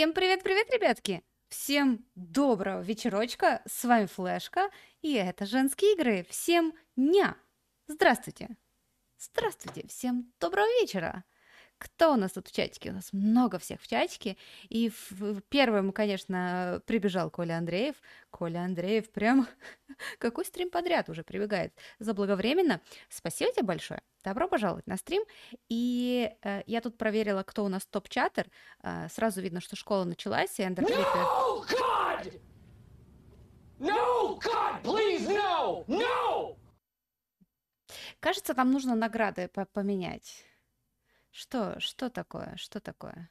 Всем привет-привет, ребятки! Всем доброго вечерочка, с вами Флешка, и это «Женские игры». Всем дня! Здравствуйте! Здравствуйте, всем доброго вечера! кто у нас тут в чатике? У нас много всех в чатике. И в первым, конечно, прибежал Коля Андреев. Коля Андреев прям какой стрим подряд уже прибегает заблаговременно. Спасибо тебе большое. Добро пожаловать на стрим. И э, я тут проверила, кто у нас топ-чатер. Э, сразу видно, что школа началась, и Эндер no, God! No, God, please, no! No! Кажется, там нужно награды поменять. Что, что такое, что такое?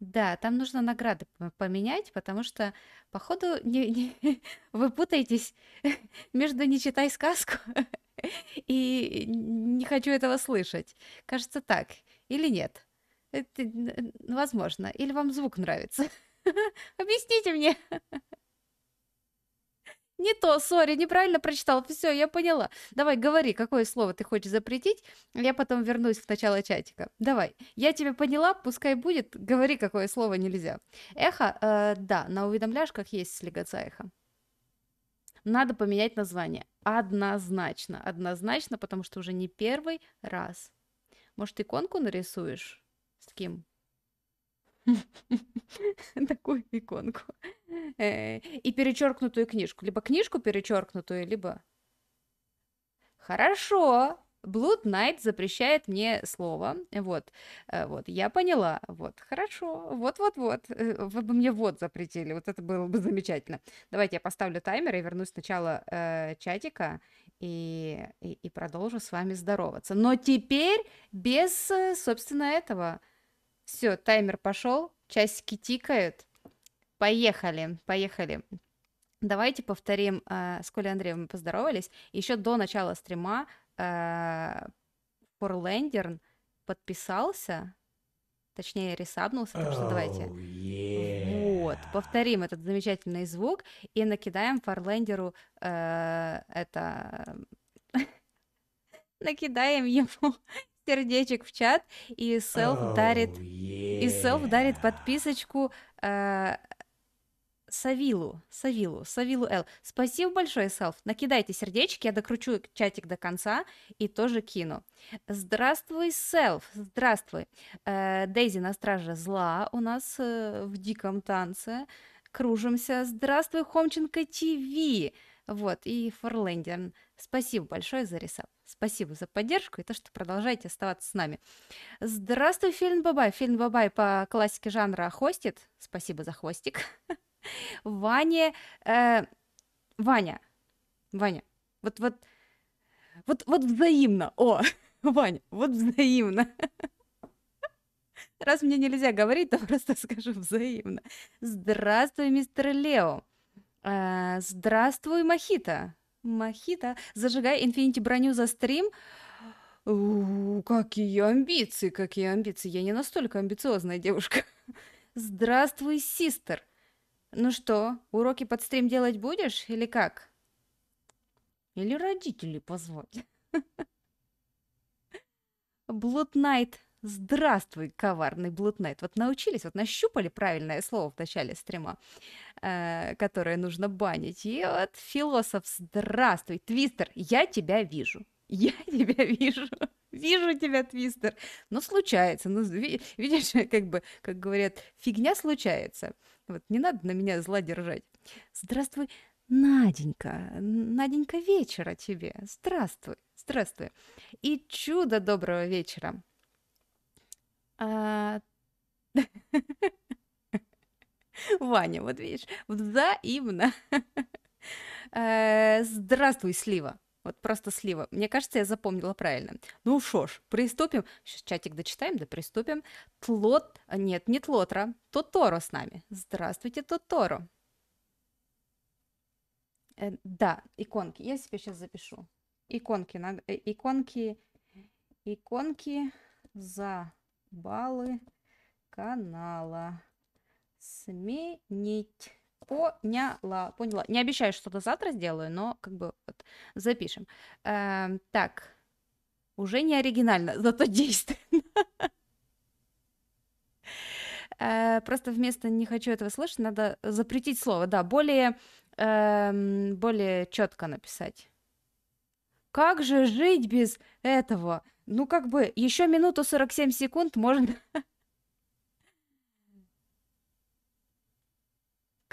Да, там нужно награды поменять, потому что, походу, не, не- вы путаетесь между «не читай сказку» и «не хочу этого слышать». Кажется, так. Или нет? Это, возможно. Или вам звук нравится? Объясните мне. Не то, сори, неправильно прочитал. Все, я поняла. Давай, говори, какое слово ты хочешь запретить. Я потом вернусь в начало чатика. Давай. Я тебя поняла, пускай будет. Говори, какое слово нельзя. Эхо, э, да, на уведомляшках есть слегоца эхо. Надо поменять название. Однозначно, однозначно, потому что уже не первый раз. Может, иконку нарисуешь? С кем? Такую иконку. Э, и перечеркнутую книжку. Либо книжку перечеркнутую, либо... Хорошо, Blood Knight запрещает мне слово. Вот, э, вот, я поняла. Вот, хорошо. Вот-вот-вот. Э, вы бы мне вот запретили. Вот это было бы замечательно. Давайте я поставлю таймер и вернусь сначала э, чатика и, и, и продолжу с вами здороваться. Но теперь без, собственно, этого. Все, таймер пошел, часики тикают. Поехали, поехали. Давайте повторим, э, с Колей Андреем мы поздоровались. Еще до начала стрима э, подписался, точнее ресабнулся, так что oh, давайте. Yeah. Вот, повторим этот замечательный звук и накидаем Форлендеру э, это... накидаем ему сердечек в чат, и селф oh, дарит, yeah. и селф дарит подписочку Савилу, Савилу, Савилу Л. Спасибо большое, Селф. Накидайте сердечки, я докручу чатик до конца и тоже кину. Здравствуй, Селф, здравствуй. Э, Дейзи на страже зла у нас э, в диком танце. Кружимся. Здравствуй, Хомченко ТВ. Вот, и Форлендерн. Спасибо большое за ресап. Спасибо за поддержку и то, что продолжаете оставаться с нами. Здравствуй, Фильм Бабай. Фильм Бабай по классике жанра хостит. Спасибо за хвостик. Ваня, э, Ваня, Ваня, вот, вот, вот, вот взаимно, о, Ваня, вот взаимно. Раз мне нельзя говорить, то просто скажу взаимно. Здравствуй, мистер Лео. Э, здравствуй, Махита. Махита, зажигай инфинити броню за стрим. У, какие амбиции, какие амбиции. Я не настолько амбициозная девушка. Здравствуй, систер. Ну что, уроки под стрим делать будешь или как? Или родителей позвать? Блутнайт. Здравствуй, коварный блутнайт. Вот научились, вот нащупали правильное слово в начале стрима, э, которое нужно банить. И вот философ, здравствуй, твистер, я тебя вижу. Я тебя вижу. Вижу тебя, твистер. Но ну, случается. Ну, видишь, как бы, как говорят, фигня случается. Вот не надо на меня зла держать. Здравствуй, Наденька, Наденька, вечера тебе. Здравствуй, здравствуй. И чудо доброго вечера. А... Ваня, вот видишь, взаимно. Э, здравствуй, Слива. Вот просто слива. Мне кажется, я запомнила правильно. Ну что ж, приступим. Сейчас чатик дочитаем, да приступим. Тлот, э, нет, не Тлотра, Тоторо с нами. Здравствуйте, Тоторо. Э, да, иконки. Я себе сейчас запишу. Иконки, на, э, иконки, иконки за баллы канала сменить. Поняла, поняла. Не обещаю, что до завтра сделаю, но как бы вот, запишем. Эм, так, уже не оригинально, зато действенно. Э, просто вместо не хочу этого слышать, надо запретить слово, да, более, эм, более четко написать. Как же жить без этого? Ну, как бы, еще минуту 47 секунд можно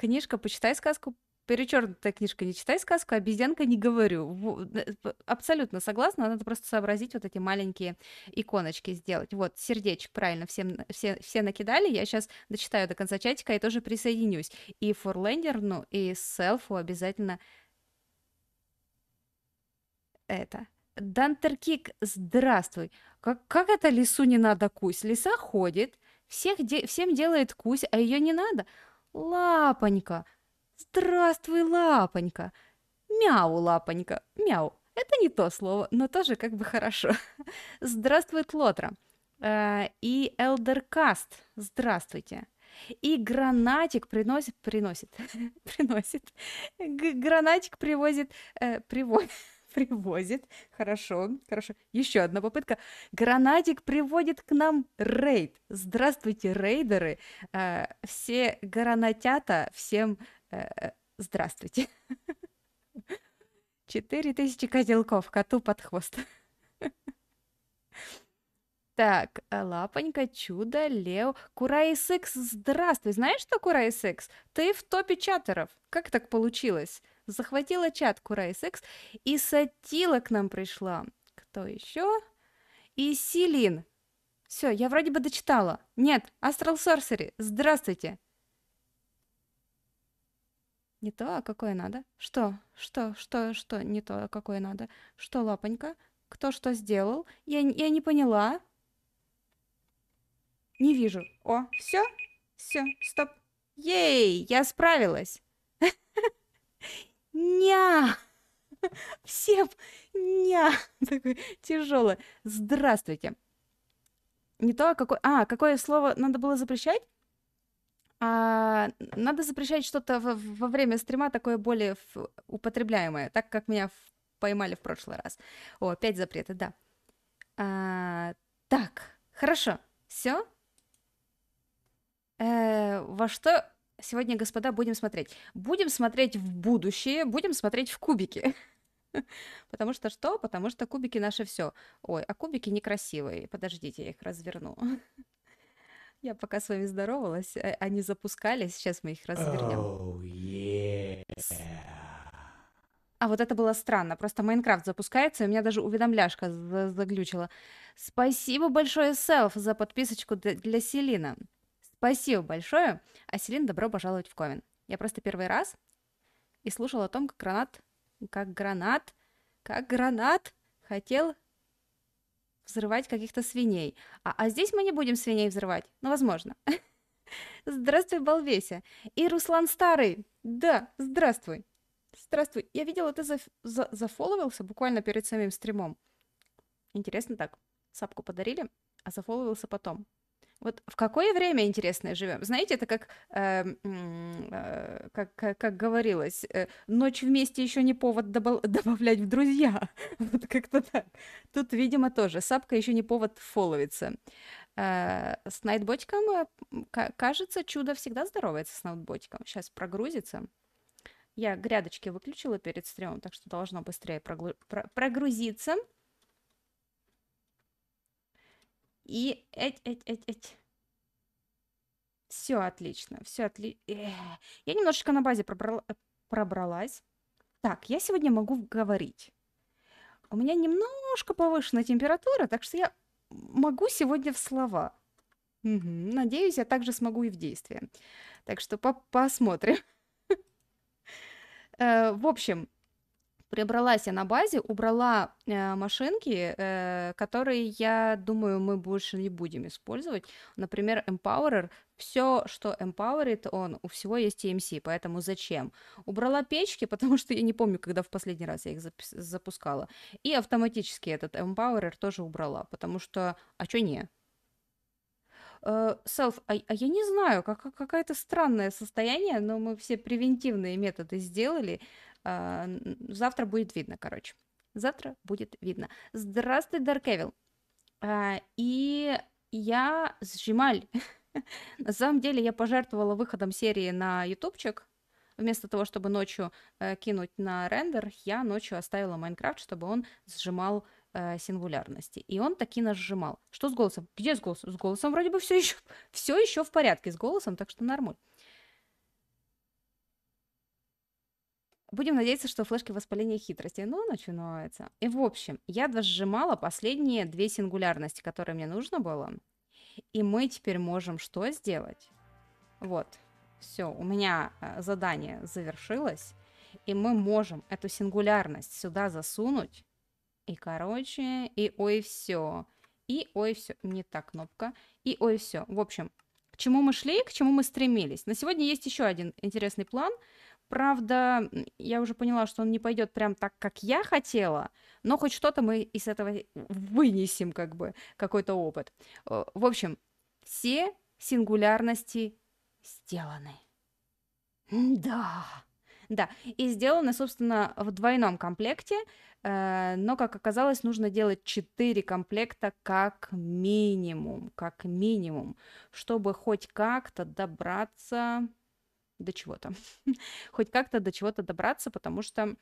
Книжка «Почитай сказку», перечеркнутая книжка «Не читай сказку», «Обезьянка не говорю». Э, абсолютно согласна, надо просто сообразить вот эти маленькие иконочки сделать. Вот, сердечек, правильно, всем, все, все накидали, я сейчас дочитаю до конца чатика и тоже присоединюсь. И Форлендер, ну и селфу обязательно это. Дантеркик, здравствуй. Как, как это лису не надо кусь? Лиса ходит, всех де всем делает кусь, а ее не надо. «Лапонька! Здравствуй, лапонька! Мяу, лапонька! Мяу!» Это не то слово, но тоже как бы хорошо. Здравствует Лотра. Э, и Элдеркаст. Здравствуйте. И гранатик приносит, приносит, приносит. Гранатик привозит, э, привозит привозит. Хорошо, хорошо. Еще одна попытка. Гранатик приводит к нам рейд. Здравствуйте, рейдеры. Э, все гранатята, всем э, здравствуйте. Четыре тысячи козелков коту под хвост. Так, Лапонька, Чудо, Лео, кура секс здравствуй. Знаешь, что кура секс Ты в топе чатеров. Как так получилось? захватила чат Курайсекс и Сатила к нам пришла. Кто еще? И Селин. Все, я вроде бы дочитала. Нет, Астрал Сорсери, здравствуйте. Не то, а какое надо? Что? Что? Что? Что? Не то, а какое надо? Что, лапонька? Кто что сделал? Я, я не поняла. Не вижу. О, все? Все, стоп. Ей, я справилась. Ня! Всем ня! Такое тяжелое. Здравствуйте. Не то, какое... А, какое слово надо было запрещать? А, надо запрещать что-то во, во время стрима такое более ф- употребляемое, так как меня в- поймали в прошлый раз. О, опять запреты, да. А, так, хорошо, все. Э, во что сегодня, господа, будем смотреть? Будем смотреть в будущее, будем смотреть в кубики. Потому что что? Потому что кубики наши все. Ой, а кубики некрасивые. Подождите, я их разверну. Я пока с вами здоровалась, а, они запускались, сейчас мы их развернем. Oh, yeah. А вот это было странно, просто Майнкрафт запускается, и у меня даже уведомляшка заглючила. Спасибо большое, Селф, за подписочку для Селина. Спасибо большое. Аселин, добро пожаловать в Ковен. Я просто первый раз и слушал о том, как гранат, как гранат, как гранат хотел взрывать каких-то свиней. А, а здесь мы не будем свиней взрывать, Ну, возможно. Здравствуй, Балвеся. И Руслан Старый. Да, здравствуй. Здравствуй. Я видела, ты за, за, зафоловился буквально перед самим стримом. Интересно так. Сапку подарили, а зафоловился потом. Вот в какое время, интересно, живем? Знаете, это как, э, э, как, как, как говорилось, э, ночь вместе еще не повод добав- добавлять в друзья. вот как-то так. Тут, видимо, тоже. Сапка еще не повод фоловиться. Э, с найтботиком, э, кажется, чудо всегда здоровается с найтботиком. Сейчас прогрузится. Я грядочки выключила перед стримом, так что должно быстрее прогру- про- прогрузиться. И эть, эть, эть, эть. Все отлично, все отлично. Э, я немножечко на базе пробрала, э, пробралась. Так, я сегодня могу говорить. У меня немножко повышенная температура, так что я могу сегодня в слова. Угу. Надеюсь, я также смогу и в действии. Так что по посмотрим. Э, в общем, Прибралась я на базе, убрала э, машинки, э, которые, я думаю, мы больше не будем использовать. Например, Empowerer. Все, что эмпауэрит, он, у всего есть TMC, поэтому зачем? Убрала печки, потому что я не помню, когда в последний раз я их запускала. И автоматически этот Empowerer тоже убрала, потому что, а чё не? Селф, э, а, а я не знаю, как, какое-то странное состояние, но мы все превентивные методы сделали. А, завтра будет видно, короче. Завтра будет видно. Здравствуй, Даркевил. А, и я сжималь. На самом деле я пожертвовала выходом серии на ютубчик. Вместо того, чтобы ночью э, кинуть на рендер, я ночью оставила Майнкрафт, чтобы он сжимал э, сингулярности. И он таки нас сжимал. Что с голосом? Где с голосом? С голосом вроде бы все еще все еще в порядке с голосом, так что нормально. Будем надеяться, что флешки воспаления хитрости. Ну, начинается. И в общем, я дожимала последние две сингулярности, которые мне нужно было. И мы теперь можем что сделать? Вот. Все, у меня э, задание завершилось. И мы можем эту сингулярность сюда засунуть. И, короче, и ой, все. И ой, все. Не та кнопка. И ой, все. В общем, к чему мы шли, к чему мы стремились. На сегодня есть еще один интересный план – Правда, я уже поняла, что он не пойдет прям так, как я хотела, но хоть что-то мы из этого вынесем, как бы, какой-то опыт. Э, в общем, все сингулярности сделаны. Да. Да, и сделаны, собственно, в двойном комплекте, э, но, как оказалось, нужно делать 4 комплекта как минимум, как минимум, чтобы хоть как-то добраться до чего-то. Хоть как-то до чего-то добраться, потому что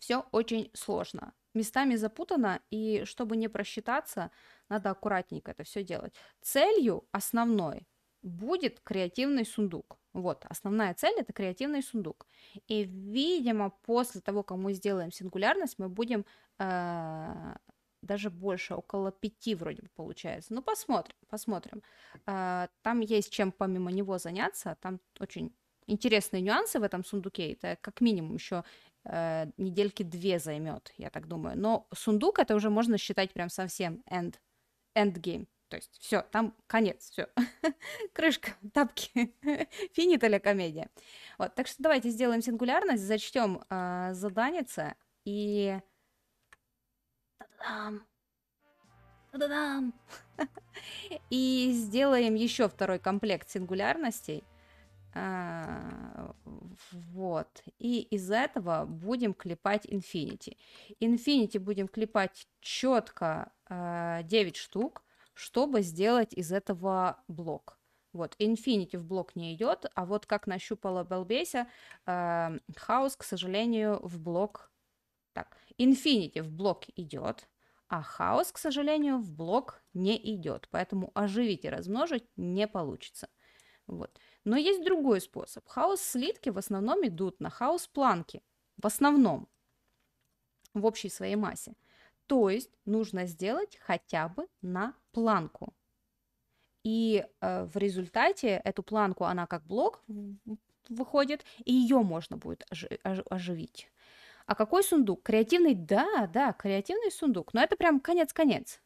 все очень сложно. Местами запутано, и чтобы не просчитаться, надо аккуратненько это все делать. Целью основной будет креативный сундук. Вот, основная цель это креативный сундук. И, видимо, после того, как мы сделаем сингулярность, мы будем э, даже больше, около пяти вроде бы получается. Ну, посмотрим, посмотрим. Э, там есть чем помимо него заняться, там очень интересные нюансы в этом сундуке. Это как минимум еще э, недельки две займет, я так думаю. Но сундук это уже можно считать прям совсем end, end game, То есть все, там конец, все. Крышка, тапки, финита комедия. Вот, так что давайте сделаем сингулярность, зачтем э, заданица и... Та-дам! Та-дам! и сделаем еще второй комплект сингулярностей – а, вот. И из этого будем клепать Infinity. Infinity будем клепать четко 9 а, штук, чтобы сделать из этого блок. Вот, Infinity в блок не идет, а вот как нащупала Белбеся, а, хаос, к сожалению, в блок... Так, Infinity в блок идет, а хаос, к сожалению, в блок не идет. Поэтому оживить и размножить не получится. Вот. Но есть другой способ. Хаос-слитки в основном идут на хаос-планки. В основном. В общей своей массе. То есть нужно сделать хотя бы на планку. И э, в результате эту планку, она как блок выходит, и ее можно будет ожи- ожи- оживить. А какой сундук? Креативный? Да, да, креативный сундук. Но это прям конец-конец.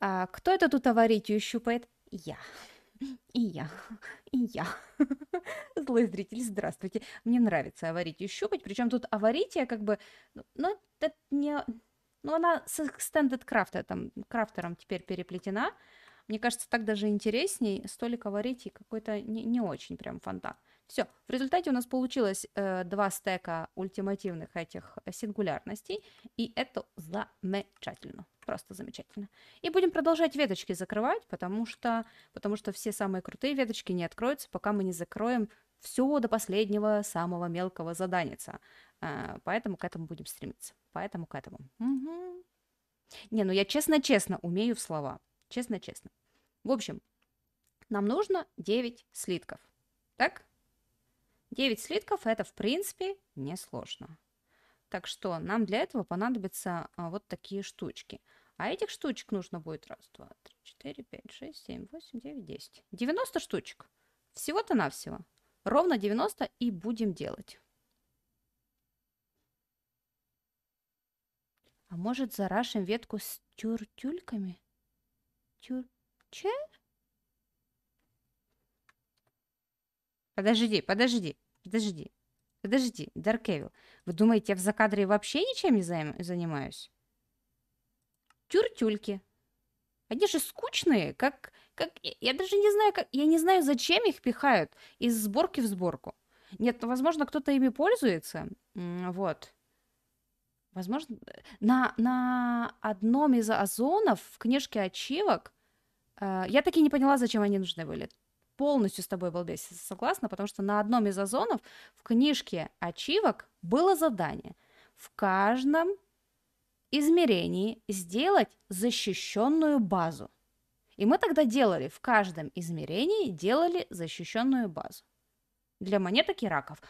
А кто это тут и щупает? Я. И я, и я. Злой зритель, здравствуйте. Мне нравится аварить и щупать, причем тут аварития как бы... Ну, ну, это не... Ну, она с Extended Craft, там, крафтером теперь переплетена. Мне кажется, так даже интересней. Столик и какой-то не, не очень прям фонтан. Все, в результате у нас получилось э, два стека ультимативных этих сингулярностей, и это замечательно просто замечательно. И будем продолжать веточки закрывать, потому что, потому что все самые крутые веточки не откроются, пока мы не закроем все до последнего самого мелкого заданица. А, поэтому к этому будем стремиться. Поэтому к этому. Угу. Не, ну я честно-честно умею в слова. Честно-честно. В общем, нам нужно 9 слитков. Так? 9 слитков это, в принципе, несложно. Так что нам для этого понадобятся а, вот такие штучки. А этих штучек нужно будет раз, два, три, четыре, пять, шесть, семь, восемь, девять, десять. Девяносто штучек. Всего-то навсего. Ровно 90 и будем делать. А может зарашим ветку с тюртюльками? Тюрче? Подожди, подожди, подожди. Подожди, Даркевил, вы думаете, я в закадре вообще ничем не занимаюсь? тюртюльки. Они же скучные, как, как... Я даже не знаю, как... Я не знаю, зачем их пихают из сборки в сборку. Нет, ну, возможно, кто-то ими пользуется. Вот. Возможно, на, на одном из озонов в книжке ачивок э, я таки не поняла, зачем они нужны были. Полностью с тобой, балбес, согласна, потому что на одном из озонов в книжке ачивок было задание. В каждом измерении сделать защищенную базу. И мы тогда делали, в каждом измерении делали защищенную базу. Для монеток и раков.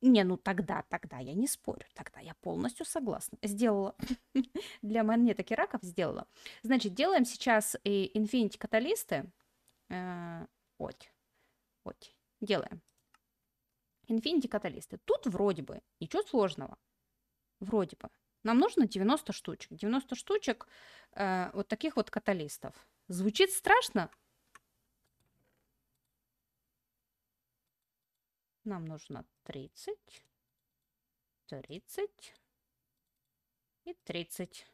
Не, ну тогда, тогда я не спорю, тогда я полностью согласна. Сделала. Для монеток и раков сделала. Значит, делаем сейчас и Infinity каталисты. Э, вот. Вот. Делаем. Infinity каталисты. Тут вроде бы ничего сложного. Вроде бы. Нам нужно 90 штучек. 90 штучек э, вот таких вот каталистов. Звучит страшно? Нам нужно 30, 30 и 30.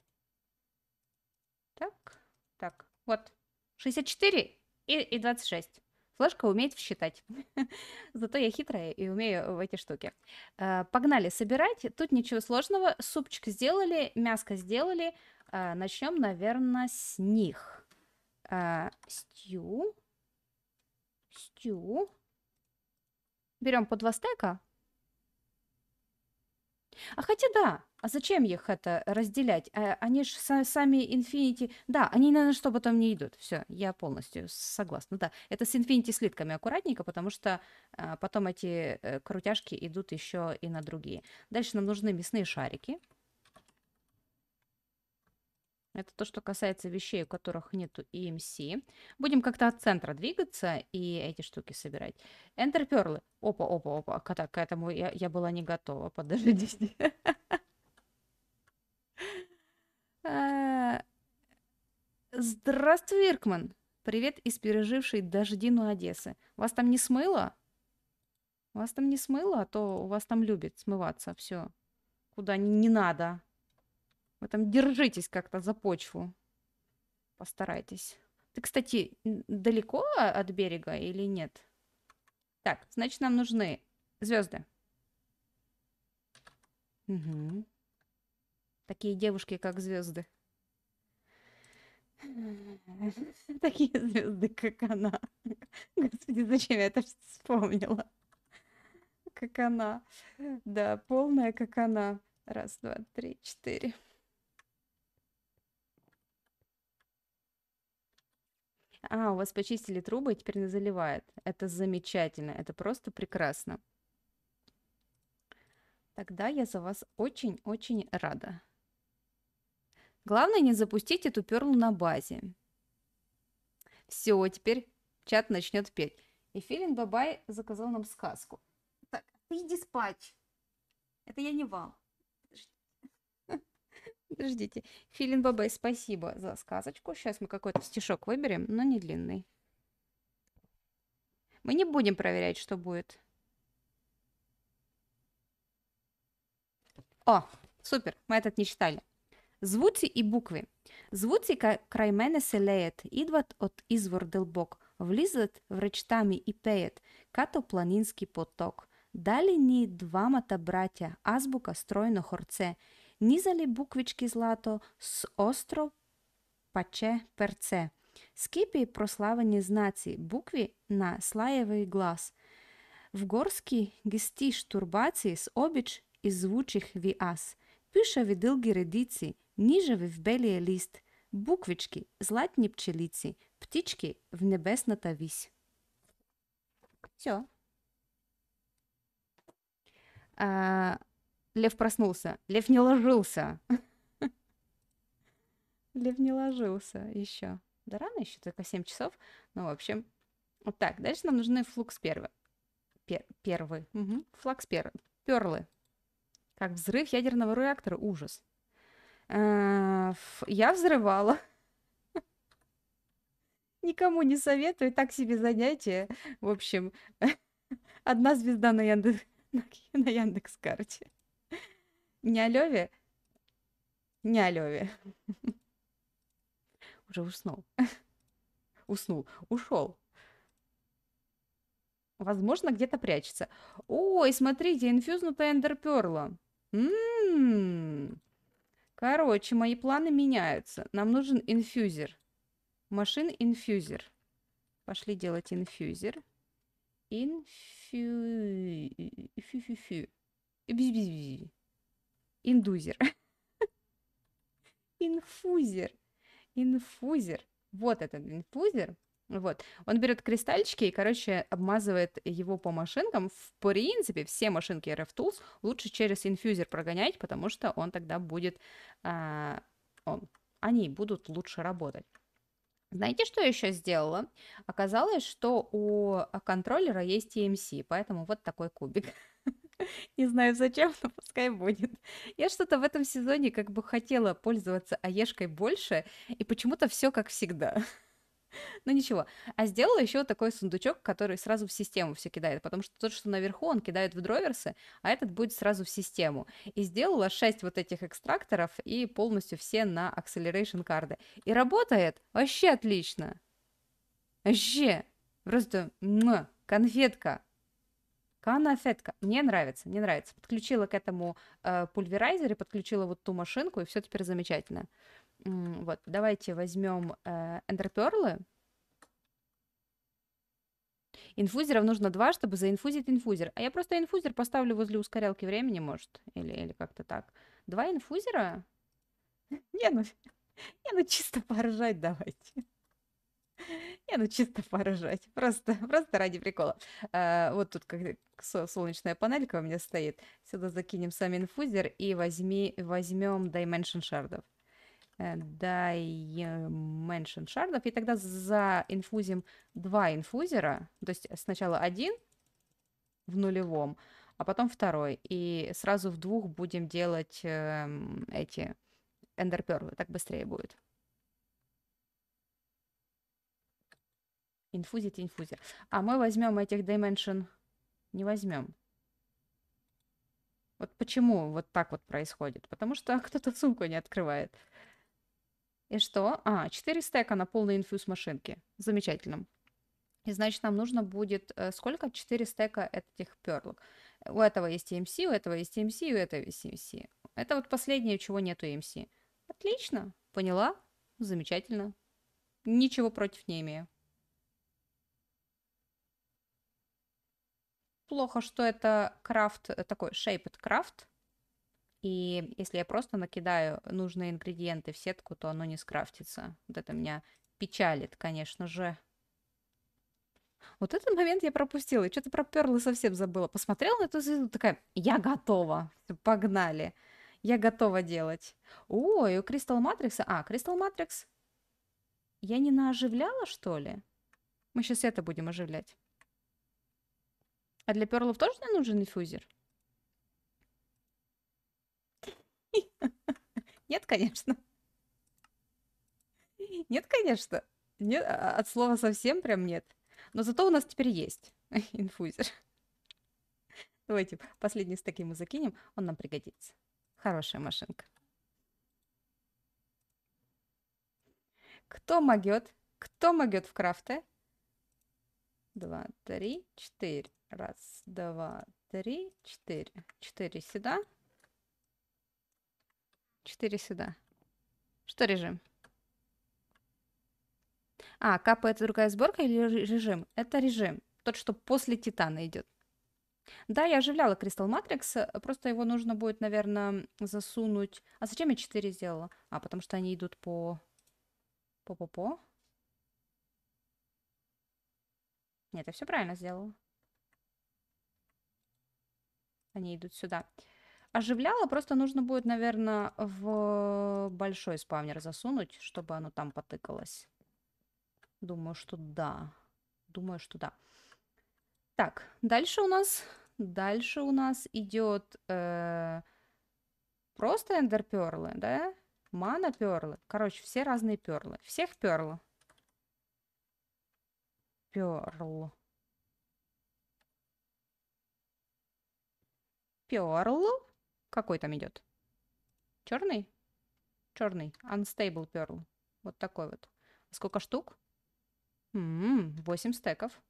Так, так, вот 64 и, и 26. Флешка умеет считать. Зато я хитрая и умею в эти штуки. Э, погнали собирать. Тут ничего сложного. Супчик сделали, мяско сделали. Э, Начнем, наверное, с них. Э, стю. Стю. Берем по два стека. А хотя да, а зачем их это разделять? А, они же сами Infinity... Да, они, наверное, что потом не идут. Все, я полностью согласна. Да, это с Infinity слитками аккуратненько, потому что а, потом эти э, крутяшки идут еще и на другие. Дальше нам нужны мясные шарики. Это то, что касается вещей, у которых нету EMC. Будем как-то от центра двигаться и эти штуки собирать. Энтерперлы. Опа, опа, опа. К, к этому я, я была не готова. Подождите. Э, здравствуй, Иркман. Привет из пережившей дождину Одессы. Вас там не смыло? Вас там не смыло, а то у вас там любит смываться все. Куда не надо. Вы там держитесь как-то за почву. Постарайтесь. Ты, кстати, далеко от берега или нет? Так, значит, нам нужны звезды. Угу. Такие девушки, как звезды. Такие звезды, как она. Господи, зачем я это вспомнила? Как она. Да, полная, как она. Раз, два, три, четыре. А, у вас почистили трубы и теперь не заливает. Это замечательно, это просто прекрасно. Тогда я за вас очень-очень рада. Главное не запустить эту перлу на базе. Все, теперь чат начнет петь. И Филин Бабай заказал нам сказку. Так, ты иди спать. Это я не вам. Подождите. Филин Бабай, спасибо за сказочку. Сейчас мы какой-то стишок выберем, но не длинный. Мы не будем проверять, что будет. О, супер, мы этот не читали. Звуці і букви. Звуці край мене селеєт, ідват от ізвор дилбок, влізет в речтамі і пеєт, като планински поток. Дали ни двамата браття, азбука стройно хорце, нізалі буквички злато с остро паче перце. Скипи прославени знаци, букви на слаєвий глас. В горській гісті штурбації з обіч із звучих віас. Пиша від дълги редиці – нижеви в белия лист, буквички, златни пчелици, птички в небесната вис. Все. А, лев проснулся. Лев не ложился. Лев не ложился еще. Да рано еще, только 7 часов. Ну, в общем, вот так. Дальше нам нужны флукс первый. Пер первый. Угу. Флакс первый. Перлы. Как взрыв ядерного реактора. Ужас. Э, я взрывала. Никому не советую, так себе занятие. В общем, одна звезда на, Яндекс, на Яндекс.Карте. Не о Не о Уже уснул. Уснул. Ушел. Возможно, где-то прячется. Ой, смотрите, инфюзнутая эндерперла. Ммм. Короче, мои планы меняются. Нам нужен инфюзер. Машин инфюзер. Пошли делать инфюзер. Инфью... Индузер. Инфузер. Инфузер. Вот этот инфузер. Вот. Он берет кристальчики и, короче, обмазывает его по машинкам. В принципе, все машинки RF Tools лучше через инфьюзер прогонять, потому что он тогда будет... А, он, они будут лучше работать. Знаете, что я еще сделала? Оказалось, что у а, контроллера есть EMC, поэтому вот такой кубик. Не знаю зачем, но пускай будет. Я что-то в этом сезоне как бы хотела пользоваться Аешкой больше, и почему-то все как всегда. Ну ничего. А сделала еще такой сундучок, который сразу в систему все кидает, потому что то, что наверху, он кидает в дроверсы, а этот будет сразу в систему. И сделала 6 вот этих экстракторов и полностью все на Acceleration карды. И работает вообще отлично. Вообще. Просто муа, конфетка. Конфетка. Мне нравится, мне нравится. Подключила к этому э, пульверайзер и подключила вот ту машинку, и все теперь замечательно. Вот, давайте возьмем эндерперлы. Инфузеров нужно два, чтобы заинфузить инфузер. А я просто инфузер поставлю возле ускорялки времени, может, или, или как-то так. Два инфузера? Не, ну, не, ну чисто поражать давайте. Не, ну чисто поражать. Просто, просто ради прикола. А, вот тут как солнечная панелька у меня стоит. Сюда закинем сам инфузер и возьми, возьмем Dimension шардов. Э, дай э, шардов, и тогда за инфузим два инфузера, то есть сначала один в нулевом, а потом второй, и сразу в двух будем делать э, эти эндерперлы, так быстрее будет. Инфузить инфузер. А мы возьмем этих dimension, не возьмем. Вот почему вот так вот происходит? Потому что кто-то сумку не открывает. И что? А, 4 стека на полный инфюз машинки. Замечательно. И значит, нам нужно будет э, сколько? 4 стека этих перлок. У этого есть EMC, у этого есть EMC, у этого есть EMC. Это вот последнее, чего нету EMC. Отлично, поняла, замечательно. Ничего против не имею. Плохо, что это крафт, э, такой shaped крафт. И если я просто накидаю нужные ингредиенты в сетку, то оно не скрафтится. Вот это меня печалит, конечно же. Вот этот момент я пропустила, и что-то про перлы совсем забыла. Посмотрела на эту звезду, такая, я готова, погнали. Я готова делать. О, и у Кристалл Матрикса... А, Кристалл Матрикс... Я не наоживляла, что ли? Мы сейчас это будем оживлять. А для перлов тоже не нужен инфюзер? Нет, конечно. Нет, конечно. Нет, а, а, от слова совсем прям нет. Но зато у нас теперь есть инфузер. Давайте последний с таким мы закинем, он нам пригодится. Хорошая машинка. Кто могет? Кто могет в Крафте? Два, три, четыре. Раз, два, три, четыре. Четыре сюда. 4 сюда. Что режим? А, капа это другая сборка или режим? Это режим. Тот, что после титана идет. Да, я оживляла кристалл матрикс просто его нужно будет, наверное, засунуть... А зачем я 4 сделала? А, потому что они идут по... По-по-по. Нет, я все правильно сделала. Они идут сюда. Оживляло просто нужно будет, наверное, в э, большой спавнер засунуть, чтобы оно там потыкалось. Думаю, что да. Думаю, что да. Так, дальше у нас, дальше у нас идет э, просто эндерперлы, да? Мана перлы. Короче, все разные перлы. Всех перл. Перл. Перл. Какой там идет? Черный? Черный. Unstable Pearl. Вот такой вот. Сколько штук? М -м, 8 стеков.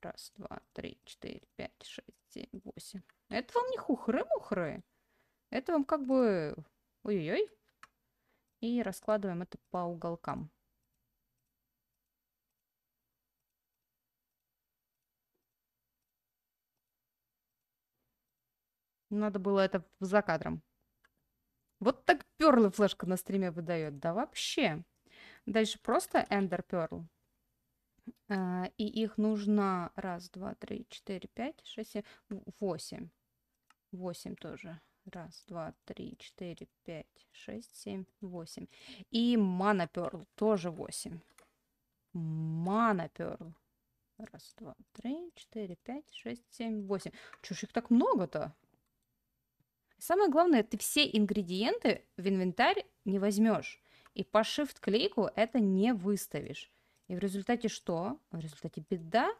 Раз, два, три, четыре, пять, шесть, семь, восемь. Это вам не хухры-мухры. Это вам как бы... Ой-ой-ой. И раскладываем это по уголкам. Надо было это за кадром. Вот так перлы флешка на стриме выдает. Да вообще. Дальше просто Ender Pearl. А, и их нужно раз, два, три, четыре, пять, шесть, семь, восемь. Восемь тоже. Раз, два, три, четыре, пять, шесть, семь, восемь. И мана перл тоже восемь. Мана перл. Раз, два, три, четыре, пять, шесть, семь, восемь. Чушь их так много-то? Самое главное, ты все ингредиенты в инвентарь не возьмешь. И по shift клейку это не выставишь. И в результате что? В результате беда.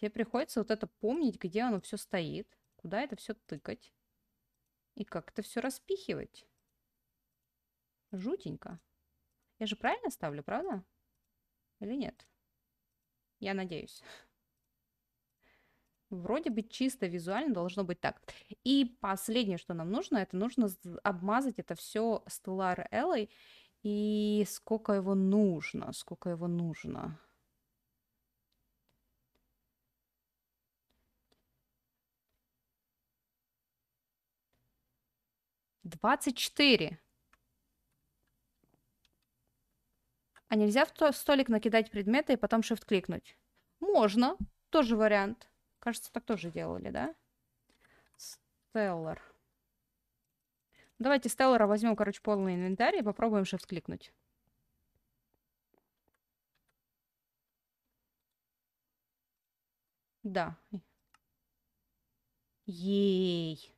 Тебе приходится вот это помнить, где оно все стоит, куда это все тыкать и как это все распихивать. Жутенько. Я же правильно ставлю, правда? Или нет? Я надеюсь. Вроде бы чисто визуально должно быть так. И последнее, что нам нужно, это нужно обмазать это все Stellar Элой. И сколько его нужно, сколько его нужно. Двадцать четыре. А нельзя в столик накидать предметы и потом shift кликнуть? Можно, тоже вариант. Кажется, так тоже делали, да? Стеллар. Давайте Стеллара возьмем, короче, полный инвентарь и попробуем шеф кликнуть. Да. Ей.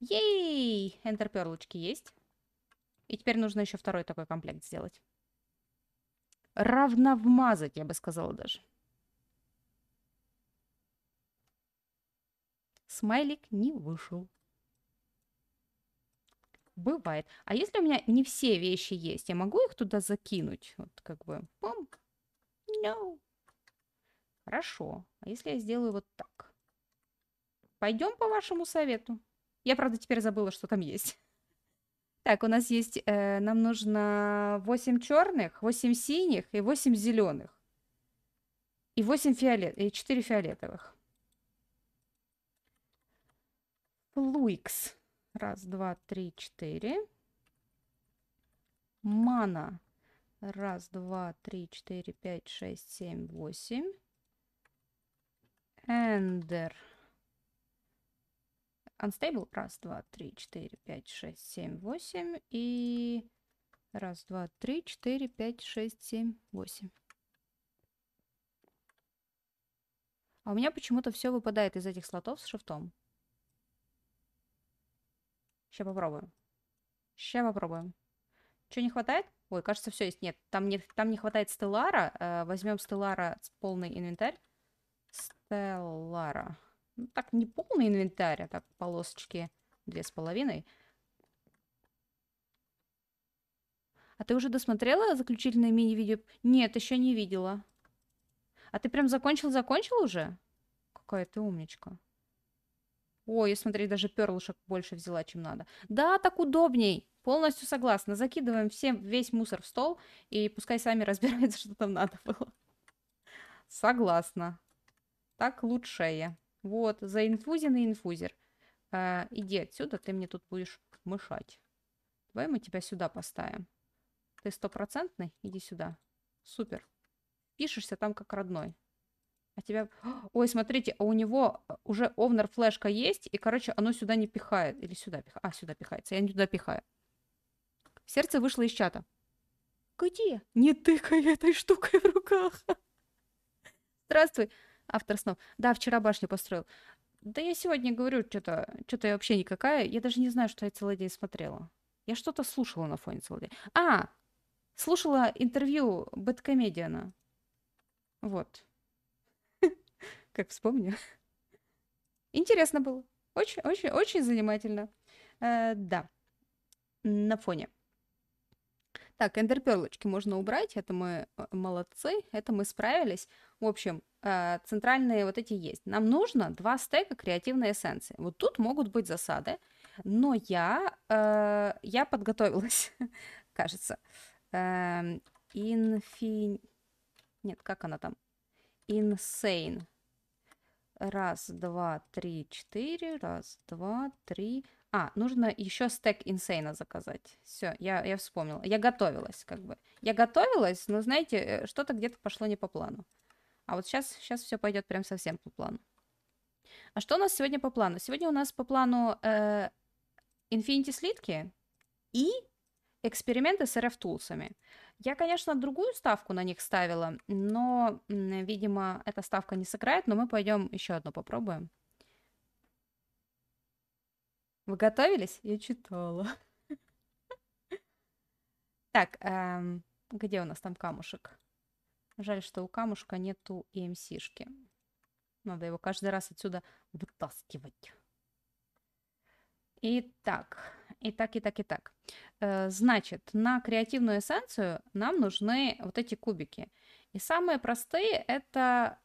Ей! энтерперлочки есть. И теперь нужно еще второй такой комплект сделать. Равновмазать, я бы сказала даже. смайлик не вышел. Бывает. А если у меня не все вещи есть, я могу их туда закинуть? Вот как бы... Пум. No. Хорошо. А если я сделаю вот так? Пойдем по вашему совету. Я, правда, теперь забыла, что там есть. Так, у нас есть, э, нам нужно 8 черных, 8 синих и 8 зеленых. И 8 фиолет, и 4 фиолетовых. Плуикс. Раз, два, три, четыре. Мана. Раз, два, три, четыре, пять, шесть, семь, восемь. Эндер. Unstable. Раз, два, три, четыре, пять, шесть, семь, восемь. И раз, два, три, четыре, пять, шесть, семь, восемь. А у меня почему-то все выпадает из этих слотов с шифтом. Сейчас попробуем. Сейчас попробуем. Что не хватает? Ой, кажется, все есть. Нет, там нет, там не хватает стеллара. Э, возьмем стеллара полный инвентарь. Стеллара. Ну, так, не полный инвентарь, а так полосочки две с половиной. А ты уже досмотрела заключительное мини-видео? Нет, еще не видела. А ты прям закончил-закончил уже? Какая ты умничка. Ой, я смотри, даже перлышек больше взяла, чем надо. Да, так удобней. Полностью согласна. Закидываем всем весь мусор в стол и пускай сами разбираются, что там надо было. Согласна. Так лучшее. Вот, за инфузин и инфузер. Э, иди отсюда, ты мне тут будешь мышать. Давай мы тебя сюда поставим. Ты стопроцентный? Иди сюда. Супер. Пишешься там как родной. А тебя... Ой, смотрите, а у него э, уже овнер флешка есть, и, короче, оно сюда не пихает. Или сюда пихает. А, сюда пихается. Я не туда пихаю. Сердце вышло из чата. Где? Не тыкай этой штукой в руках. Здравствуй, автор снов. Да, вчера башню построил. Да я сегодня говорю, что-то что я вообще никакая. Я даже не знаю, что я целый день смотрела. Я что-то слушала на фоне целый день. А, слушала интервью Бэткомедиана. Вот как вспомню. Интересно было. Очень, очень, очень занимательно. Э, да. На фоне. Так, эндерперлочки можно убрать, это мы э, молодцы, это мы справились. В общем, э, центральные вот эти есть. Нам нужно два стека креативной эссенции. Вот тут могут быть засады, но я, э, я подготовилась, кажется. Эм, Инфи... Нет, как она там? Insane. Раз, два, три, четыре. Раз, два, три. А, нужно еще стек инсейна заказать. Все, я, я вспомнила. Я готовилась, как бы. Я готовилась, но, знаете, э, что-то где-то пошло не по плану. А вот сейчас, сейчас все пойдет прям совсем по плану. А что у нас сегодня по плану? Сегодня у нас по плану э, Infinity слитки и эксперименты с RF-тулсами. Я, конечно, другую ставку на них ставила, но, видимо, эта ставка не сыграет, но мы пойдем еще одну попробуем. Вы готовились? Я читала. Так, эм, где у нас там камушек? Жаль, что у камушка нету EMC-шки. Надо его каждый раз отсюда вытаскивать. Итак, и так, и так, и так. Э, значит, на креативную эссенцию нам нужны вот эти кубики. И самые простые это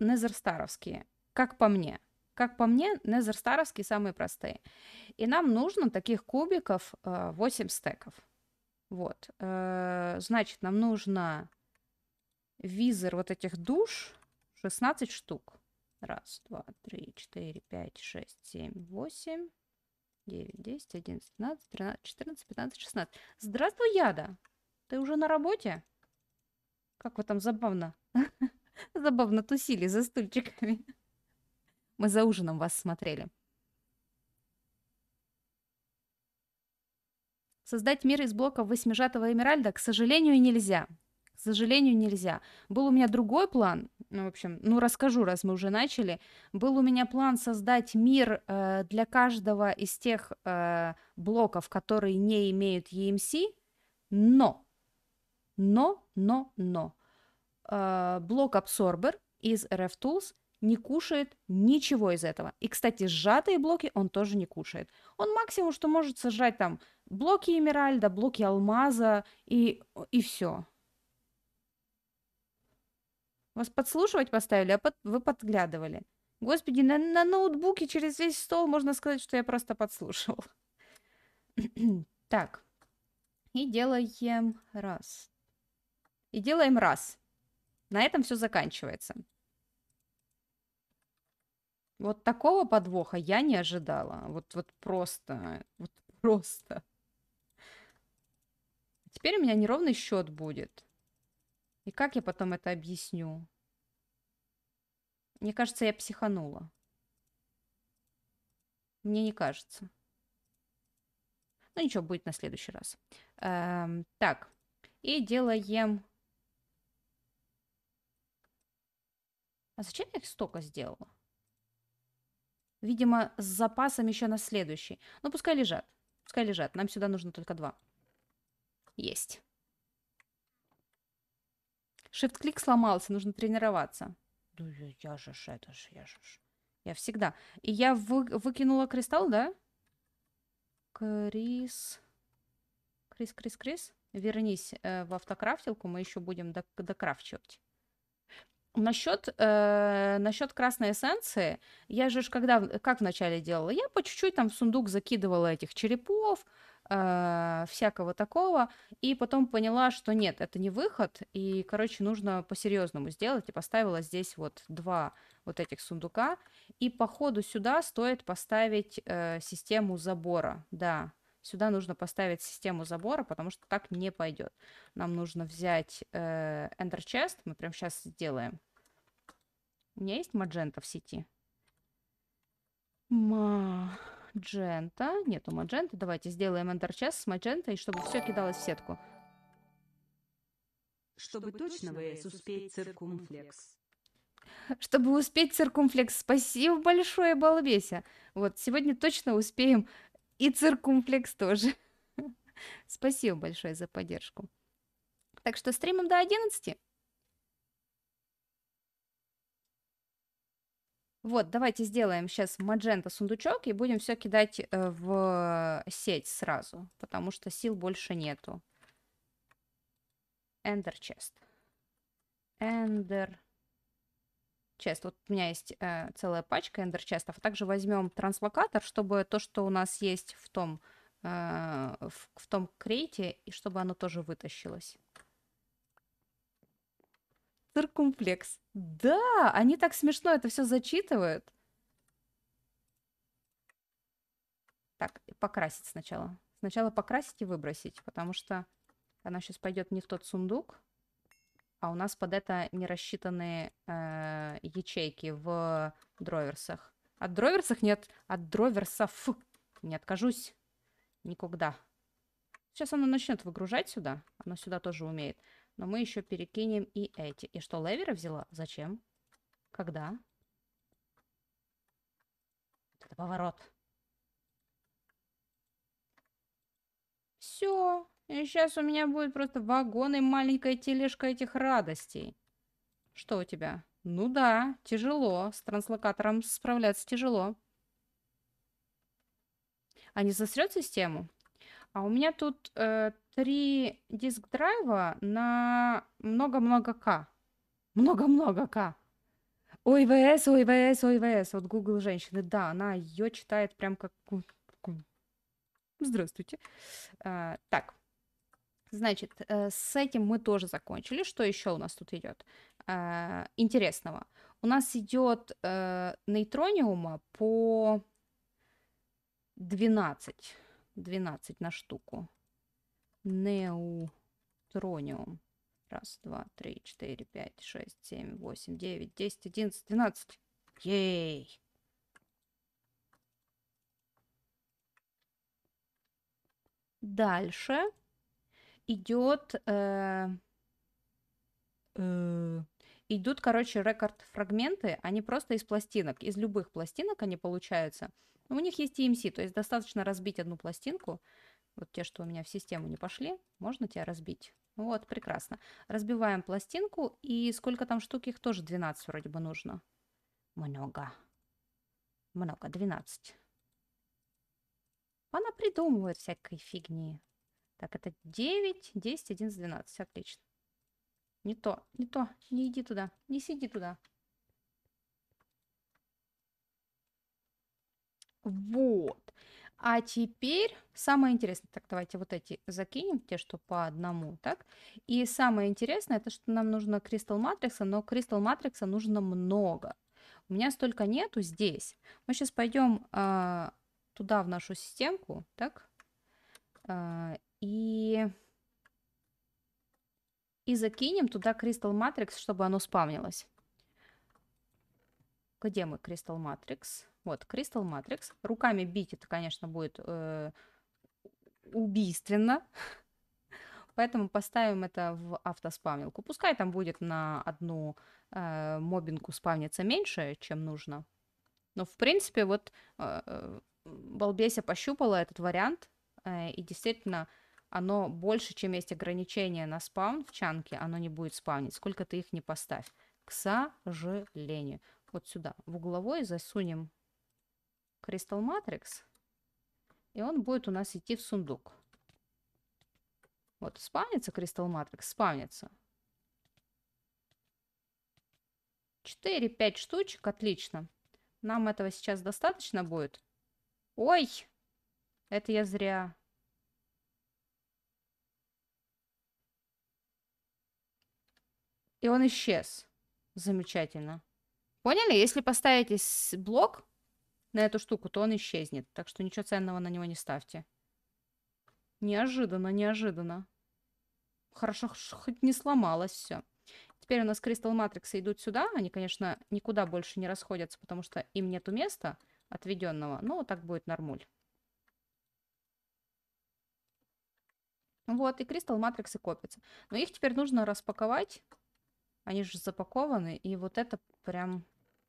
незерстаровские, как по мне. Как по мне, незерстаровские самые простые. И нам нужно таких кубиков 8 э, стеков. Вот. Э, значит, нам нужно визор вот этих душ 16 штук. Раз, два, три, четыре, пять, шесть, семь, восемь. 9, 10, 11, 12, 13, 14, 15, 16. Здравствуй, Яда! Ты уже на работе? Как вы там забавно? Забавно тусили за стульчиками. Мы за ужином вас смотрели. Создать мир из блоков восьмижатого эмеральда, к сожалению, нельзя. К сожалению, нельзя. Был у меня другой план, ну, в общем, ну, расскажу, раз мы уже начали. Был у меня план создать мир э, для каждого из тех э, блоков, которые не имеют EMC, но, но, но, но, э, блок абсорбер из RFTools не кушает ничего из этого. И, кстати, сжатые блоки он тоже не кушает. Он максимум, что может сожрать там блоки Эмеральда, блоки Алмаза и, и все. Вас подслушивать поставили, а под... вы подглядывали. Господи, на, на ноутбуке через весь стол можно сказать, что я просто подслушивал. так. И делаем раз. И делаем раз. На этом все заканчивается. Вот такого подвоха я не ожидала. Вот, вот просто, вот просто. Теперь у меня неровный счет будет. И как я потом это объясню? Мне кажется, я психанула. Мне не кажется. Ну ничего, будет на следующий раз. Эм, так, и делаем... А зачем я их столько сделала? Видимо, с запасом еще на следующий. Ну, пускай лежат. Пускай лежат. Нам сюда нужно только два. Есть. Shift-клик сломался, нужно тренироваться. Да я, я же ж, это ж, я же ж. Я всегда. И я вы, выкинула кристалл, да? Крис. Крис, Крис, Крис. Вернись э, в автокрафтилку, мы еще будем док докрафчивать. Насчет, э, насчет красной эссенции, я же ж когда, как вначале делала, я по чуть-чуть там в сундук закидывала этих черепов, э, всякого такого, и потом поняла, что нет, это не выход, и, короче, нужно по-серьезному сделать, и поставила здесь вот два вот этих сундука, и по ходу сюда стоит поставить э, систему забора, да, сюда нужно поставить систему забора, потому что так не пойдет. Нам нужно взять э, Ender Chest, мы прямо сейчас сделаем. У меня есть маджента в сети? Ма... Джента. Нету маджента. Давайте сделаем Enter Chess с маджентой, чтобы все кидалось в сетку. Чтобы точно ВС успеть циркумфлекс. Чтобы успеть циркумфлекс. Спасибо большое, балбеся. Вот, сегодня точно успеем и циркумфлекс тоже. Спасибо большое за поддержку. Так что стримим до 11. Вот, давайте сделаем сейчас маджента сундучок и будем все кидать э, в э, сеть сразу, потому что сил больше нету. Ender chest. Ender chest. Вот у меня есть э, целая пачка Ender chestов. А также возьмем транслокатор, чтобы то, что у нас есть в том, э, в, в том крейте, и чтобы оно тоже вытащилось. Циркумплекс. Да, они так смешно это все зачитывают. Так, покрасить сначала. Сначала покрасить и выбросить, потому что она сейчас пойдет не в тот сундук, а у нас под это не рассчитаны э, ячейки в дроверсах. От дроверсах нет, от дроверсов не откажусь никогда. Сейчас она начнет выгружать сюда, Она сюда тоже умеет. Но мы еще перекинем и эти. И что, Левера взяла? Зачем? Когда? Это поворот. Все. И сейчас у меня будет просто вагон и маленькая тележка этих радостей. Что у тебя? Ну да, тяжело. С транслокатором справляться тяжело. А не засрет систему? А у меня тут э, три диск драйва на много-много К. Много-много К. ой ой ОИВС, ОИВС, ОИВС. Вот Google женщины, да, она ее читает прям как... Здравствуйте. А, так, значит, э, с этим мы тоже закончили. Что еще у нас тут идет а, интересного? У нас идет а, э, нейтрониума по 12, 12 на штуку неутрониум. Раз, два, три, четыре, пять, шесть, семь, восемь, девять, десять, одиннадцать, двенадцать. Ей! Дальше идет, э, э, идут, короче, рекорд-фрагменты. Они просто из пластинок, из любых пластинок они получаются. У них есть EMC, то есть достаточно разбить одну пластинку, вот те, что у меня в систему не пошли, можно тебя разбить. Вот, прекрасно. Разбиваем пластинку, и сколько там штук, их тоже 12 вроде бы нужно. Много. Много, 12. Она придумывает всякой фигни. Так, это 9, 10, 11, 12. Отлично. Не то, не то. Не иди туда. Не сиди туда. Вот. А теперь самое интересное, так давайте вот эти закинем, те, что по одному, так. И самое интересное, это что нам нужно кристалл матрикса, но кристалл матрикса нужно много. У меня столько нету здесь. Мы сейчас пойдем э, туда, в нашу системку, так. Э, и... И закинем туда кристалл матрикс, чтобы оно спавнилось. Где мы кристалл матрикс? Вот, Crystal Matrix. Руками бить это, конечно, будет э, убийственно. Поэтому поставим это в автоспавнилку. Пускай там будет на одну э, мобинку спавниться меньше, чем нужно. Но, в принципе, вот э, э Балбеся пощупала этот вариант. Э, и действительно, оно больше, чем есть ограничение на спавн в чанке, оно не будет спавнить, сколько ты их не поставь. К сожалению. Вот сюда, в угловой засунем Crystal Matrix. И он будет у нас идти в сундук. Вот, спавнится Crystal Matrix? Спавнится. 4-5 штучек, отлично. Нам этого сейчас достаточно будет. Ой! Это я зря. И он исчез. Замечательно. Поняли? Если поставите блок, на эту штуку, то он исчезнет. Так что ничего ценного на него не ставьте. Неожиданно, неожиданно. Хорошо, хоть не сломалось все. Теперь у нас кристалл матриксы идут сюда. Они, конечно, никуда больше не расходятся, потому что им нету места отведенного. Но вот так будет нормуль. Вот, и кристалл матриксы копятся. Но их теперь нужно распаковать. Они же запакованы. И вот это прям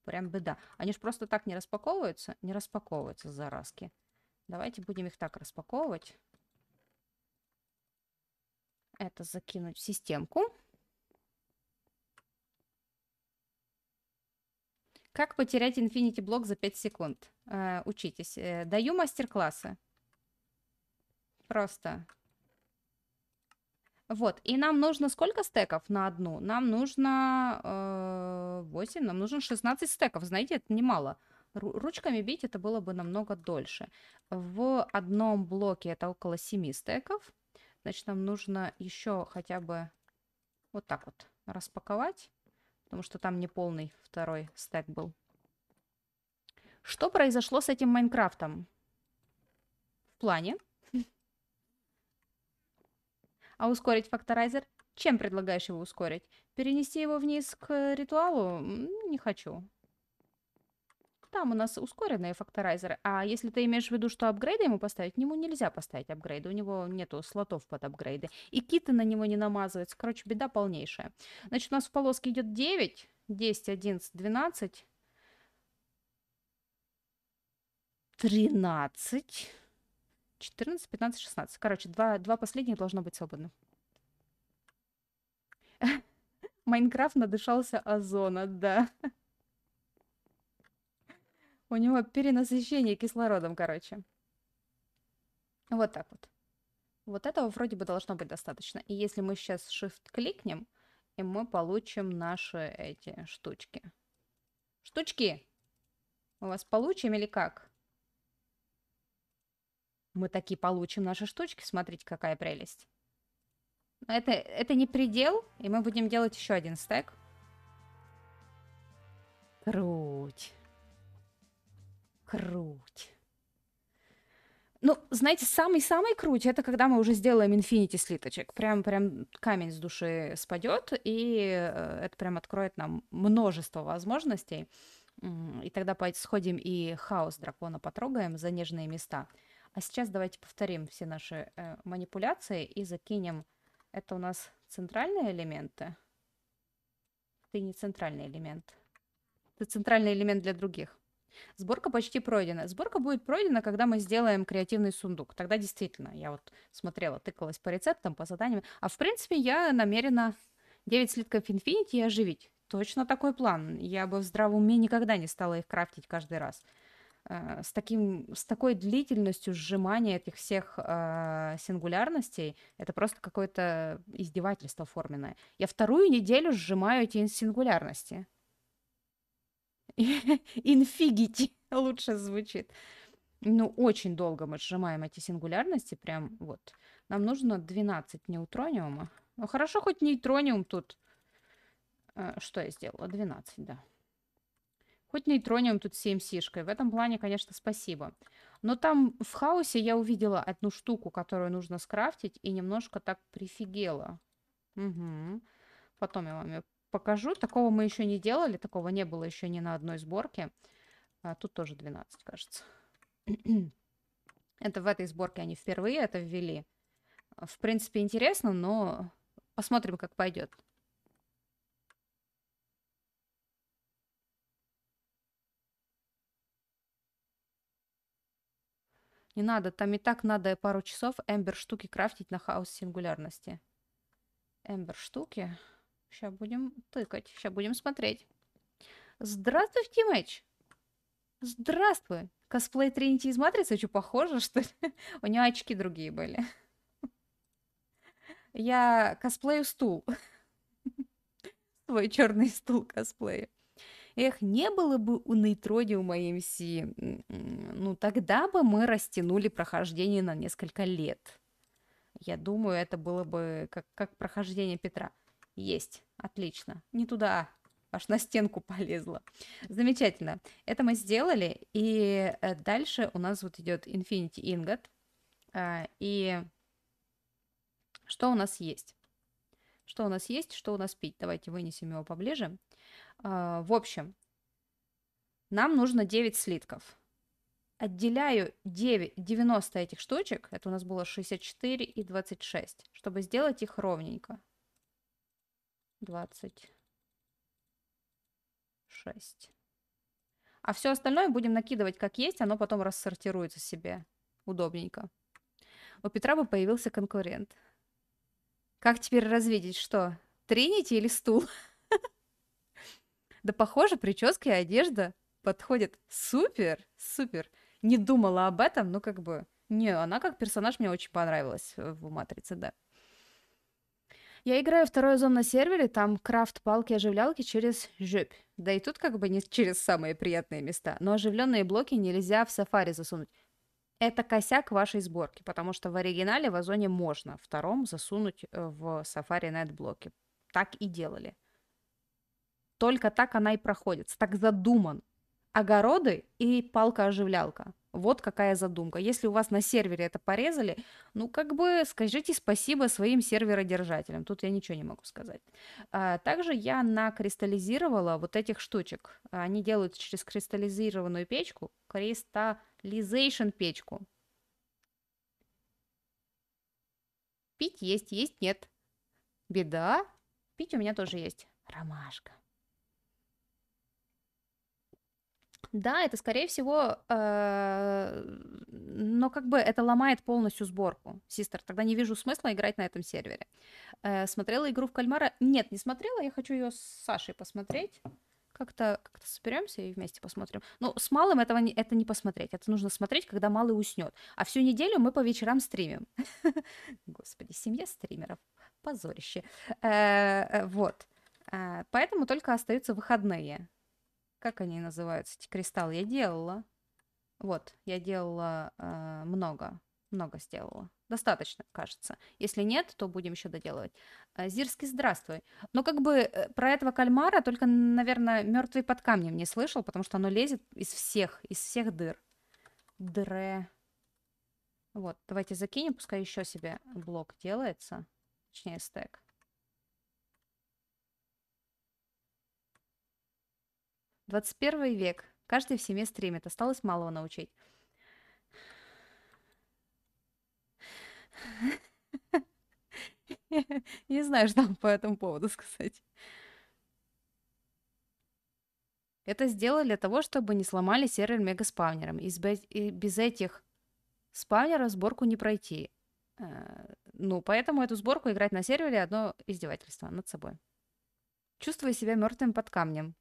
Прям беда. Они же просто так не распаковываются? Не распаковываются заразки. Давайте будем их так распаковывать. Это закинуть в системку. Как потерять Infinity блок за 5 секунд? Э, учитесь. Э, даю мастер-классы. Просто вот, и нам нужно сколько стеков на одну? Нам нужно э, 8, нам нужно 16 стеков, знаете, это немало. Ручками бить это было бы намного дольше. В одном блоке это около 7 стеков. Значит, нам нужно еще хотя бы вот так вот распаковать, потому что там не полный второй стек был. Что произошло с этим Майнкрафтом? В плане? А ускорить факторайзер? Чем предлагаешь его ускорить? Перенести его вниз к э, ритуалу? Не хочу. Там у нас ускоренные факторайзеры. А если ты имеешь в виду, что апгрейды ему поставить, к нему нельзя поставить апгрейды. У него нету слотов под апгрейды. И киты на него не намазываются. Короче, беда полнейшая. Значит, у нас в полоске идет 9, 10, 11, 12, 13... 14, 15, 16. Короче, два, два последних должно быть свободно. Майнкрафт надышался озона, да. У него перенасыщение кислородом, короче. Вот так вот. Вот этого вроде бы должно быть достаточно. И если мы сейчас Shift кликнем, и мы получим наши эти штучки. Штучки! Мы вас получим или как? мы такие получим наши штучки. Смотрите, какая прелесть. Но это, это не предел, и мы будем делать еще один стек. Круть. Круть. Ну, знаете, самый-самый круть это когда мы уже сделаем инфинити слиточек. Прям прям камень с души спадет, и э, это прям откроет нам множество возможностей. И тогда сходим и хаос дракона потрогаем за нежные места. А сейчас давайте повторим все наши э, манипуляции и закинем. Это у нас центральные элементы. Ты не центральный элемент. Ты центральный элемент для других. Сборка почти пройдена. Сборка будет пройдена, когда мы сделаем креативный сундук. Тогда действительно, я вот смотрела, тыкалась по рецептам, по заданиям. А в принципе, я намерена 9 слитков Infinity оживить. Точно такой план. Я бы в здравом уме никогда не стала их крафтить каждый раз. Э, с, таким, с такой длительностью сжимания этих всех э, сингулярностей, это просто какое-то издевательство форменное. Я вторую неделю сжимаю эти сингулярности. Инфигити лучше звучит. Ну, очень долго мы сжимаем эти сингулярности, прям вот. Нам нужно 12 неутрониума. Ну, хорошо, хоть нейтрониум тут. Э, что я сделала? 12, да. Хоть нейтрониум тут 7 сишкой. В этом плане, конечно, спасибо. Но там в хаосе я увидела одну штуку, которую нужно скрафтить, и немножко так прифигела. Угу. Потом я вам ее покажу. Такого мы еще не делали, такого не было еще ни на одной сборке. А, тут тоже 12, кажется. это в этой сборке они впервые это ввели. В принципе, интересно, но посмотрим, как пойдет. Не надо, там и так надо пару часов эмбер штуки крафтить на хаос сингулярности. Эмбер штуки. Сейчас будем тыкать, сейчас будем смотреть. Здравствуй, Тимэч! Здравствуй! Косплей Тринити из Матрицы? Что, похоже, что ли? У него очки другие были. Я косплею стул. Твой черный стул косплею. Эх, не было бы у Нейтрониума МС, ну тогда бы мы растянули прохождение на несколько лет. Я думаю, это было бы как, как прохождение Петра. Есть, отлично. Не туда, аж на стенку полезла. Замечательно. Это мы сделали, и э, дальше у нас вот идет Infinity Ingot. А, и что у нас есть? Что у нас есть, что у нас пить? Давайте вынесем его поближе. А, в общем, нам нужно 9 слитков. Отделяю 9, 90 этих штучек, это у нас было 64 и 26, чтобы сделать их ровненько. 26. А все остальное будем накидывать как есть, оно потом рассортируется себе удобненько. У Петра бы появился конкурент. Как теперь развидеть, что? Тринити или стул? Да похоже, прическа и одежда подходят супер, супер. Не думала об этом, но как бы... Не, она как персонаж мне очень понравилась э, в «Матрице», да. Я играю вторую зону на сервере, там крафт палки-оживлялки через жопь. Да и тут как бы не через самые приятные места. Но оживленные блоки нельзя в сафари засунуть. Это косяк вашей сборки, потому что в оригинале в Озоне можно втором засунуть э, в сафари Night блоки. Так и делали. Только так она и проходит, так задуман. Огороды и палка-оживлялка. Вот какая задумка. Если у вас на сервере это порезали, ну как бы скажите спасибо своим серверодержателям. Тут я ничего не могу сказать. А, также я накристаллизировала вот этих штучек. Они делают через кристаллизированную печку, кристаллизейшн печку. Пить есть, есть нет. Беда. Пить у меня тоже есть. Ромашка. Да, это скорее всего, э, но как бы это ломает полностью сборку. Систер, тогда не вижу смысла играть на этом сервере. Э, смотрела игру в кальмара? Нет, не смотрела. Я хочу ее с Сашей посмотреть. Как-то как соберемся и вместе посмотрим. Ну, с малым этого не, это не посмотреть. Это нужно смотреть, когда малый уснет. А всю неделю мы по вечерам стримим. Господи, семья стримеров. Позорище. Э, э, вот. Э, поэтому только остаются выходные как они называются, эти кристаллы, я делала. Вот, я делала э, много, много сделала. Достаточно, кажется. Если нет, то будем еще доделывать. Э, Зирский, здравствуй. Ну, как бы э, про этого кальмара только, наверное, мертвый под камнем не слышал, потому что оно лезет из всех, из всех дыр. Дре. Вот, давайте закинем, пускай еще себе блок делается. Точнее, стек. 21 век. Каждый в семье стримит. Осталось малого научить. Не знаю, что по этому поводу сказать. Это сделали для того, чтобы не сломали сервер мегаспавнером. И без этих спавнеров сборку не пройти. Э, ну, поэтому эту сборку играть на сервере одно издевательство над собой. Чувствую себя мертвым под камнем.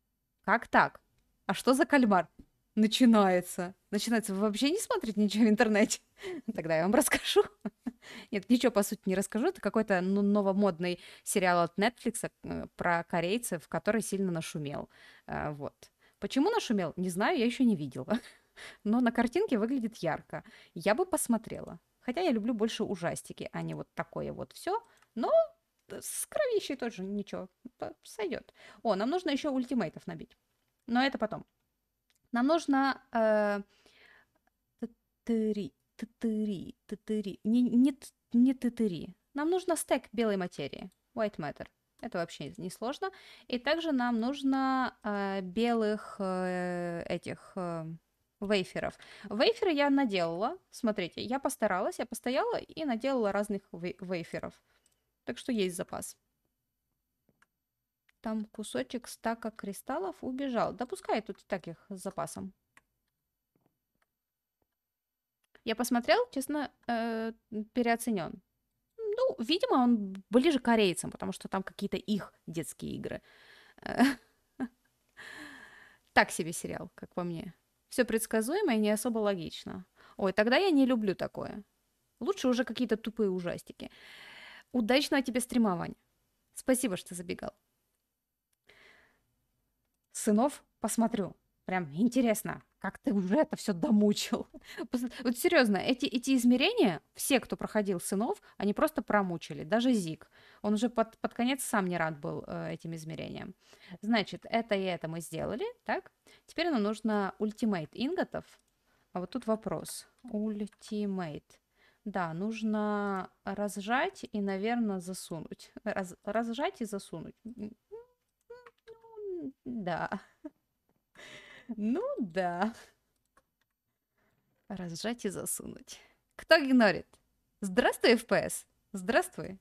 Как так? А что за кальмар? Начинается. Начинается. Вы вообще не смотрите ничего в интернете? Тогда я вам расскажу. Нет, ничего по сути не расскажу. Это какой-то ну, новомодный сериал от Netflix э, про корейцев, который сильно нашумел. Э, вот. Почему нашумел? Не знаю, я еще не видела. Но на картинке выглядит ярко. Я бы посмотрела. Хотя я люблю больше ужастики, а не вот такое вот все. Но с кровищей тоже ничего сойдет. О, нам нужно еще ультимейтов набить. Но это потом. Нам нужно... три, э, тытыри, три, тытыри. Не, не, не три. Нам нужно стек белой материи. White matter. Это вообще не сложно. И также нам нужно э, белых э, этих... Э, вейферов. Вейферы я наделала, смотрите, я постаралась, я постояла и наделала разных вей вейферов. Так что есть запас. Там кусочек стака кристаллов убежал. Да пускай тут и так их с запасом. Я посмотрел, честно, э, переоценен. Ну, видимо, он ближе к корейцам, потому что там какие-то их детские игры. Так себе сериал, как по мне. Все предсказуемо и не особо логично. Ой, тогда я не люблю такое. Лучше уже какие-то тупые ужастики. Удачного тебе стримования. Спасибо, что забегал сынов посмотрю. Прям интересно, как ты уже это все домучил. вот серьезно, эти, эти измерения, все, кто проходил сынов, они просто промучили. Даже Зик. Он уже под, под конец сам не рад был э, этим измерениям. Значит, это и это мы сделали, так? Теперь нам нужно ультимейт инготов. А вот тут вопрос. Ультимейт. Да, нужно разжать и, наверное, засунуть. Раз, разжать и засунуть да. Ну да. Разжать и засунуть. Кто игнорит? Здравствуй, FPS. Здравствуй.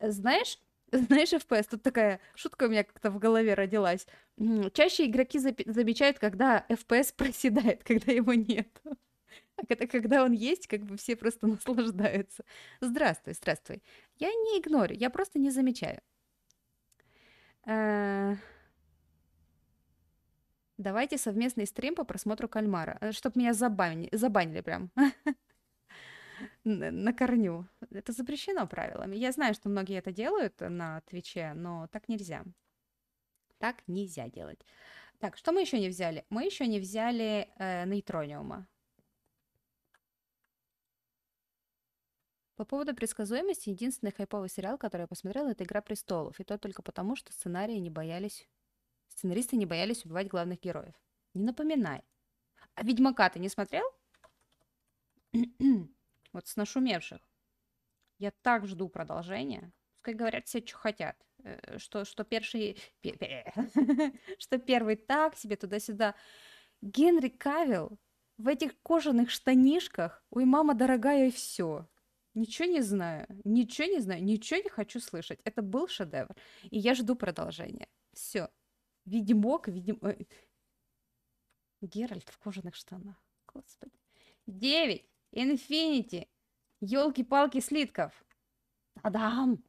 Знаешь, знаешь, FPS? тут такая шутка у меня как-то в голове родилась. Чаще игроки замечают, когда FPS проседает, когда его нет. А когда, когда он есть, как бы все просто наслаждаются. Здравствуй, здравствуй. Я не игнорю, я просто не замечаю. Э, давайте совместный стрим по просмотру кальмара, э, чтобы меня забанили, забанили прям на корню. Это запрещено правилами. Я знаю, что многие это делают на Твиче, но так нельзя. Так нельзя делать. Так, что мы еще не взяли? Мы еще не взяли э, нейтрониума. По поводу предсказуемости, единственный хайповый сериал, который я посмотрела, это «Игра престолов». И то только потому, что сценарии не боялись... Сценаристы не боялись убивать главных героев. Не напоминай. А «Ведьмака» ты не смотрел? вот с нашумевших. Я так жду продолжения. Пускай говорят все, что хотят. Э, что, что первый... что первый так себе туда-сюда. Генри Кавилл в этих кожаных штанишках. Ой, мама дорогая, и все. Ничего не знаю, ничего не знаю, ничего не хочу слышать. Это был шедевр, и я жду продолжения. Все. Ведьмок, видим... Э, Геральт в кожаных штанах. Господи. Девять. Инфинити. Елки-палки слитков. Адам.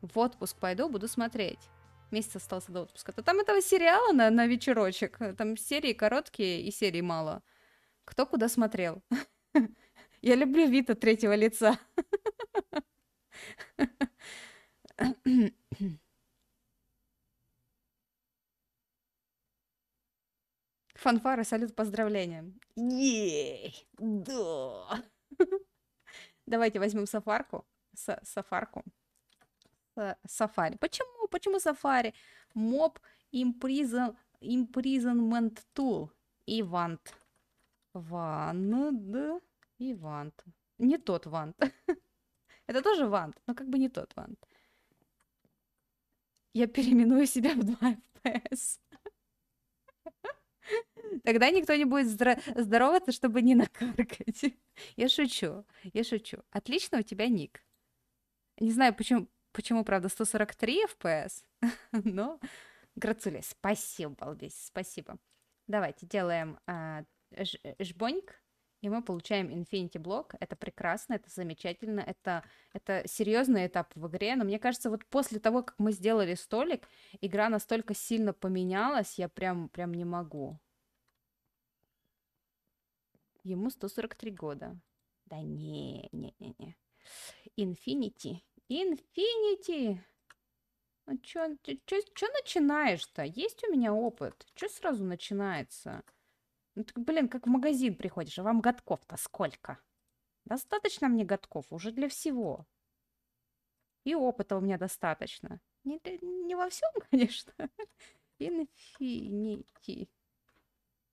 В отпуск пойду, буду смотреть. Месяц остался до отпуска. То там этого сериала на, на вечерочек. Там серии короткие и серий мало. Кто куда смотрел. Я люблю вид от третьего лица. Фанфары, салют, поздравления. Ей, да. Давайте возьмем сафарку. С сафарку. С сафари. Почему? Почему сафари? Моб импризон, imprisonment tool. И вант. Ван, да. И вант. Не тот вант. Это тоже вант, но как бы не тот вант. Я переименую себя в 2 FPS. Тогда никто не будет здра- здороваться, чтобы не накаркать. Я шучу, я шучу. Отлично у тебя ник. Не знаю, почему, почему правда, 143 FPS, но... Грацуля, спасибо, балбес, спасибо. Давайте делаем а, жбоньк. И мы получаем Infinity блок. Это прекрасно, это замечательно, это, это серьезный этап в игре. Но мне кажется, вот после того, как мы сделали столик, игра настолько сильно поменялась, я прям, прям не могу. Ему 143 года. Да не, не, не, не. Infinity. Infinity! Ну чё, чё, чё начинаешь-то? Есть у меня опыт. Чё сразу начинается? Ну, так, блин, как в магазин приходишь, а вам годков-то сколько? Достаточно мне годков уже для всего. И опыта у меня достаточно. Не, не во всем, конечно. Инфинити.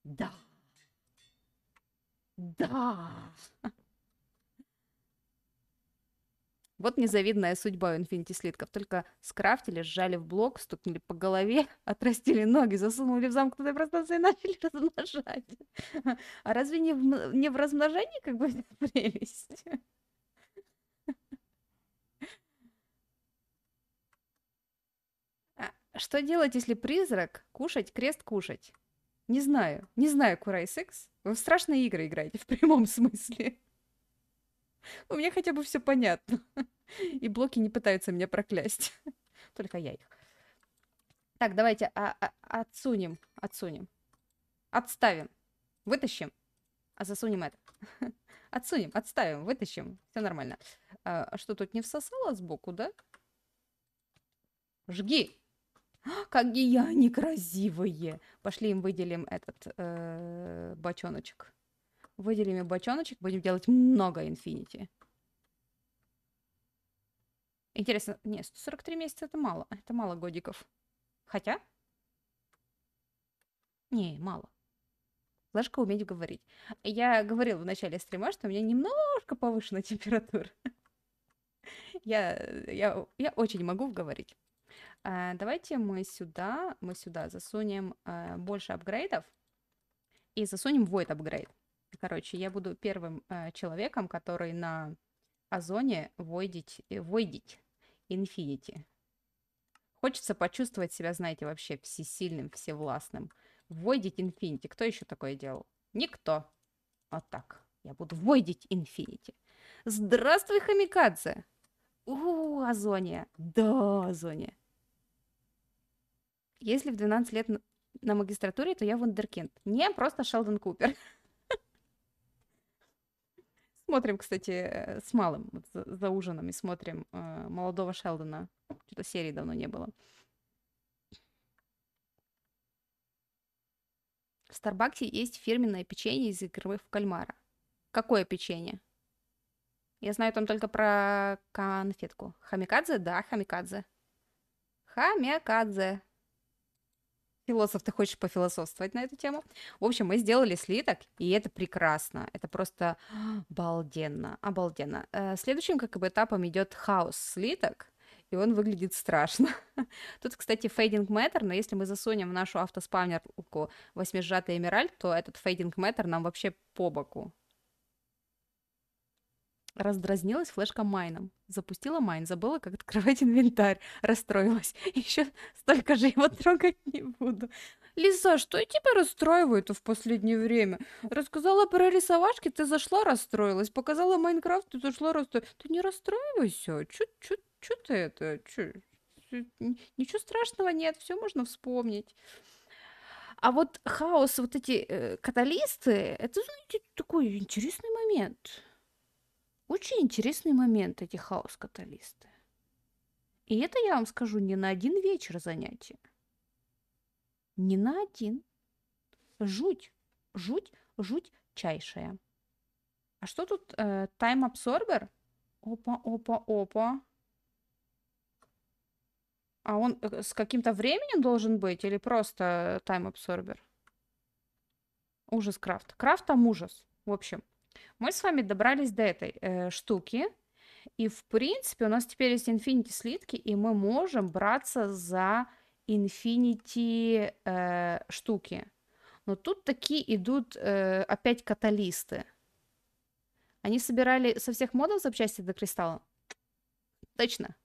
Да. Да. Вот незавидная судьба у Infinity слитков. Только скрафтили, сжали в блок, стукнули по голове, отрастили ноги, засунули в замкнутое пространство и начали размножать. А разве не в, не в размножении как бы прелесть? А что делать, если призрак кушать, крест кушать? Не знаю. Не знаю, Курайс X. Вы в страшные игры играете в прямом смысле. У меня хотя бы все понятно. И блоки не пытаются меня проклясть. Только я их. Так, давайте а -а отсунем, отсунем. Отставим. Вытащим. А засунем это. Отсунем, отставим, вытащим. Все нормально. А, а, что тут не всосало сбоку, да? Жги. А, какие они красивые. Пошли им выделим этот э -э бочоночек. Выделим бочоночек, будем делать много инфинити. Интересно, нет, 143 месяца это мало. Это мало годиков. Хотя... Не, мало. Ложка уметь говорить. Я говорила в начале стрима, что у меня немножко повышена температура. Я, я, я очень могу говорить. А, давайте мы сюда, мы сюда засунем а, больше апгрейдов и засунем void апгрейд. Короче, я буду первым э, человеком, который на Озоне войдить, э, войдить Infinity. Хочется почувствовать себя, знаете, вообще всесильным, всевластным. Войдить Infinity. Кто еще такое делал? Никто. Вот так. Я буду войдить Infinity. Здравствуй, Хамикадзе! У, Озония. Да, Озония. Если в 12 лет на магистратуре, то я вундеркинд. Не, просто Шелдон Купер. Смотрим, кстати, э, с малым, вот за, за ужином, и смотрим э, молодого Шелдона. Что-то серии давно не было. В Старбаксе есть фирменное печенье из игровых кальмара. Какое печенье? Я знаю там только про конфетку. Хамикадзе? Да, хамикадзе. Хамикадзе философ, ты хочешь пофилософствовать на эту тему. В общем, мы сделали слиток, и это прекрасно. Это просто обалденно, обалденно. Э, следующим как бы этапом идет хаос слиток, и он выглядит страшно. Тут, кстати, фейдинг matter, но если мы засунем в нашу автоспавнерку восьмижатый эмеральд, то этот фейдинг matter нам вообще по боку. Раздразнилась флешка майном. Запустила майн, забыла, как открывать инвентарь. Расстроилась. Еще столько же его трогать не буду. Лиса, что тебя расстраивает в последнее время? Рассказала про рисовашки, ты зашла, расстроилась. Показала Майнкрафт, ты зашла, расстроилась. Ты не расстраивайся. Чё ты это? Чё? Ничего страшного нет, все можно вспомнить. А вот хаос, вот эти э, каталисты, это, знаете, такой интересный момент. Очень интересный момент эти хаос-каталисты. И это, я вам скажу, не на один вечер занятия. Не на один. Жуть, жуть, жуть чайшая. А что тут? Тайм-абсорбер? Э, опа, опа, опа. А он э, с каким-то временем должен быть или просто тайм-абсорбер? Э, ужас крафт. Крафт там ужас. В общем, мы с вами добрались до этой э, штуки. И, в принципе, у нас теперь есть Infinity слитки, и мы можем браться за Infinity э, штуки. Но тут такие идут э, опять каталисты. Они собирали со всех модов запчасти до кристалла? Точно.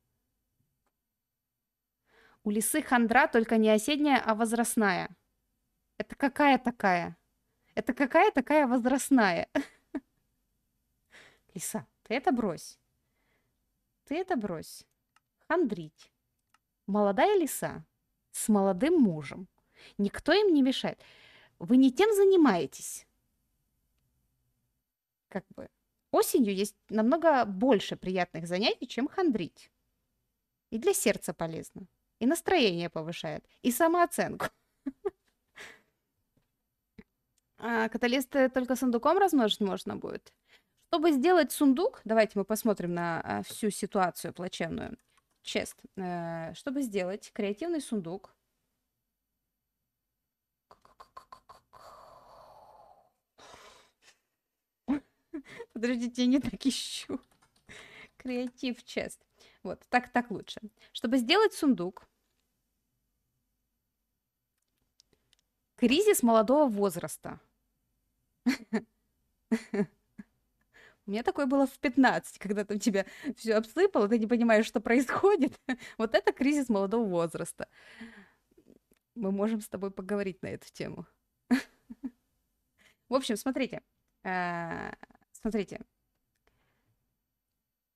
У лисы хандра только не осенняя, а возрастная. Это какая такая? Это какая такая возрастная? Лиса, ты это брось. Ты это брось. Хандрить. Молодая лиса с молодым мужем. Никто им не мешает. Вы не тем занимаетесь. Как бы осенью есть намного больше приятных занятий, чем хандрить. И для сердца полезно. И настроение повышает. И самооценку. А каталисты э, только сундуком размножить можно будет? Чтобы сделать сундук, давайте мы посмотрим на а, всю ситуацию плачевную. Чест. Э, чтобы сделать креативный сундук, Подождите, я не так ищу. Креатив чест. Вот, так, так лучше. Чтобы сделать сундук, кризис молодого возраста. У меня такое было в 15, когда там тебя все обсыпало, ты не понимаешь, что происходит. Вот это кризис молодого возраста. Мы можем с тобой поговорить на эту тему. В общем, смотрите. А, смотрите.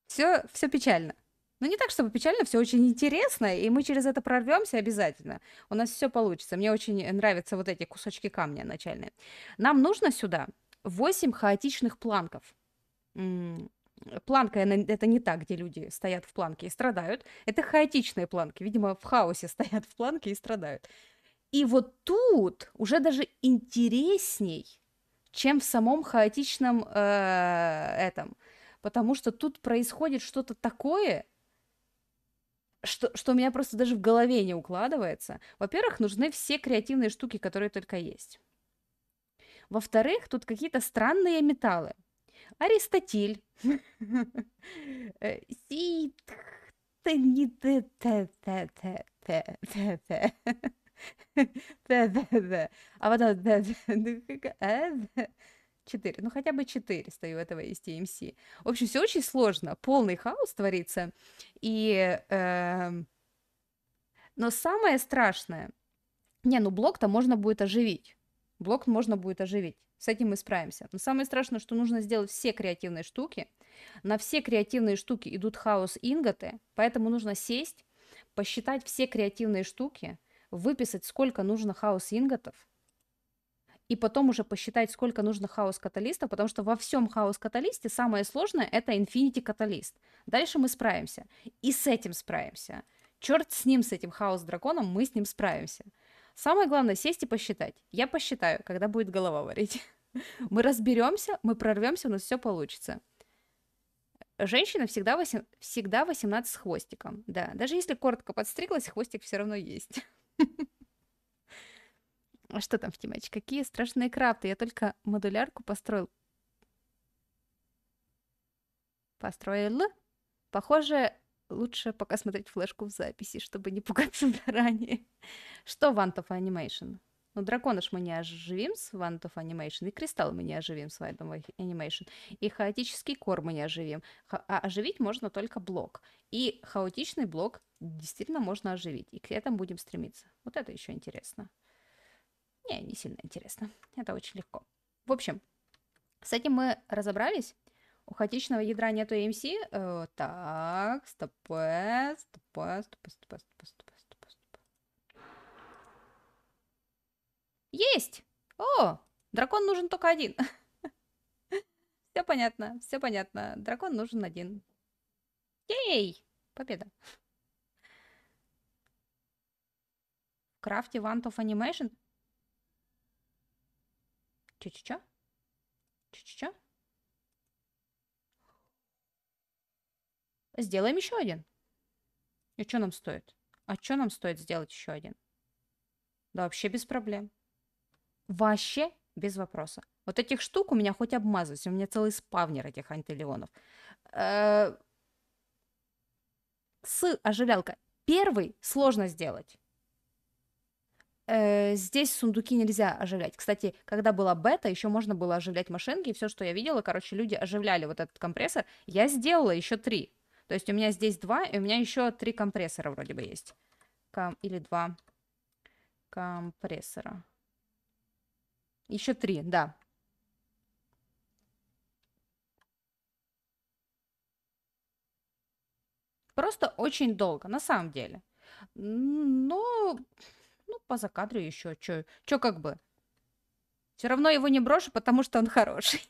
Все, все печально. Но ну, не так, чтобы печально, все очень интересно, и мы через это прорвемся обязательно. У нас все получится. Мне очень нравятся вот эти кусочки камня начальные. Нам нужно сюда 8 хаотичных планков. Планка это не так где люди стоят в планке и страдают. Это хаотичные планки. Видимо, в хаосе стоят в планке и страдают. И вот тут уже даже интересней, чем в самом хаотичном э, этом. Потому что тут происходит что-то такое, что, что у меня просто даже в голове не укладывается. Во-первых, нужны все креативные штуки, которые только есть. Во-вторых, тут какие-то странные металлы. Аристотель, Сит, а вот это 4, а, ну хотя бы четыре стою этого из EMC. Эм В общем, все очень сложно, полный хаос творится. И, э, но самое страшное, не, ну блок-то можно будет оживить. Блок можно будет оживить. С этим мы справимся. Но самое страшное, что нужно сделать все креативные штуки. На все креативные штуки идут хаос инготы, поэтому нужно сесть, посчитать все креативные штуки, выписать, сколько нужно хаос инготов, и потом уже посчитать, сколько нужно хаос каталиста, потому что во всем хаос каталисте самое сложное это инфинити каталист. Дальше мы справимся. И с этим справимся. Черт с ним, с этим хаос драконом, мы с ним справимся. Самое главное сесть и посчитать. Я посчитаю, когда будет голова варить. Мы разберемся, мы прорвемся, у нас все получится. Женщина всегда, 8, всегда 18 с хвостиком. Да, даже если коротко подстриглась, хвостик все равно есть. А что там в тематике? Какие страшные крафты? Я только модулярку построил. Построил. Похоже, лучше пока смотреть флешку в записи, чтобы не пугаться заранее. Что в Антов Анимейшн? Ну, дракона ж мы не оживим с Вант of Animation, и кристалл мы не оживим с Вант of Animation, и хаотический кор мы не оживим. Ха- а оживить можно только блок. И хаотичный блок действительно можно оживить, и к этому будем стремиться. Вот это еще интересно. Не, не сильно интересно. Это очень легко. В общем, с этим мы разобрались. У хаотичного ядра нету AMC. Э, так, стоп, стоп, стоп, стоп, стоп, стоп, стоп, стоп. Есть! О, дракон нужен только один. Все понятно, все понятно. Дракон нужен один. Ей! Победа. В крафте Want of Animation? Че-че-че? Че-че-че? сделаем еще один. И что нам стоит? А что нам стоит сделать еще один? Да вообще без проблем. Вообще без вопроса. Вот этих штук у меня хоть обмазывайся. У меня целый спавнер этих антилеонов. Э с оживлялка. Первый сложно сделать. Э, здесь сундуки нельзя оживлять. Кстати, когда была бета, еще можно было оживлять машинки, и все, что я видела, короче, люди оживляли вот этот компрессор. Я сделала еще три. То есть у меня здесь два, и у меня еще три компрессора вроде бы есть. Ком или два компрессора. Еще три, да. Просто очень долго, на самом деле. Но, ну, по закадрю еще, что, чё как бы. Все равно его не брошу, потому что он хороший.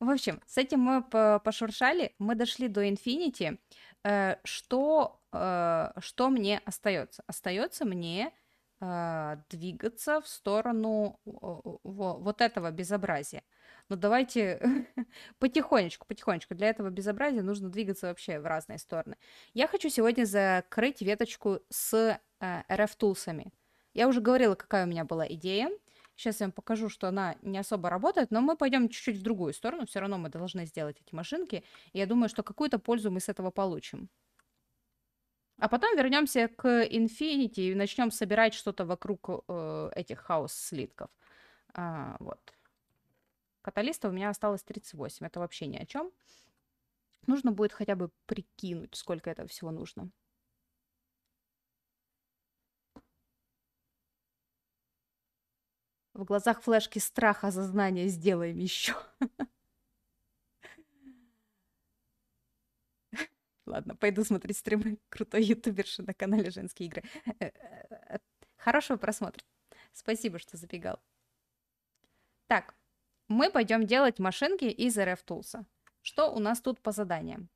В общем, с этим мы пошуршали, мы дошли до инфинити. Э, что, э, что мне остается? Остается мне э, двигаться в сторону вот этого безобразия. Но давайте потихонечку, потихонечку. Для этого безобразия нужно двигаться вообще в разные стороны. Я хочу сегодня закрыть веточку с э, RF-тулсами. Я уже говорила, какая у меня была идея. Сейчас я вам покажу, что она не особо работает, но мы пойдем чуть-чуть в другую сторону. Все равно мы должны сделать эти машинки. И я думаю, что какую-то пользу мы с этого получим. А потом вернемся к Infinity и начнем собирать что-то вокруг э, этих хаос-слитков. А, вот. Каталиста у меня осталось 38. Это вообще ни о чем. Нужно будет хотя бы прикинуть, сколько этого всего нужно. В глазах флешки страха сознания сделаем еще. Ладно, пойду смотреть стримы крутой ютуберши на канале «Женские игры». Э, э, э, хорошего просмотра. Спасибо, что забегал. Так, мы пойдем делать машинки из RF Tools. Что у нас тут по заданиям?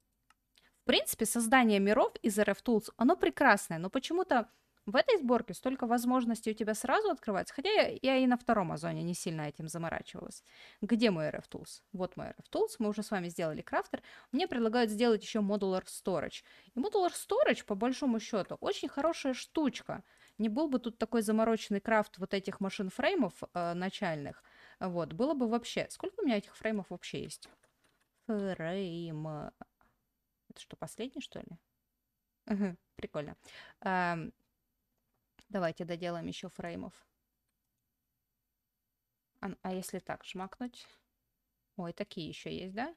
В принципе, создание миров из RF Tools, оно прекрасное, но почему-то в этой сборке столько возможностей у тебя сразу открывается, хотя я, я и на втором озоне не сильно этим заморачивалась. Где мой RFTools? Вот мой RFTools, мы уже с вами сделали крафтер. Мне предлагают сделать еще Modular Storage. И Modular Storage, по большому счету, очень хорошая штучка. Не был бы тут такой замороченный крафт вот этих машин-фреймов э, начальных, вот, было бы вообще... Сколько у меня этих фреймов вообще есть? Фрейм... Э, это что, последний, что ли? прикольно. Эм, Давайте доделаем еще фреймов. А, а если так жмакнуть? Ой, такие еще есть, да?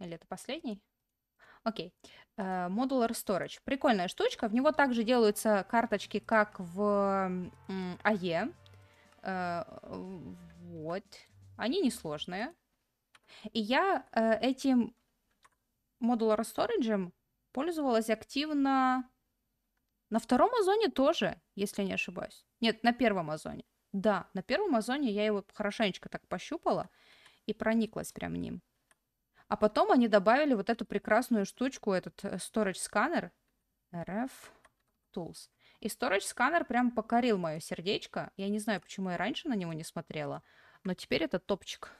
Или это последний? Окей. Okay. Э, modular Storage. Прикольная штучка. В него также делаются карточки, как в AE. Э, вот. Они несложные. И я э, этим Modular Storage пользовалась активно на втором озоне тоже, если не ошибаюсь. Нет, на первом озоне. Да, на первом озоне я его хорошенечко так пощупала и прониклась прям ним. А потом они добавили вот эту прекрасную штучку, этот э, storage Scanner RF Tools. И storage Scanner прям покорил мое сердечко. Я не знаю, почему я раньше на него не смотрела, но теперь это топчик.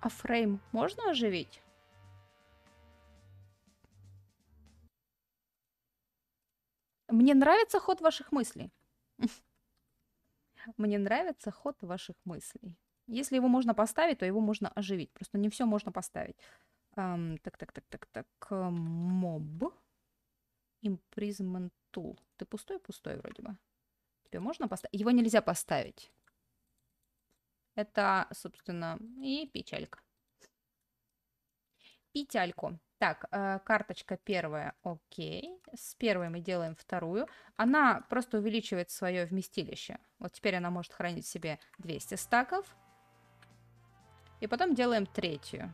А фрейм можно оживить? Мне нравится ход ваших мыслей. Мне нравится ход ваших мыслей. Если его можно поставить, то его можно оживить. Просто не все можно поставить. так, так, так, так, так. Э, моб. Imprisonment tool. Ты пустой, пустой вроде бы. Тебе можно поставить? Его нельзя поставить. Это, собственно, и печалька и тяльку. Так, э, карточка первая, окей. С первой мы делаем вторую. Она просто увеличивает свое вместилище. Вот теперь она может хранить в себе 200 стаков. И потом делаем третью.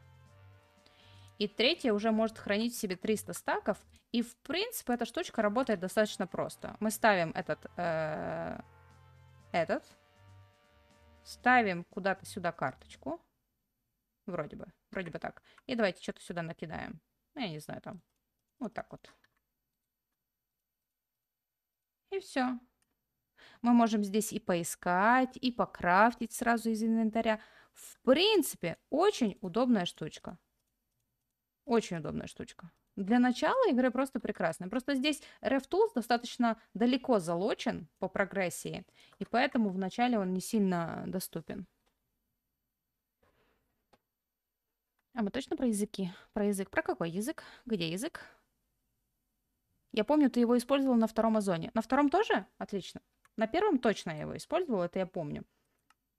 И третья уже может хранить в себе 300 стаков. И в принципе эта штучка работает достаточно просто. Мы ставим этот... Э, этот. Ставим куда-то сюда карточку. Вроде бы. Вроде бы так. И давайте что-то сюда накидаем. Ну, я не знаю, там. Вот так вот. И все. Мы можем здесь и поискать, и покрафтить сразу из инвентаря. В принципе, очень удобная штучка. Очень удобная штучка. Для начала игры просто прекрасная. Просто здесь RefTools достаточно далеко залочен по прогрессии, и поэтому в начале он не сильно доступен. А мы точно про языки? Про язык. Про какой язык? Где язык? Я помню, ты его использовал на втором озоне. На втором тоже? Отлично. На первом точно я его использовал, это я помню.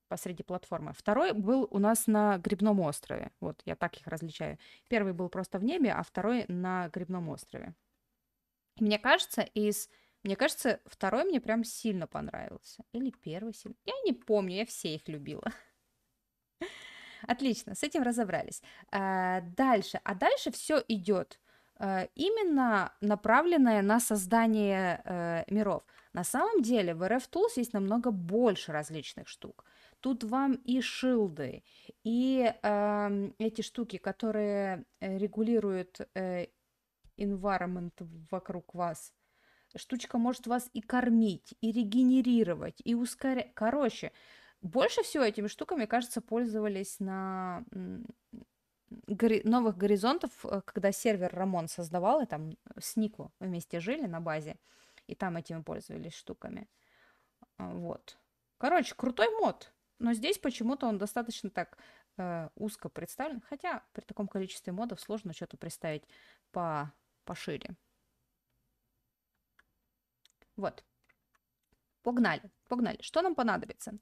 Посреди платформы. Второй был у нас на Грибном острове. Вот, я так их различаю. Первый был просто в небе, а второй на Грибном острове. Мне кажется, из... Мне кажется, второй мне прям сильно понравился. Или первый сильно. Я не помню, я все их любила. Отлично, с этим разобрались. Э, дальше, а дальше все идет э, именно направленное на создание э, миров. На самом деле в RF Tools есть намного больше различных штук. Тут вам и шилды, и эм, эти штуки, которые регулируют э, environment вокруг вас. Штучка может вас и кормить, и регенерировать, и ускорять. Короче, больше всего этими штуками, кажется, пользовались на гори- новых горизонтов, э, когда сервер Рамон создавал, и там с Нику вместе жили на базе, и там этими пользовались штуками. А, вот. Короче, крутой мод, но здесь почему-то он достаточно так э, узко представлен, хотя при таком количестве модов сложно что-то представить по пошире. Вот. Погнали, погнали. Что нам понадобится?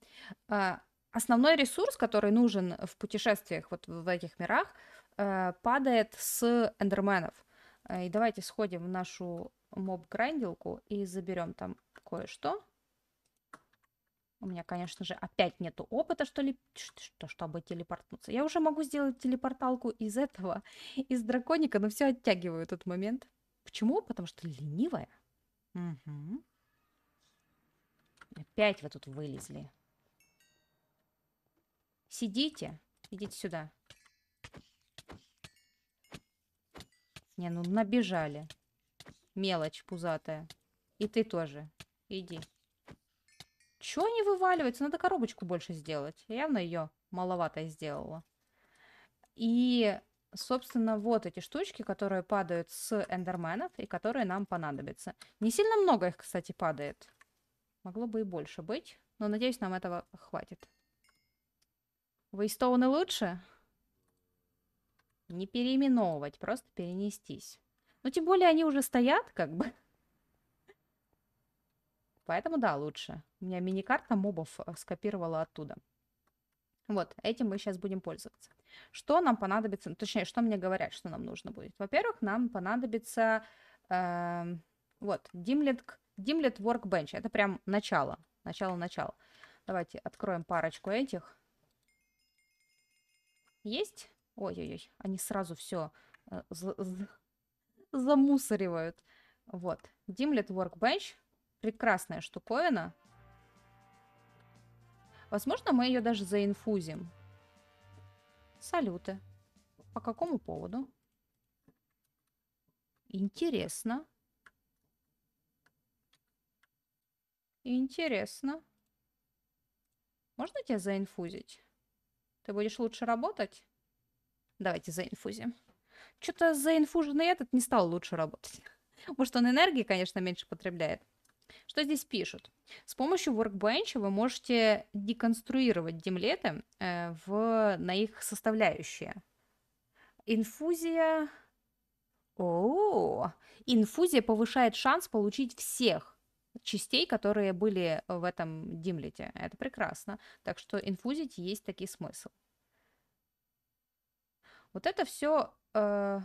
А, основной ресурс, который нужен в путешествиях вот в этих мирах, э, падает с эндерменов. Э, и давайте сходим в нашу моб-грандилку и заберем там кое-что. У меня, конечно же, опять нету опыта, что ли, что, чтобы телепортнуться. Я уже могу сделать телепорталку из этого, из драконика, но все оттягиваю этот момент. Почему? Потому что ленивая. Угу. Опять вы тут вылезли. Сидите. Идите сюда. Не, ну набежали. Мелочь пузатая. И ты тоже. Иди. Чего не вываливается? Надо коробочку больше сделать. Я явно ее маловато сделала. И, собственно, вот эти штучки, которые падают с эндерменов и которые нам понадобятся. Не сильно много их, кстати, падает. Могло бы и больше быть, но надеюсь, нам этого хватит. Вейстоуны лучше? Не переименовывать, просто перенестись. Ну, тем более они уже стоят, как бы. Поэтому да, лучше. У меня мини-карта мобов э, скопировала оттуда. Вот, этим мы сейчас будем пользоваться. Что нам понадобится, ну, точнее, что мне говорят, что нам нужно будет? Во-первых, нам понадобится, э, вот, Dimlet Gimlet Workbench. Это прям начало. Начало-начало. Давайте откроем парочку этих. Есть? Ой-ой-ой, они сразу все э, замусоривают. Вот. Gimlet Workbench. Прекрасная штуковина. Возможно, мы ее даже заинфузим. Салюты. По какому поводу? Интересно. Интересно. Можно тебя заинфузить? Ты будешь лучше работать? Давайте заинфузим. Что-то заинфуженный этот не стал лучше работать. Может, он энергии, конечно, меньше потребляет. Что здесь пишут? С помощью Workbench вы можете деконструировать демлеты э, в, на их составляющие. Инфузия... -о! инфузия повышает шанс получить всех частей, которые были в этом димлете. Это прекрасно. Так что инфузить есть такой смысл. Вот это все э,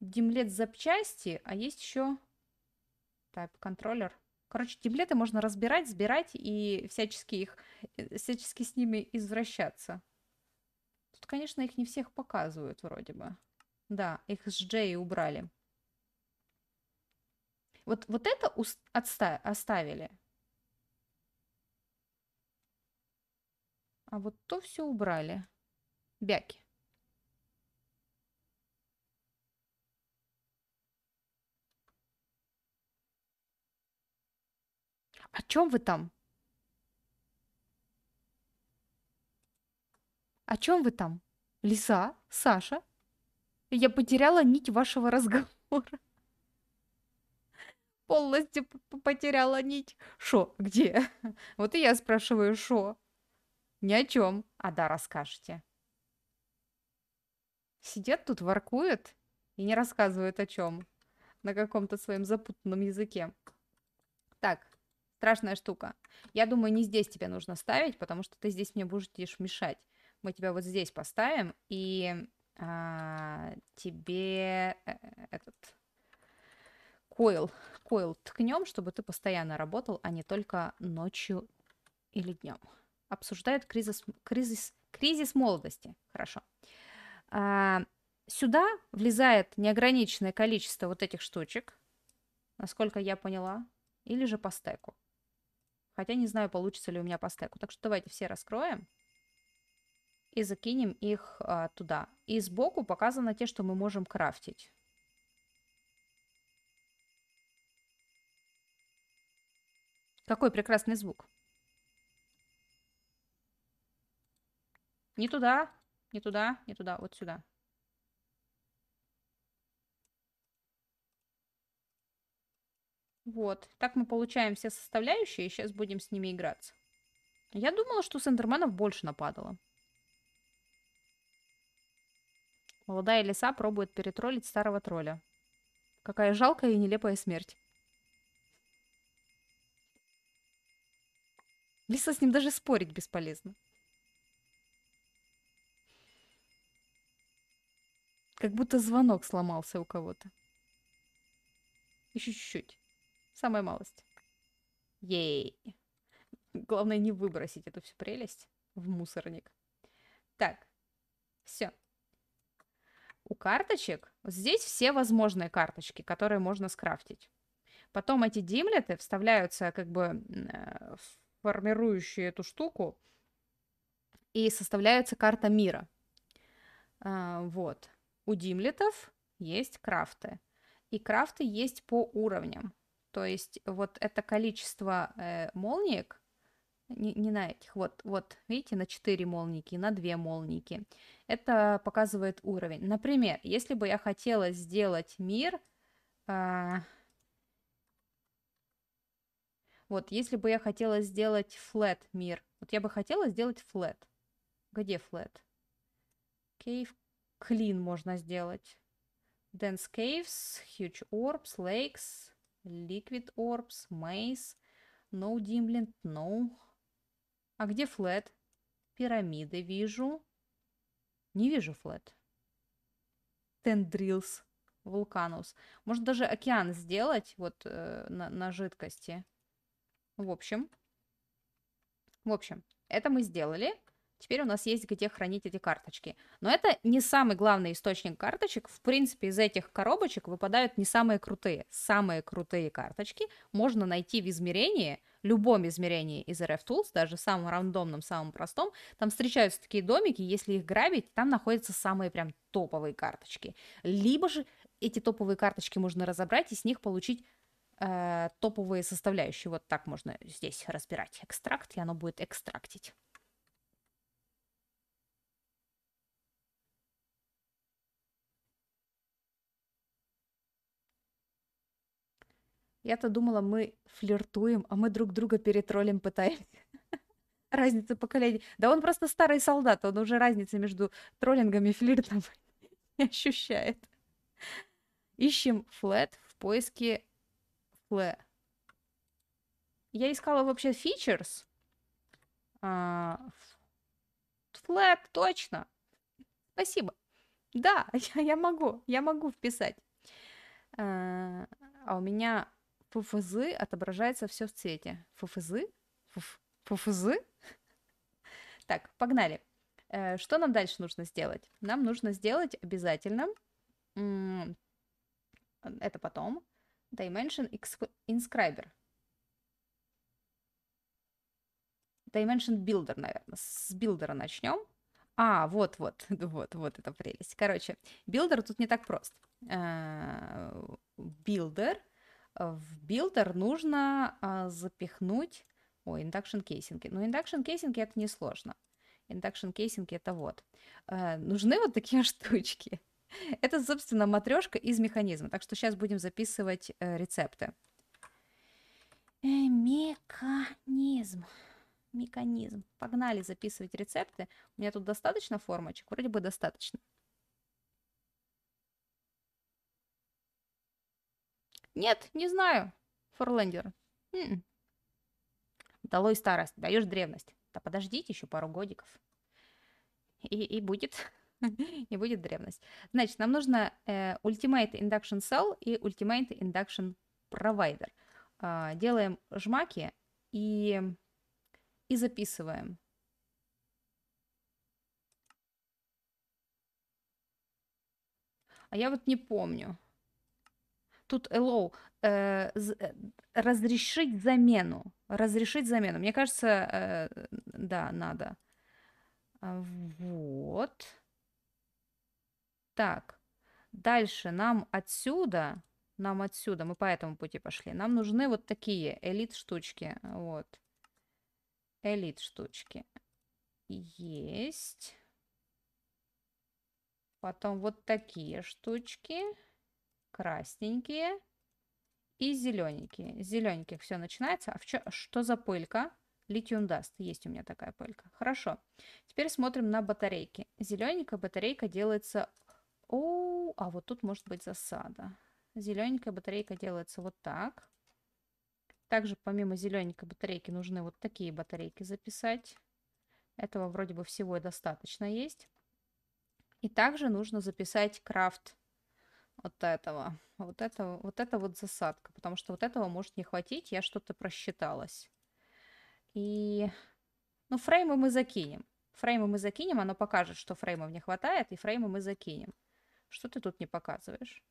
димлет запчасти, а есть еще type контроллер. Короче, димлеты можно разбирать, сбирать и всячески их, э, всячески с ними извращаться. Тут, конечно, их не всех показывают вроде бы. Да, их с Джей убрали. Вот, вот это уст- отста- оставили. А вот то все убрали. Бяки. О чем вы там? О чем вы там? Лиса, Саша? Я потеряла нить вашего разговора полностью потеряла нить. Шо, где? Вот и я спрашиваю, шо? Ни о чем. А да, расскажете. Сидят тут, воркуют и не рассказывают о чем. На каком-то своем запутанном языке. Так, страшная штука. Я думаю, не здесь тебя нужно ставить, потому что ты здесь мне будешь мешать. Мы тебя вот здесь поставим, и а, тебе э, этот койл, койл ткнем, чтобы ты постоянно работал, а не только ночью или днем. Обсуждает кризис, кризис, кризис молодости. Хорошо. А, сюда влезает неограниченное количество вот этих штучек, насколько я поняла, или же по стеку. Хотя не знаю, получится ли у меня по стеку. Так что давайте все раскроем и закинем их а, туда. И сбоку показаны те, что мы можем крафтить. Какой прекрасный звук. Не туда, не туда, не туда, вот сюда. Вот, так мы получаем все составляющие, сейчас будем с ними играться. Я думала, что с эндерменов больше нападало. Молодая лиса пробует перетроллить старого тролля. Какая жалкая и нелепая смерть. Лиса с ним даже спорить бесполезно. Как будто звонок сломался у кого-то. Еще чуть-чуть. Самая малость. Ей. Главное не выбросить эту всю прелесть в мусорник. Так, все. У карточек вот здесь все возможные карточки, которые можно скрафтить. Потом эти димлеты вставляются как бы э, в формирующие эту штуку, и составляется карта мира. А, вот. У димлетов есть крафты. И крафты есть по уровням. То есть вот это количество э, молниек, не, не на этих, вот, вот, видите, на 4 молники, на 2 молники. Это показывает уровень. Например, если бы я хотела сделать мир... Э, вот, если бы я хотела сделать flat мир. Вот я бы хотела сделать flat. Где flat? Кейв, клин можно сделать. Dense caves, huge orbs, lakes, liquid orbs, maze, no dimland, no. А где flat? Пирамиды вижу. Не вижу flat. Tendrils, вулканус. Может даже океан сделать вот э, на, на жидкости. В общем, в общем, это мы сделали. Теперь у нас есть где хранить эти карточки. Но это не самый главный источник карточек. В принципе, из этих коробочек выпадают не самые крутые. Самые крутые карточки можно найти в измерении, любом измерении из Tools, даже самым рандомным, самым простом. Там встречаются такие домики, если их грабить, там находятся самые прям топовые карточки. Либо же эти топовые карточки можно разобрать и с них получить э, топовые составляющие. Вот так можно здесь разбирать экстракт, и оно будет экстрактить. Я-то думала, мы флиртуем, а мы друг друга перетроллим пытаемся. Разница поколений. Да он просто старый солдат, он уже разницы между троллингом и флиртом не ощущает. Ищем флет в поиске Ble. Я искала вообще фичерс А, flag, точно. Спасибо. Да, я, я могу, я могу вписать. А, а у меня ФФЗ отображается все в цвете. ФФЗ? ФФ, ФФЗ? Так, погнали. Э, что нам дальше нужно сделать? Нам нужно сделать обязательно, это потом, dimension inscriber. Dimension Builder, наверное. С билдера начнем. А, вот-вот, вот-вот, это прелесть. Короче, билдер тут не так прост. Билдер, э, в билдер нужно а, запихнуть... Ой, индакшн кейсинги. Ну, индакшн кейсинги это несложно. Индакшн кейсинги это вот. Э, нужны вот такие штучки. Это, собственно, матрешка из механизма. Так что сейчас будем записывать э, рецепты. Э, механизм. Механизм. Погнали записывать рецепты. У меня тут достаточно формочек? Вроде бы достаточно. Нет, не знаю. Форлендер. М-м. Долой старость, даешь древность. Да подождите еще пару годиков. И, и будет. Не будет древность. Значит, нам нужно э, Ultimate Induction Cell и Ultimate Induction Provider. Э, делаем жмаки и, и записываем. А я вот не помню. Тут allow, э, э разрешить замену. Разрешить замену. Мне кажется, э, да, надо. А вот. Так, дальше нам отсюда, нам отсюда, мы по этому пути пошли, нам нужны вот такие элит-штучки, вот. Элит-штучки. Есть. Потом вот такие штучки, красненькие и зелененькие. Зелененьких все начинается. А в чё, что за пылька? Литиум даст. Есть у меня такая пылька. Хорошо. Теперь смотрим на батарейки. Зелененькая батарейка делается о, а вот тут может быть засада. Зелененькая батарейка делается вот так. Также помимо зелененькой батарейки нужны вот такие батарейки записать. Этого вроде бы всего и достаточно есть. И также нужно записать крафт вот этого. Вот это вот, это вот засадка, потому что вот этого может не хватить, я что-то просчиталась. И, ну, фреймы мы закинем. Фреймы мы закинем, оно покажет, что фреймов не хватает, и фреймы мы закинем. Что ты тут не показываешь?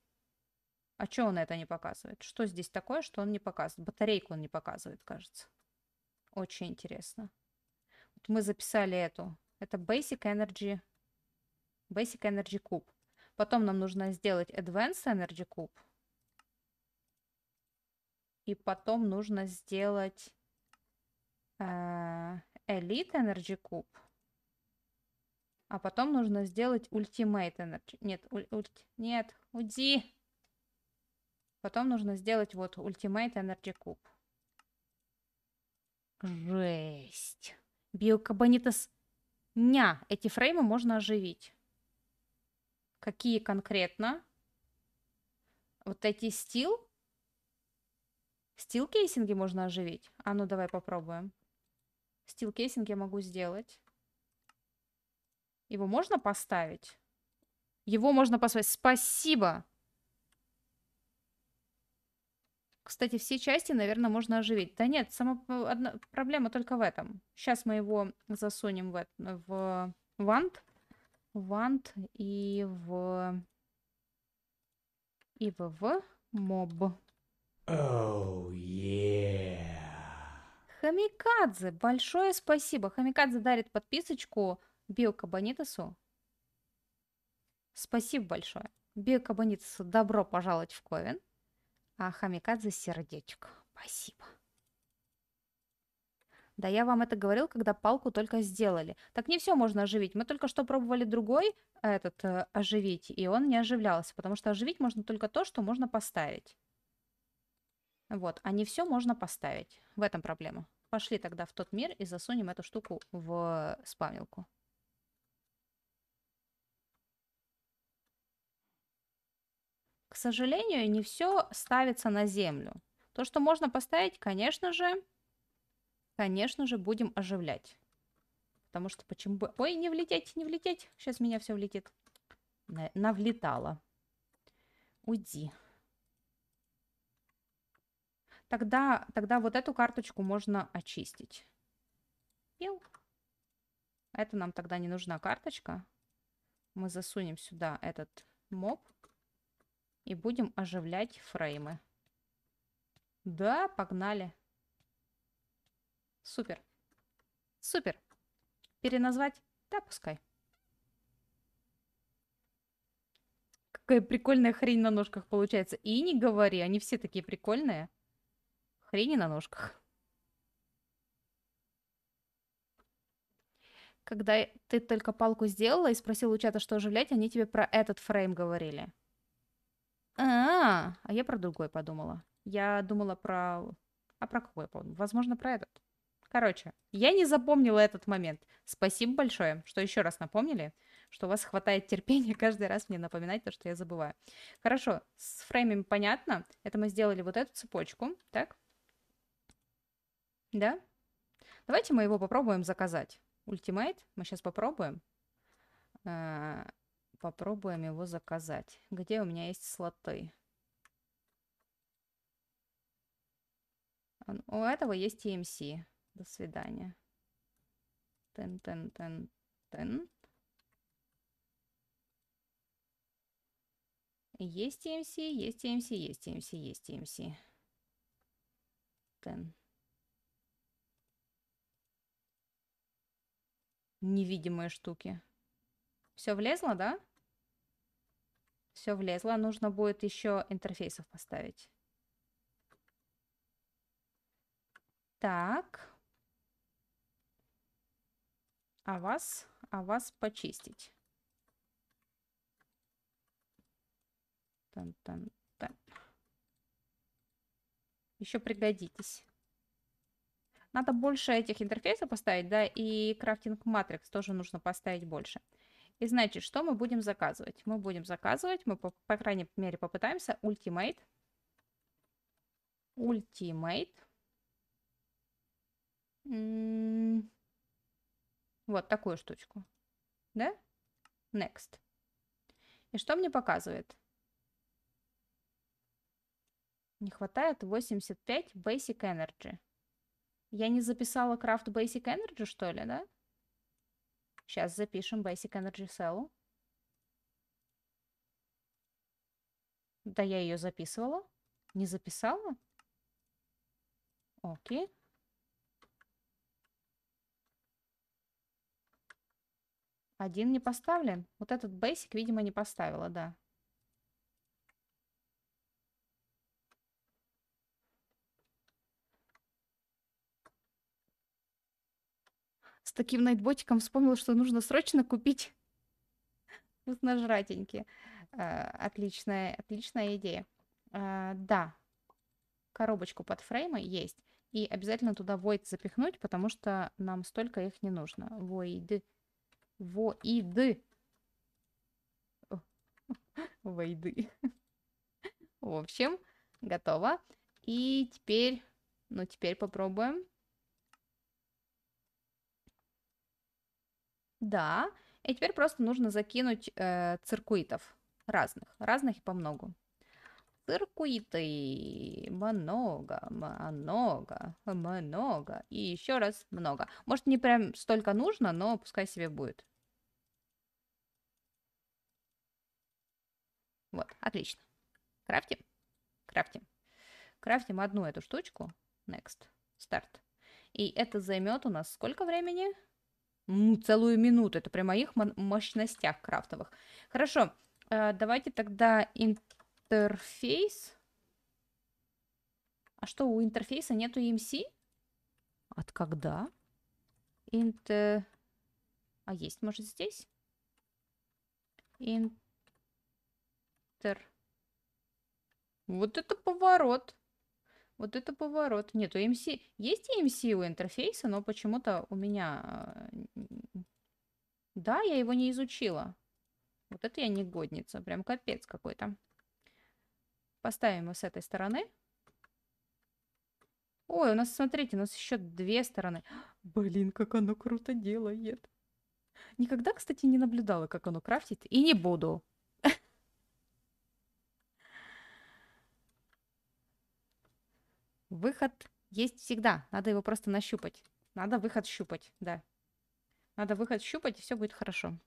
А что он это не показывает? Что здесь такое, что он не показывает? Батарейку он не показывает, кажется. Очень интересно. Вот мы записали эту. Это Basic Energy, Basic Energy Cube. Потом нам нужно сделать Advanced Energy Cube. И потом нужно сделать э, Elite Energy Cube. А потом нужно сделать ультимейт energy. Нет, ульт, нет, уди. Потом нужно сделать вот ультимейт энерджи куб. Жесть. Биокабонитас ня. Эти фреймы можно оживить. Какие конкретно? Вот эти стил. Стил кейсинги можно оживить. А ну давай попробуем. Стил кейсинг я могу сделать. Его можно поставить? Его можно поставить. Спасибо! Кстати, все части, наверное, можно оживить. Да нет, сама э, одна... проблема только в этом. Сейчас мы его засунем в, это... в вант. Вант и в... И в, в моб. Oh, yeah. Хамикадзе, большое спасибо. Хамикадзе дарит подписочку Биокабанитасу спасибо большое. Биокабанитасу добро пожаловать в Ковен. А Хамикадзе сердечко. Спасибо. Да я вам это говорил, когда палку только сделали. Так не все можно оживить. Мы только что пробовали другой э, этот э, оживить, и он не оживлялся, потому что оживить можно только то, что можно поставить. Вот, а не все можно поставить. В этом проблема. Пошли тогда в тот мир и засунем эту штуку в э, спамилку. К сожалению, не все ставится на землю. То, что можно поставить, конечно же, конечно же, будем оживлять. Потому что почему бы... Ой, не влететь, не влететь. Сейчас меня все влетит. Навлетало. Уйди. Тогда, тогда вот эту карточку можно очистить. Пил. Это нам тогда не нужна карточка. Мы засунем сюда этот моб. И будем оживлять фреймы. Да, погнали. Супер. Супер. Переназвать? Да, пускай. Какая прикольная хрень на ножках получается. И не говори, они все такие прикольные. Хрени на ножках. Когда ты только палку сделала и спросила у чата, что оживлять, они тебе про этот фрейм говорили. А, а я про другой подумала. Я думала про... А про какой я подумала? Возможно, про этот. Короче, я не запомнила этот момент. Спасибо большое, что еще раз напомнили, что у вас хватает терпения каждый раз мне напоминать то, что я забываю. Хорошо, с фреймами понятно. Это мы сделали вот эту цепочку, так? Да? Давайте мы его попробуем заказать. Ультимейт мы сейчас попробуем. А, попробуем его заказать. Где у меня есть слоты? У этого есть EMC. Эм До свидания. Тен-тен-тен-тен. Есть EMC, эм есть EMC, эм есть EMC, есть EMC. Тен. Невидимые штуки. Все влезло, да? все влезло. Нужно будет еще интерфейсов поставить. Так. А вас, а вас почистить. Там, там, там. Еще пригодитесь. Надо больше этих интерфейсов поставить, да, и крафтинг матрикс тоже нужно поставить больше. И значит, что мы будем заказывать? Мы будем заказывать, мы, по, по крайней мере, попытаемся Ultimate. Ultimate. М-м-м. Вот такую штучку. Да? Next. И что мне показывает? Не хватает 85 Basic Energy. Я не записала Craft Basic Energy, что ли, да? Сейчас запишем Basic Energy Cell. Да, я ее записывала. Не записала? Окей. Один не поставлен. Вот этот basic, видимо, не поставила, да. с таким найтботиком вспомнила, что нужно срочно купить вкусножратеньки. Э, отличная, отличная идея. Э, да, коробочку под фреймы есть. И обязательно туда войд запихнуть, потому что нам столько их не нужно. войды Void. войды В общем, готово. И теперь, ну теперь попробуем Да. И теперь просто нужно закинуть э, циркуитов разных. Разных и по многу. Циркуиты. Много, много, много. И еще раз много. Может, не прям столько нужно, но пускай себе будет. Вот, отлично. Крафтим. Крафтим. Крафтим одну эту штучку. Next. Старт. И это займет у нас сколько времени? целую минуту. Это при моих мощностях крафтовых. Хорошо, э, давайте тогда интерфейс. А что, у интерфейса нету EMC? От когда? Интер... А есть, может, здесь? Интер... Вот это поворот. Вот это поворот. Нет, у EMC... Есть EMC у интерфейса, но почему-то у меня... Э, да, я его не изучила. Вот это я негодница. Прям капец какой-то. Поставим его с этой стороны. Ой, у нас, смотрите, у нас еще две стороны. Блин, как оно круто делает. Никогда, кстати, не наблюдала, как оно крафтит. И не буду. Выход есть всегда. Надо его просто нащупать. Надо выход щупать, да. Надо выход щупать, и все будет хорошо.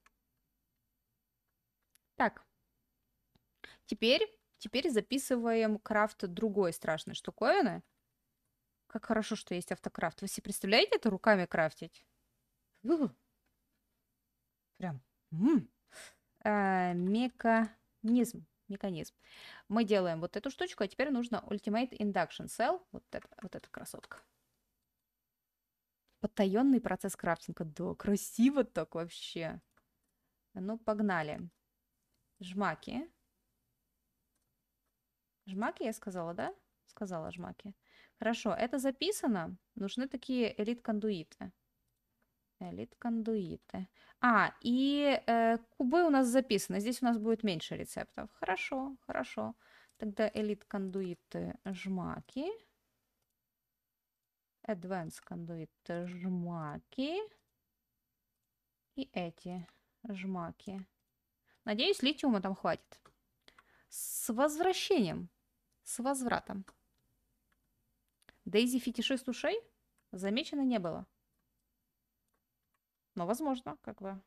Так. Теперь, теперь записываем крафт другой страшной штуковины. Как хорошо, что есть автокрафт. Вы себе представляете это руками крафтить? Прям. М -м. Э, а, механизм механизм. Мы делаем вот эту штучку, а теперь нужно Ultimate Induction Cell, вот, это, вот эта красотка. Потаенный процесс крафтинга. Да, красиво так вообще. Ну, погнали. Жмаки. Жмаки я сказала, да? Сказала жмаки. Хорошо, это записано. Нужны такие элит-кондуиты. Элит кондуиты. А, и э, кубы у нас записаны. Здесь у нас будет меньше рецептов. Хорошо, хорошо. Тогда элит кондуиты жмаки. Advanced кондуиты жмаки. И эти жмаки. Надеюсь, литиума там хватит. С возвращением. С возвратом. Дейзи фетишист ушей замечено не было. Но возможно, как бы.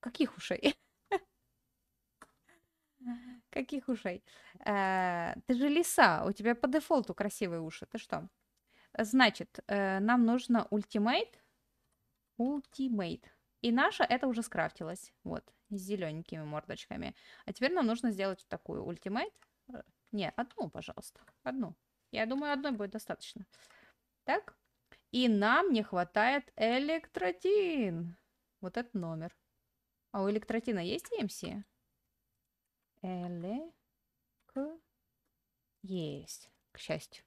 Каких ушей? Каких ушей? Э, ты же лиса, у тебя по дефолту красивые уши. Ты что? Значит, э, нам нужно ультимейт. Ультимейт. И наша это уже скрафтилась. Вот, с зелененькими мордочками. А теперь нам нужно сделать такую ультимейт. Э, не, одну, пожалуйста. Одну. Я думаю, одной будет достаточно. Так. И нам не хватает электротин. Вот этот номер. А у электротина есть ЕМС? Эле... К... Есть, к счастью.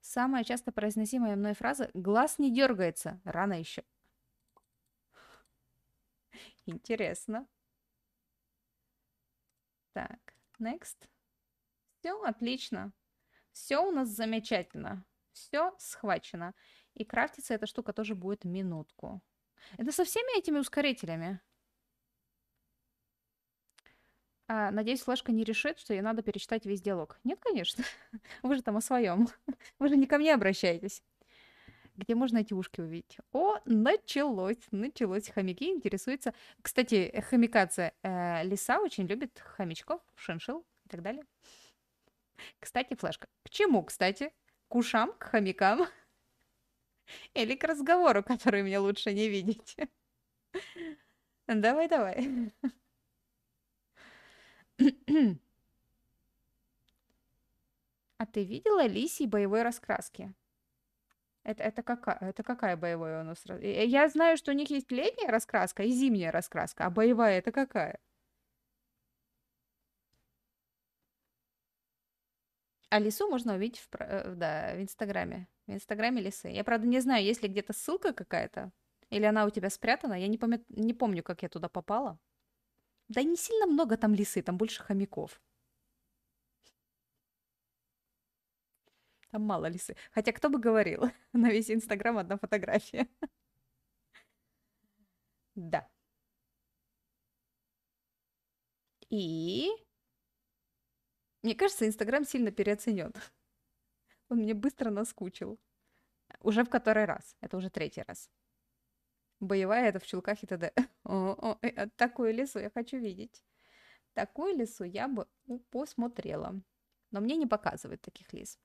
Самая часто произносимая мной фраза «Глаз не дергается, рано еще». Интересно. Так, next. Все отлично. Все у нас замечательно. Все схвачено. И крафтится эта штука тоже будет минутку. Это со всеми этими ускорителями? А, надеюсь, флешка не решит, что ей надо перечитать весь диалог. Нет, конечно. Вы же там о своем. Вы же не ко мне обращаетесь. Где можно эти ушки увидеть? О, началось, началось. Хомяки интересуются. Кстати, хомикация. Э, лиса очень любит хомячков, шиншил и так далее. Кстати, флешка. К чему, кстати? К ушам, к хомякам? Или к разговору, который мне лучше не видеть? Давай, давай. А ты видела Лисий боевой раскраски? Это, это, какая, это какая боевая у нас? Я знаю, что у них есть летняя раскраска и зимняя раскраска, а боевая это какая? А лису можно увидеть в, э, да, в Инстаграме. В Инстаграме лисы. Я, правда, не знаю, есть ли где-то ссылка какая-то, или она у тебя спрятана. Я не, помню, не помню, как я туда попала. Да не сильно много там лисы, там больше хомяков. Там мало лисы. Хотя кто бы говорил, на весь Инстаграм одна фотография. Да. И мне кажется, Инстаграм сильно переоценен. Он мне быстро наскучил. Уже в который раз. Это уже третий раз. Боевая это в чулках и т.д. О, э, такую лесу я хочу видеть. Такую лесу я бы посмотрела. Но мне не показывают таких лис.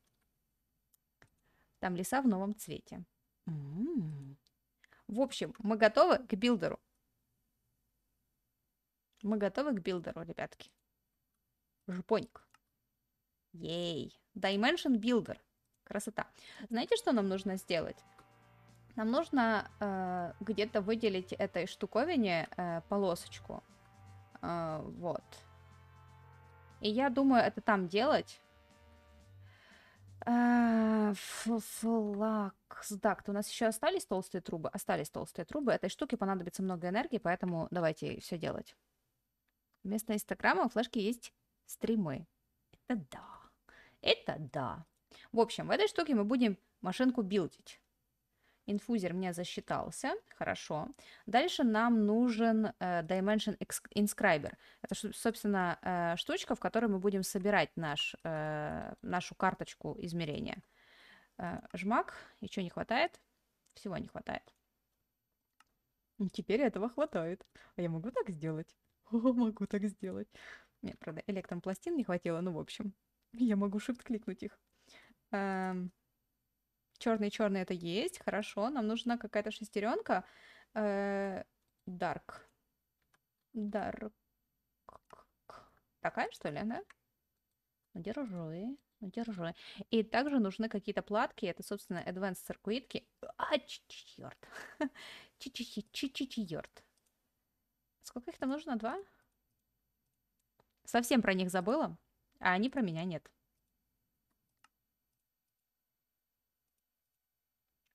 Там леса в новом цвете. В общем, мы готовы к билдеру. Мы готовы к билдеру, ребятки. Жупоник. Ей. Dimension Builder. Красота. Знаете, что нам нужно сделать? Нам нужно э, где-то выделить этой штуковине э, полосочку. Э, вот. И я думаю, это там делать. Э, Флакс. Так, то у нас еще остались толстые трубы? Остались толстые трубы. Этой штуке понадобится много энергии, поэтому давайте все делать. Вместо Инстаграма у флешки есть стримы. Это да. Это да. В общем, в этой штуке мы будем машинку билдить. Инфузер мне засчитался, хорошо. Дальше нам нужен э, Dimension Inscriber. Это, собственно, э, штучка, в которой мы будем собирать наш, э, нашу карточку измерения. Э, жмак, Еще не хватает? Всего не хватает. Теперь этого хватает. А я могу так сделать? О, могу так сделать. Нет, правда, электронпластин не хватило, ну, в общем. Я могу shift-кликнуть их. Эм, Черный-черный это есть, хорошо. Нам нужна какая-то шестеренка. Э, dark. Dark. Такая, что ли, да? Ну, держи, ну, держи. И также нужны какие-то платки. Это, собственно, advanced циркуитки. А, черт. Черт. Сколько их там нужно? Два? Совсем про них забыла. А они про меня нет.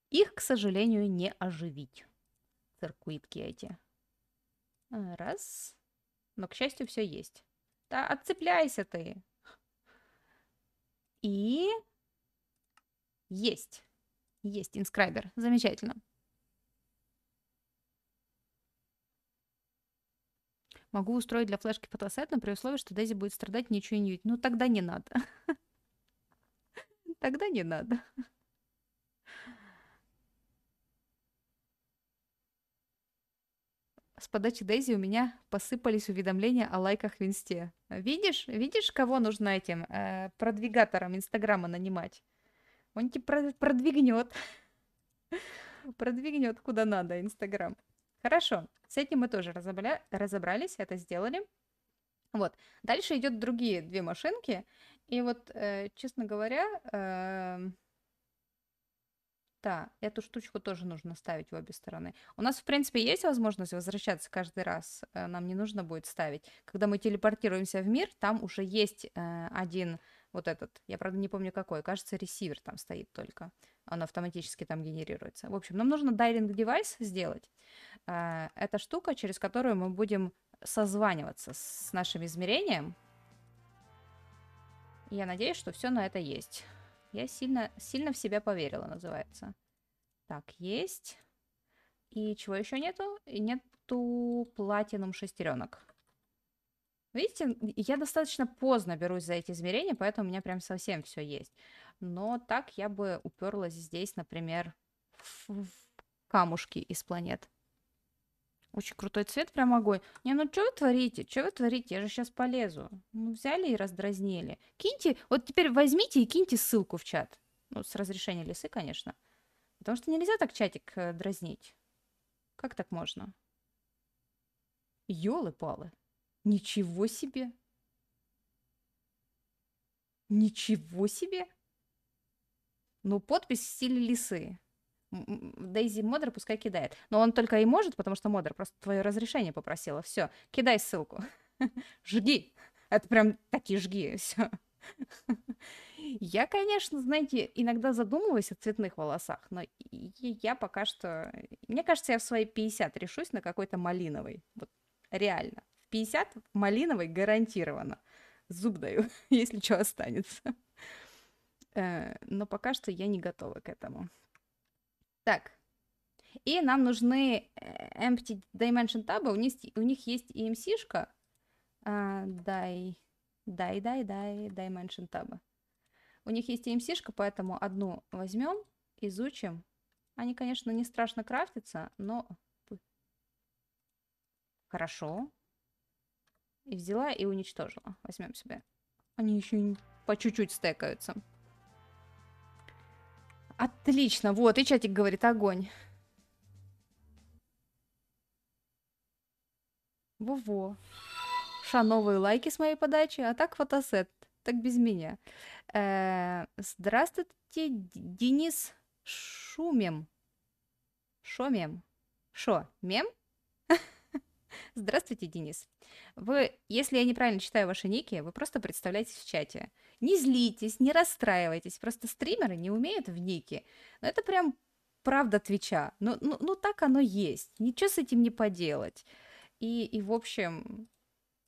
Их, к сожалению, не оживить. Циркуитки эти. А, раз. Но, к счастью, все есть. Да, отцепляйся ты. И есть. Есть инскрайбер. Замечательно. Могу устроить для флешки фотосет, но при условии, что Дейзи будет страдать, ничего не видеть. Ну, тогда не надо. Тогда не надо. С подачи Дейзи у меня посыпались уведомления о лайках в инсте. Видишь, видишь, кого нужно этим э, продвигатором Инстаграма нанимать? Он тебе продвигнет. Продвигнет куда надо Инстаграм. Хорошо, с этим мы тоже разобля... разобрались, это сделали. Вот. Дальше идет другие две машинки. И вот, э, честно говоря, э, да, эту штучку тоже нужно ставить в обе стороны. У нас, в принципе, есть возможность возвращаться каждый раз. Э, нам не нужно будет ставить. Когда мы телепортируемся в мир, там уже есть э, один вот этот, я правда не помню какой, кажется, ресивер там стоит только, он автоматически там генерируется. В общем, нам нужно дайлинг девайс сделать. А, это штука, через которую мы будем созваниваться с нашим измерением. Я надеюсь, что все на это есть. Я сильно, сильно в себя поверила, называется. Так, есть. И чего еще нету? И нету платинум шестеренок. Видите, я достаточно поздно берусь за эти измерения, поэтому у меня прям совсем все есть. Но так я бы уперлась здесь, например, в камушки из планет. Очень крутой цвет, прям огонь. Не, ну что вы творите? Что вы творите? Я же сейчас полезу. Ну, взяли и раздразнили. Киньте, вот теперь возьмите и киньте ссылку в чат. Ну, с разрешения лисы, конечно. Потому что нельзя так чатик э, дразнить. Как так можно? Ёлы-палы. Ничего себе! Ничего себе! Ну, подпись в стиле лисы. Дейзи Модер пускай кидает. Но он только и может, потому что Модер просто твое разрешение попросила. Все, кидай ссылку. Жги. Это прям такие жги. Все. Я, конечно, знаете, иногда задумываюсь о цветных волосах, но я пока что... Мне кажется, я в свои 50 решусь на какой-то малиновый. Вот реально. 50 малиновый гарантированно. Зуб даю, если что останется. Э, но пока что я не готова к этому. Так. И нам нужны э, empty dimension tab. У них, у них есть EMC-шка. А, дай, дай, дай, дай, dimension tab. У них есть EMC-шка, поэтому одну возьмем, изучим. Они, конечно, не страшно крафтятся, но... Хорошо, и взяла и уничтожила. Возьмем себе. Они еще по чуть-чуть стекаются. Отлично. Вот, и чатик говорит огонь. Во-во. Ша, новые лайки с моей подачи, а так фотосет. Так без меня. Э здравствуйте, Денис Шумем. Шо мем? Шо, мем? Здравствуйте, Денис. Вы, если я неправильно читаю ваши ники, вы просто представляетесь в чате. Не злитесь, не расстраивайтесь, просто стримеры не умеют в ники. Но ну, это прям правда Твича. Ну, ну, ну так оно есть. Ничего с этим не поделать. И, и в общем,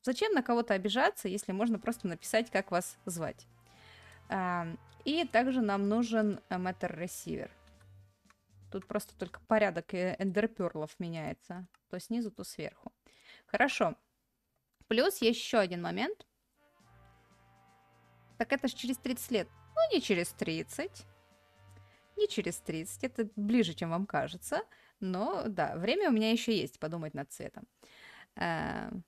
зачем на кого-то обижаться, если можно просто написать, как вас звать. И также нам нужен э, мэтр-ресивер. Тут просто только порядок э, эндерперлов меняется. То снизу, то сверху. Хорошо. Плюс есть еще один момент. Так это же через 30 лет. Ну, не через 30. Не через 30, это ближе, чем вам кажется. Но да, время у меня еще есть подумать над цветом. Эм.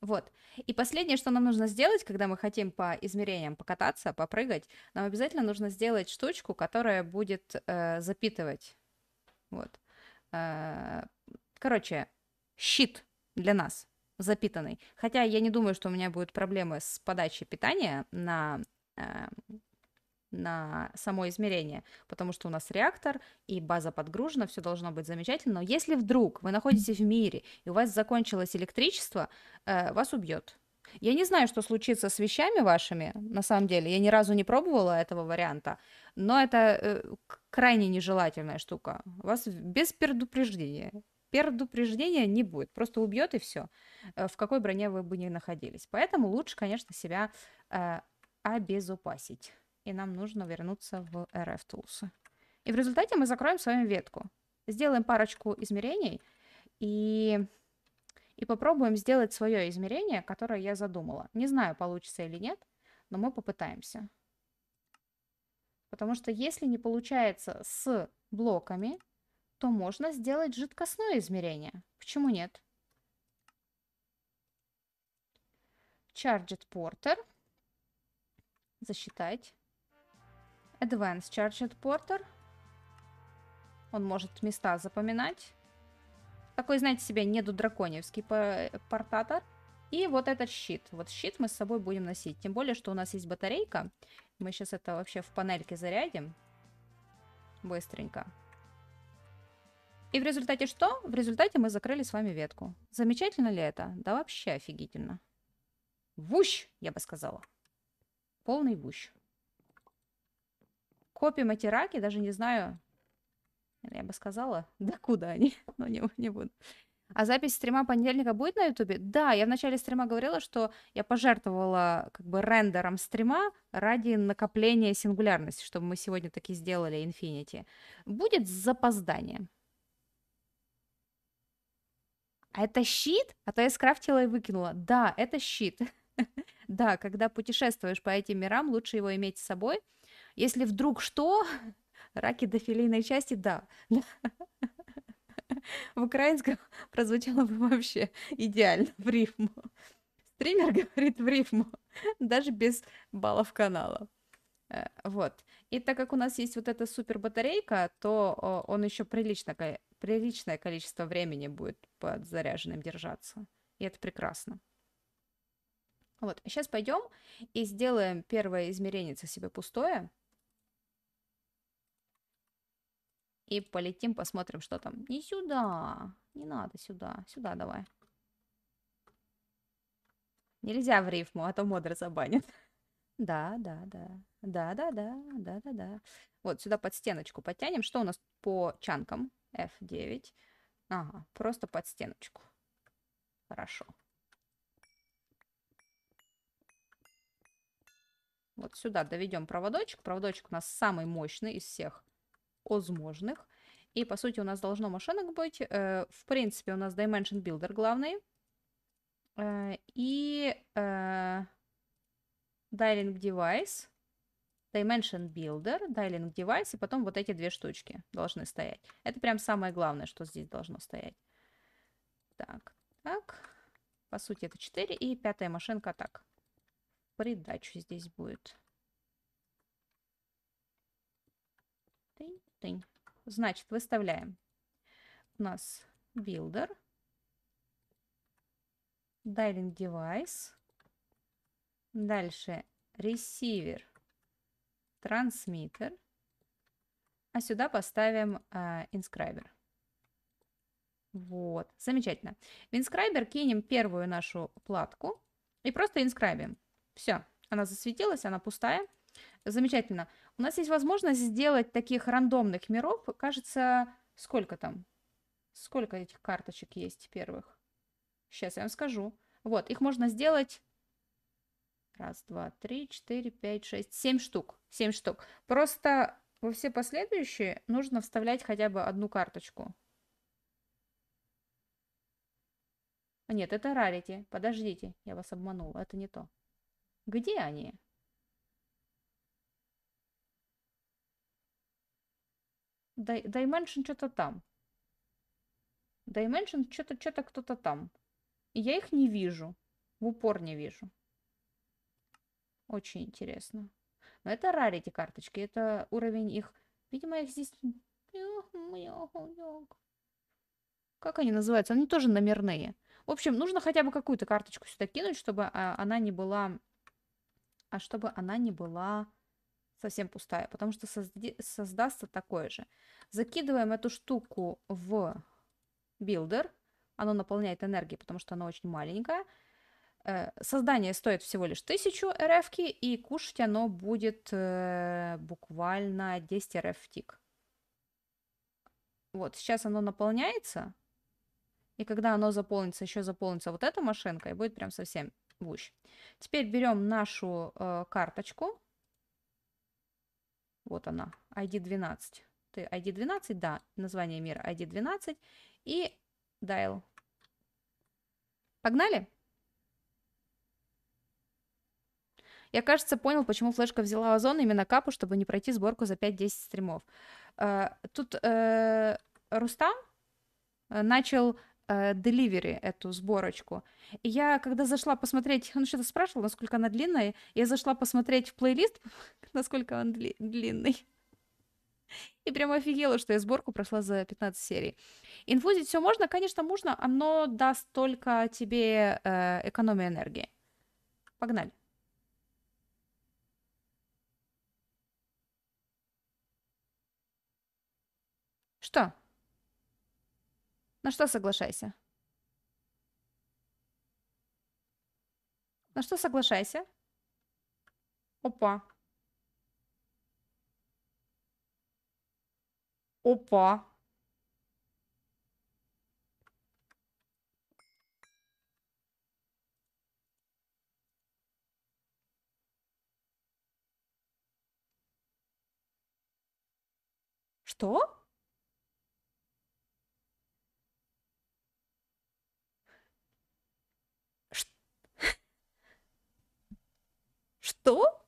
Вот. И последнее, что нам нужно сделать, когда мы хотим по измерениям покататься, попрыгать, нам обязательно нужно сделать штучку, которая будет э, запитывать. Вот. Э, короче, щит для нас запитанный. Хотя я не думаю, что у меня будут проблемы с подачей питания на э, на само измерение, потому что у нас реактор и база подгружена, все должно быть замечательно. Но если вдруг вы находитесь в мире и у вас закончилось электричество, э, вас убьет. Я не знаю, что случится с вещами вашими, на самом деле. Я ни разу не пробовала этого варианта но это э, крайне нежелательная штука. У вас без предупреждения. Предупреждения не будет, просто убьет и все, э, в какой броне вы бы ни находились. Поэтому лучше, конечно, себя э, обезопасить. И нам нужно вернуться в RF Tools. И в результате мы закроем с вами ветку. Сделаем парочку измерений и, и попробуем сделать свое измерение, которое я задумала. Не знаю, получится или нет, но мы попытаемся. Потому что если не получается с блоками, то можно сделать жидкостное измерение. Почему нет? Charged Porter. Засчитать. Advanced Charged Porter. Он может места запоминать. Такой, знаете себе, недудраконевский портатор. И вот этот щит. Вот щит мы с собой будем носить. Тем более, что у нас есть батарейка. Мы сейчас это вообще в панельке зарядим. Быстренько. И в результате что? В результате мы закрыли с вами ветку. Замечательно ли это? Да вообще офигительно. Вущ, я бы сказала. Полный вущ. Копим эти раки, даже не знаю, я бы сказала, да куда они, но не, не буду. А запись стрима понедельника будет на Ютубе? Да, я в начале стрима говорила, что я пожертвовала как бы рендером стрима ради накопления сингулярности, чтобы мы сегодня таки сделали Infinity. Будет с запозданием. А это щит? А то я скрафтила и выкинула. Да, это щит. Да, когда путешествуешь по этим мирам, лучше его иметь с собой. Если вдруг что, раки дофилийной части, да. В украинском прозвучало бы вообще идеально в рифму. Стример говорит в рифму, даже без баллов канала. Э, вот. И так как у нас есть вот эта супер батарейка, то он еще прилично, приличное количество времени будет под заряженным держаться. И это прекрасно. Вот, сейчас пойдем и сделаем первое измерение себе пустое. И полетим, посмотрим, что там. Не сюда. Не надо сюда. Сюда давай. Нельзя в рифму, а то модер забанит. Да, да, да. Да, да, да, да, да, да. Вот сюда под стеночку потянем. Что у нас по чанкам? F9. Ага, просто под стеночку. Хорошо. Вот сюда доведем проводочек. Проводочек у нас самый мощный из всех возможных. И, по сути, у нас должно машинок быть. Э, в принципе, у нас Dimension Builder главный. Э, и э, Dialing Device, Dimension Builder, Dialing Device, и потом вот эти две штучки должны стоять. Это прям самое главное, что здесь должно стоять. Так, так. По сути, это 4. И пятая машинка так. Придачу здесь будет. тень. Значит, выставляем. У нас builder, dialing device, дальше receiver, transmitter, а сюда поставим э, inscriber. Вот, замечательно. В Inscriber кинем первую нашу платку и просто инскрайбим. Все, она засветилась, она пустая. Замечательно. У нас есть возможность сделать таких рандомных миров. Кажется, сколько там? Сколько этих карточек есть первых? Сейчас я вам скажу. Вот, их можно сделать... Раз, два, три, четыре, пять, шесть, семь штук. Семь штук. Просто во все последующие нужно вставлять хотя бы одну карточку. А нет, это рарити. Подождите, я вас обманула. Это не то. Где они? Dimension что-то там. Dimension что-то что-то кто-то там. И я их не вижу. В упор не вижу. Очень интересно. Но это рарити карточки. Это уровень их... Видимо, их здесь... Как они называются? Они тоже номерные. В общем, нужно хотя бы какую-то карточку сюда кинуть, чтобы а, она не была... А чтобы она не была совсем пустая, потому что созда создастся такое же. Закидываем эту штуку в билдер, оно наполняет энергией, потому что оно очень маленькое. Э, создание стоит всего лишь 1000 РФ, и кушать оно будет э, буквально 10 РФ в тик. Вот, сейчас оно наполняется, и когда оно заполнится, еще заполнится вот эта машинка, и будет прям совсем гущ. Теперь берем нашу э, карточку, вот она, ID12. Ты ID12, да, название мира ID12 и dial. Погнали? Я, кажется, понял, почему флешка взяла озон именно капу, чтобы не пройти сборку за 5-10 стримов. Э, тут э, Рустам э, начал э, Delivery эту сборочку. И я, когда зашла посмотреть, он ну, что-то спрашивал, насколько она длинная, я зашла посмотреть в плейлист, насколько он дли- длинный. И прямо офигела, что я сборку прошла за 15 серий. Инфузить все можно, конечно, можно, оно даст только тебе э, экономию энергии. Погнали. Что? На что соглашайся? На что соглашайся? Опа. Опа. Что? Что?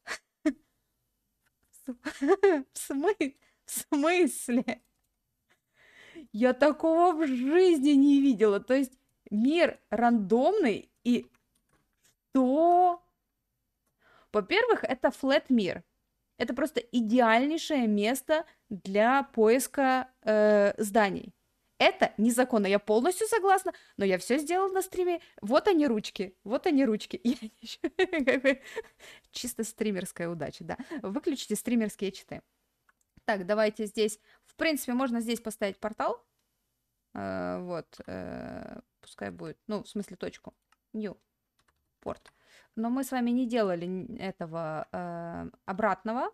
В смысле? Я такого в жизни не видела. То есть мир рандомный и что? Во-первых, это флет мир. Это просто идеальнейшее место для поиска э, зданий. Это незаконно, я полностью согласна, но я все сделала на стриме. Вот они ручки, вот они ручки. Чисто стримерская удача, да. Выключите стримерские читы. Так, давайте здесь. В принципе, можно здесь поставить портал. Э, вот, э, пускай будет. Ну, в смысле, точку. New порт. Но мы с вами не делали этого э, обратного.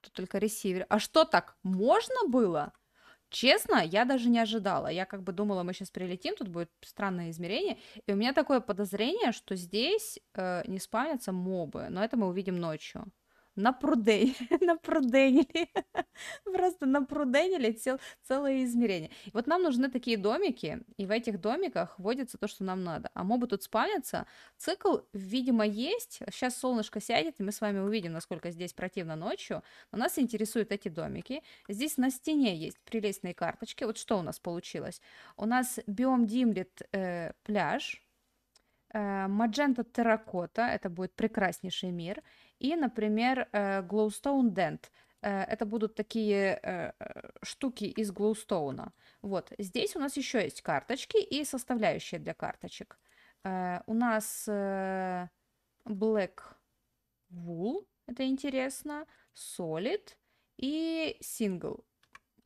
Тут только ресивер. А что так? Можно было? Честно, я даже не ожидала. Я как бы думала, мы сейчас прилетим, тут будет странное измерение. И у меня такое подозрение, что здесь э, не спавнятся мобы, но это мы увидим ночью. На на напроденили, просто на напроденили цел, целое измерение. И вот нам нужны такие домики, и в этих домиках вводится то, что нам надо. А мобы тут спавнятся, цикл, видимо, есть, сейчас солнышко сядет, и мы с вами увидим, насколько здесь противно ночью, но нас интересуют эти домики. Здесь на стене есть прелестные карточки, вот что у нас получилось? У нас биом Димлет э, пляж, э, Маджента Терракота, это будет прекраснейший мир. И, например, э, Glowstone Dent. Э, это будут такие э, штуки из глоустоуна. Вот, здесь у нас еще есть карточки и составляющие для карточек. У нас Black Wool, это интересно, Solid и Single.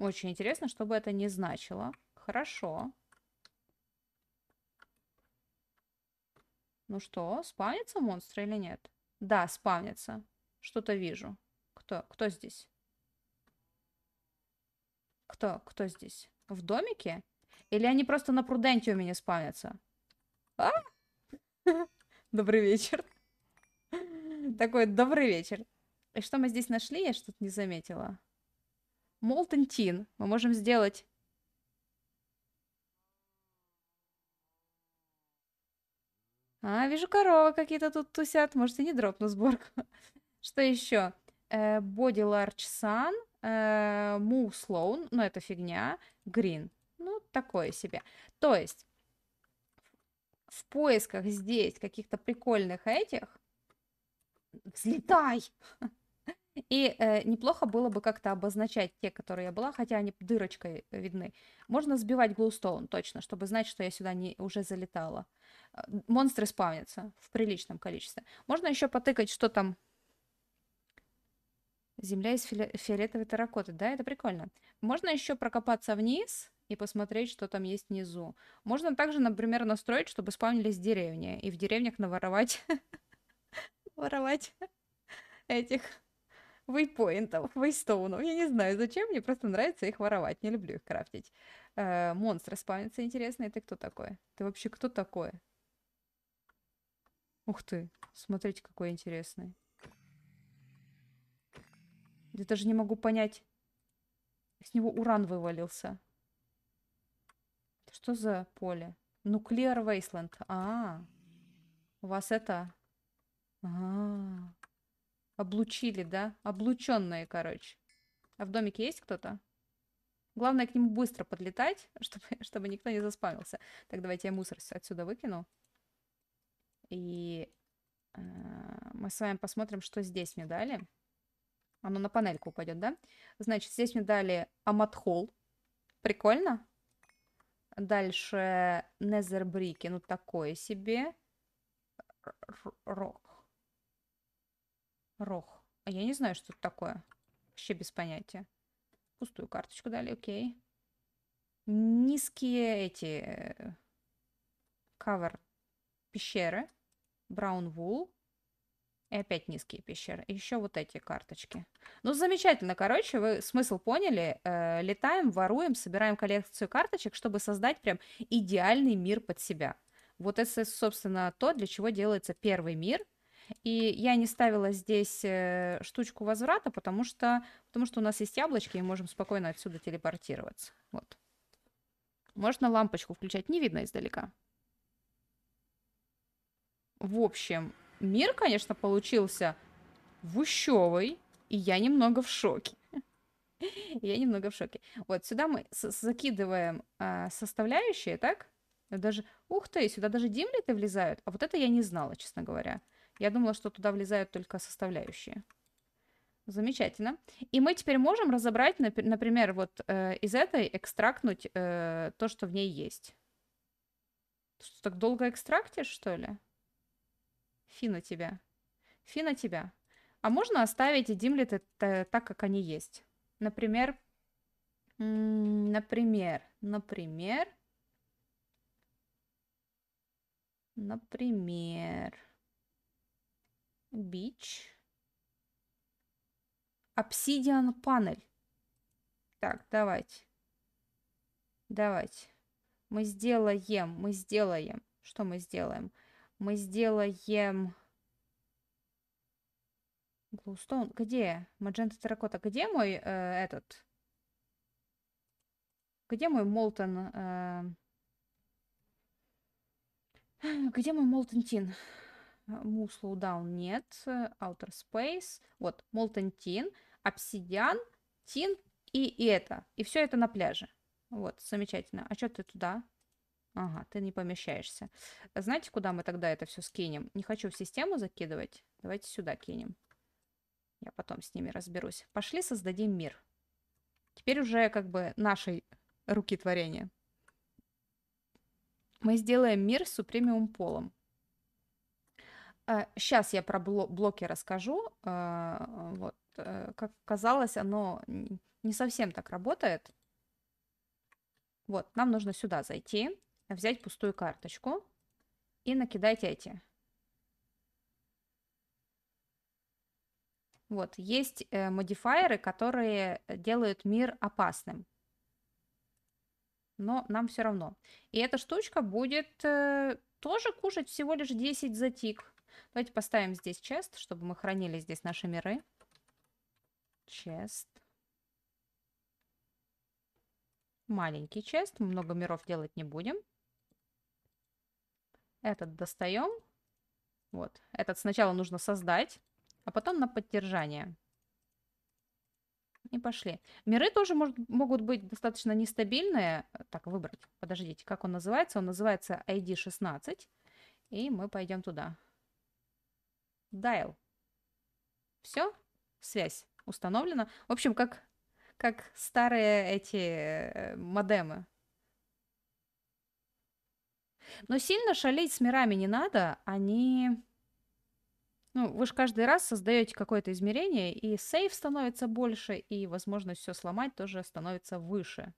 Очень интересно, что бы это ни значило. Хорошо. Ну что, спавнится монстр или нет? Да, спавнится. Что-то вижу. Кто? Кто здесь? Кто? Кто здесь? В домике? Или они просто на пруденте у меня спавнятся? А? Добрый вечер. Такой, добрый вечер. И что мы здесь нашли, я что-то не заметила. Молтентин. Мы можем сделать А, вижу, коровы какие-то тут тусят. Может, и не дропну сборку. Что еще? Э, Body Large Sun, э, Moo Sloan, ну это фигня, Green. Ну, такое себе. То есть, в поисках здесь каких-то прикольных этих, взлетай! И э, неплохо было бы как-то обозначать те, которые я была, хотя они дырочкой э, видны. Можно сбивать глоустоун, точно, чтобы знать, что я сюда не, уже залетала. Э, монстры спавнятся в приличном количестве. Можно еще потыкать, что там... Земля из фиолетовой терракоты, да, это прикольно. Можно еще прокопаться вниз и посмотреть, что там есть внизу. Можно также, например, настроить, чтобы спавнились деревни, и в деревнях наворовать... Воровать этих вейпоинтов, вейстоунов. Я не знаю, зачем, мне просто нравится их воровать, не люблю их крафтить. Э, монстры спавнятся интересные, ты кто такой? Ты вообще кто такой? Ух ты, смотрите, какой интересный. Я даже не могу понять. С него уран вывалился. Что за поле? Нуклеар Вейсленд. А, у вас это... А, Облучили, да? Облученные, короче. А в домике есть кто-то? Главное к нему быстро подлетать, чтобы, чтобы никто не заспамился. Так, давайте я мусор отсюда выкину. И э, мы с вами посмотрим, что здесь мне дали. Оно на панельку упадет, да? Значит, здесь мне дали Аматхол. Прикольно. Дальше Незербрики. Ну, такое себе. Рок. Рох. А я не знаю, что это такое. Вообще без понятия. Пустую карточку дали, окей. Низкие эти... Кавер. Э, пещеры. Браун вул. И опять низкие пещеры. И еще вот эти карточки. Ну, замечательно, короче, вы смысл поняли. Э, летаем, воруем, собираем коллекцию карточек, чтобы создать прям идеальный мир под себя. Вот это, собственно, то, для чего делается первый мир – и я не ставила здесь э, штучку возврата, потому что, потому что у нас есть яблочки, и можем спокойно отсюда телепортироваться. Вот. Можно лампочку включать, не видно издалека. В общем, мир, конечно, получился вущевый, и я немного в шоке. Я немного в шоке. Вот, сюда мы закидываем а, составляющие, так? Даже, ух ты, сюда даже димлиты влезают. А вот это я не знала, честно говоря. Я думала, что туда влезают только составляющие. Замечательно. И мы теперь можем разобрать, например, вот э, из этой экстрактнуть э, то, что в ней есть. что, так долго экстрактишь, что ли? Фина тебя. Фина тебя. А можно оставить димлеты э, так, как они есть. Например, например, например, например, Бич, Obsidian панель. Так, давайте. Давайте. Мы сделаем, мы сделаем. Что мы сделаем? Мы сделаем... Глустоун. Где? Маджента Терракота. Где мой э, этот? Где мой Молтон? Э... Где мой Молтон Тин? Mu э, Slowdown нет, э, Outer Space, вот, Молтен Тин, Obsidian, Тин и, и это. И все это на пляже. Вот, замечательно. А что ты туда? Ага, ты не помещаешься. Знаете, куда мы тогда это все скинем? Не хочу в систему закидывать. Давайте сюда кинем. Я потом с ними разберусь. Пошли создадим мир. Теперь уже как бы нашей руки творения. Мы сделаем мир с супремиум полом. Сейчас э, я про блоки расскажу. Э, вот. Э, как казалось, оно не совсем так работает. Вот, нам нужно сюда зайти, взять пустую карточку и накидать эти. Вот, есть модифайеры, которые делают мир опасным. Но нам все равно. И эта штучка будет тоже кушать всего лишь 10 затик. Давайте поставим здесь чест, чтобы мы хранили здесь наши миры. Чест, Маленький чест, много миров делать не будем. Этот достаем. Вот. Этот сначала нужно создать, а потом на поддержание. И пошли. Миры тоже может, могут быть достаточно нестабильные. Так, выбрать. Подождите, как он называется? Он называется ID16. И мы пойдем туда dial. Все, связь установлена. В общем, как, как старые эти э, модемы. Но сильно шалить с мирами не надо, они... Ну, вы же каждый раз создаете какое-то измерение, и сейф становится больше, и возможность все сломать тоже становится выше.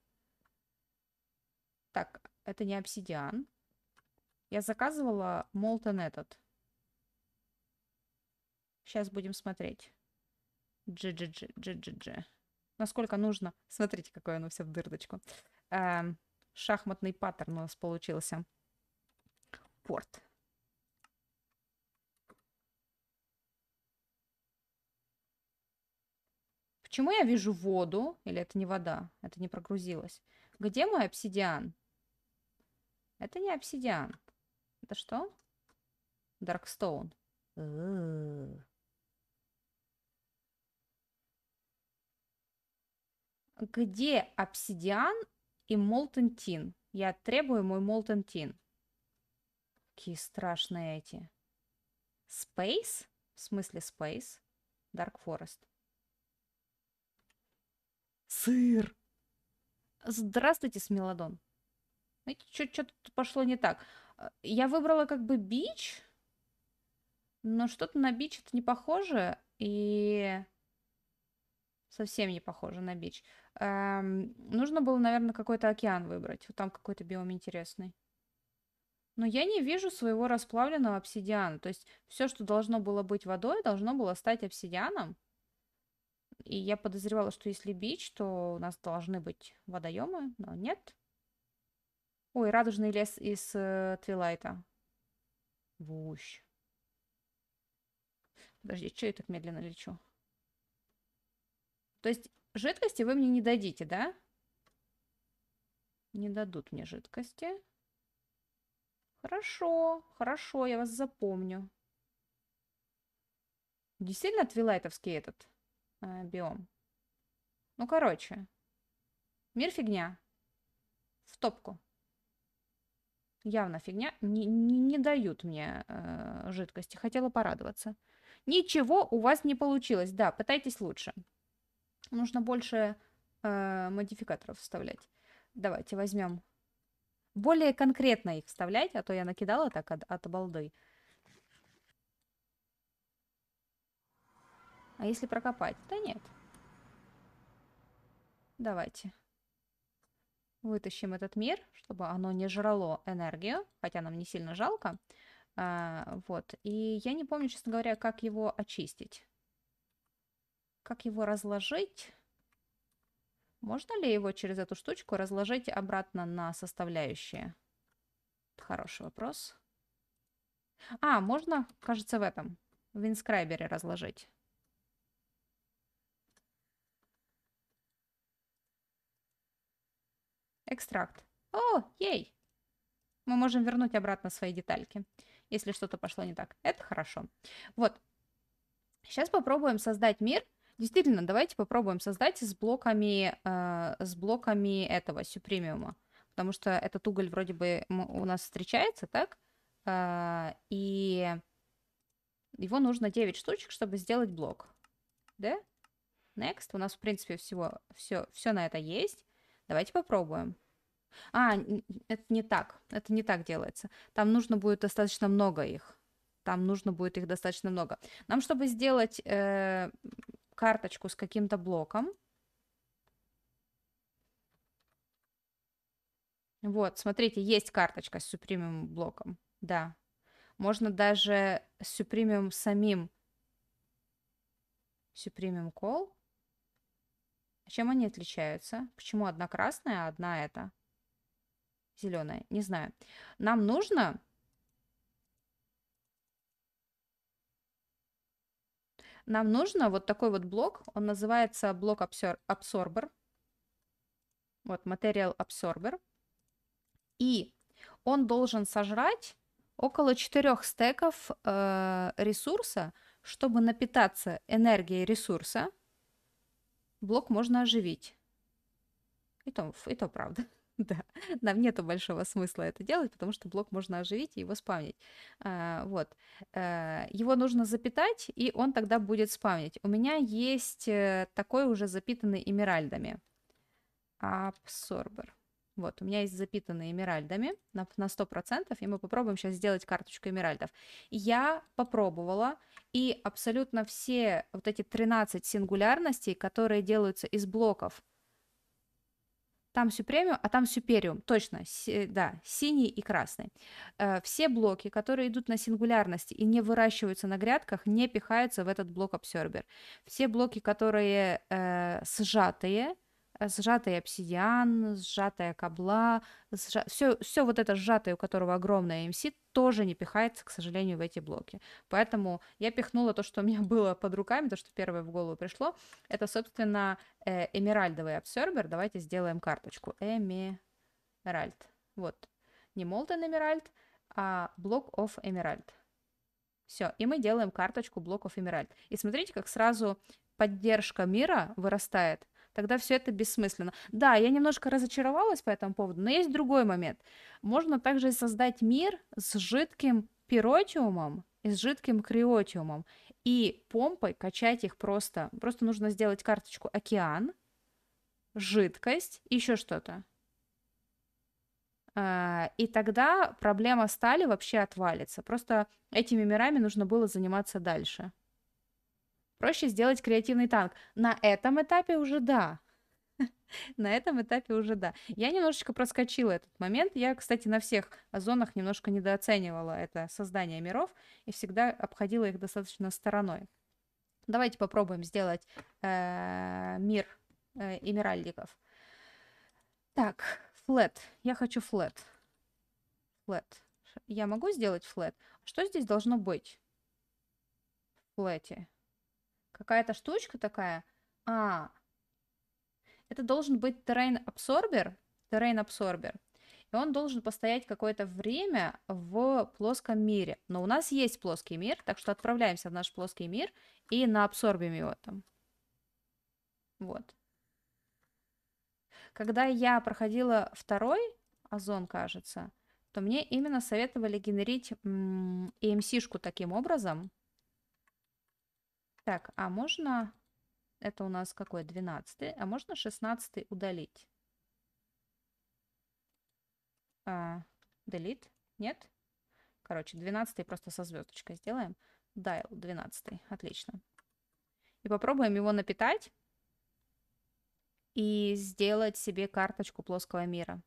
Так, это не обсидиан. Я заказывала Molten этот. Сейчас будем смотреть. Джи-джи-джи, джи-джи-джи. Насколько нужно. Смотрите, какое оно все в дырдочку. Эм, шахматный паттерн у нас получился. Порт. Почему я вижу воду? Или это не вода? Это не прогрузилось. Где мой обсидиан? Это не обсидиан. Это что? Даркстоун. где обсидиан и molten tin? Я требую мой molten tin. Какие страшные эти. Space? В смысле space? Dark Forest. Сыр! Здравствуйте, Смелодон. Что-то пошло не так. Э, я выбрала как бы бич, но что-то на бич это не похоже, и совсем не похоже на бич. Эм, нужно было, наверное, какой-то океан выбрать. Вот там какой-то биом интересный. Но я не вижу своего расплавленного обсидиана. То есть все, что должно было быть водой, должно было стать обсидианом. И я подозревала, что если бич, то у нас должны быть водоемы, но нет. Ой, радужный лес из э, Твилайта. Вущ. Подожди, что я так медленно лечу? То есть жидкости вы мне не дадите, да? Не дадут мне жидкости. Хорошо, хорошо, я вас запомню. Действительно отвела твилайтовский этот э, биом? Ну, короче. Мир фигня. В топку. Явно фигня. Не, не, не дают мне э, жидкости. Хотела порадоваться. Ничего у вас не получилось. Да, пытайтесь лучше нужно больше э, модификаторов вставлять. Давайте возьмем. Более конкретно их вставлять, а то я накидала так от, от балды. А если прокопать? Да нет. Давайте. Вытащим этот мир, чтобы оно не жрало энергию, хотя нам не сильно жалко. А, вот. И я не помню, честно говоря, как его очистить. Как его разложить? Можно ли его через эту штучку разложить обратно на составляющие? Хороший вопрос. А, можно, кажется, в этом, в инскрайбере разложить. Экстракт. О, ей! Мы можем вернуть обратно свои детальки, если что-то пошло не так. Это хорошо. Вот. Сейчас попробуем создать мир, Действительно, давайте попробуем создать с блоками, э, с блоками этого сюпремиума, потому что этот уголь вроде бы у нас встречается, так? Э, и его нужно 9 штучек, чтобы сделать блок. Да? Next. У нас, в принципе, всего все, все на это есть. Давайте попробуем. А, это не так. Это не так делается. Там нужно будет достаточно много их. Там нужно будет их достаточно много. Нам, чтобы сделать э, карточку с каким-то блоком. Вот, смотрите, есть карточка с супремиум блоком, да. Можно даже с супремиум самим. Супремиум кол. Чем они отличаются? Почему одна красная, а одна это Зеленая, не знаю. Нам нужно нам нужно вот такой вот блок, он называется блок абсорбер, вот материал абсорбер, и он должен сожрать около 4 стеков э, ресурса, чтобы напитаться энергией ресурса, блок можно оживить. И то, и то правда да, нам нету большого смысла это делать, потому что блок можно оживить и его спавнить. А, вот. А, его нужно запитать, и он тогда будет спавнить. У меня есть э, такой уже запитанный эмеральдами. Абсорбер. Вот, у меня есть запитанные эмеральдами на, на 100%, и мы попробуем сейчас сделать карточку эмеральдов. Я попробовала, и абсолютно все вот эти 13 сингулярностей, которые делаются из блоков там сюпремиум, а там супериум. точно, си, да, синий и красный. Э, все блоки, которые идут на сингулярности и не выращиваются на грядках, не пихаются в этот блок обсервер. Все блоки, которые э, сжатые, Э, сжатый обсидиан, сжатая кабла, сжа... все, все вот это сжатое, у которого огромная MC, тоже не пихается, к сожалению, в эти блоки. Поэтому я пихнула то, что у меня было под руками, то, что первое в голову пришло. Это, собственно, э, эмеральдовый абсорбер. Давайте сделаем карточку. Эмеральд. Вот. Не Molten эмеральд, а блок of эмеральд. Все, и мы делаем карточку блоков эмеральд. И смотрите, как сразу поддержка мира вырастает тогда все это бессмысленно. Да, я немножко разочаровалась по этому поводу, но есть другой момент. Можно также создать мир с жидким пиротиумом и с жидким криотиумом и помпой качать их просто. Просто нужно сделать карточку океан, жидкость, еще что-то. А, и тогда проблема стали вообще отвалится. Просто этими мирами нужно было заниматься дальше проще сделать креативный танк. На этом этапе уже да. На этом этапе уже да. Я немножечко проскочила этот момент. Я, кстати, на всех зонах немножко недооценивала это создание миров и всегда обходила их достаточно стороной. Давайте попробуем сделать э, мир э, эмеральдиков. Так, флет Я хочу флет флет Я могу сделать флет Что здесь должно быть? В флете какая-то штучка такая. А, это должен быть terrain absorber, terrain absorber, и он должен постоять какое-то время в плоском мире. Но у нас есть плоский мир, так что отправляемся в наш плоский мир и наабсорбим его там. Вот. Когда я проходила второй озон, кажется, то мне именно советовали генерить EMC-шку таким образом, так, а можно... Это у нас какой? 12 А можно 16 удалить? А, delete? Нет? Короче, 12 просто со звездочкой сделаем. Dial 12. Отлично. И попробуем его напитать и сделать себе карточку плоского мира.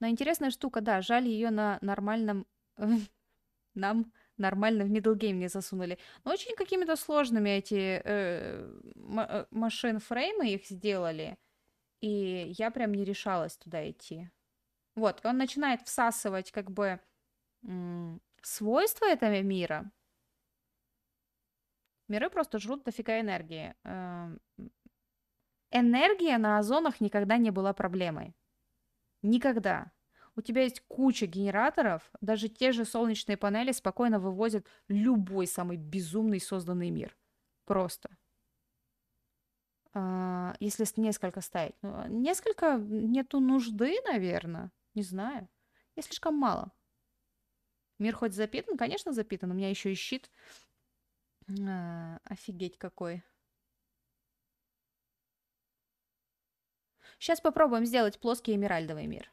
Но интересная штука, да, жаль ее на нормальном... Э, нам нормально в middle game не засунули. Но очень какими-то сложными эти э, э, машин-фреймы их сделали. И я прям не решалась туда идти. Вот, он начинает всасывать как бы свойства этого мира. Миры просто жрут дофига энергии. Эм, энергия на озонах никогда не была проблемой. Никогда. У тебя есть куча генераторов, даже те же солнечные панели спокойно вывозят любой самый безумный созданный мир. Просто. А, если несколько ставить. Ну, а, несколько нету нужды, наверное. Не знаю. Я слишком мало. Мир хоть запитан? Конечно, запитан. У меня еще и щит. А, офигеть какой. Сейчас попробуем сделать плоский эмеральдовый мир.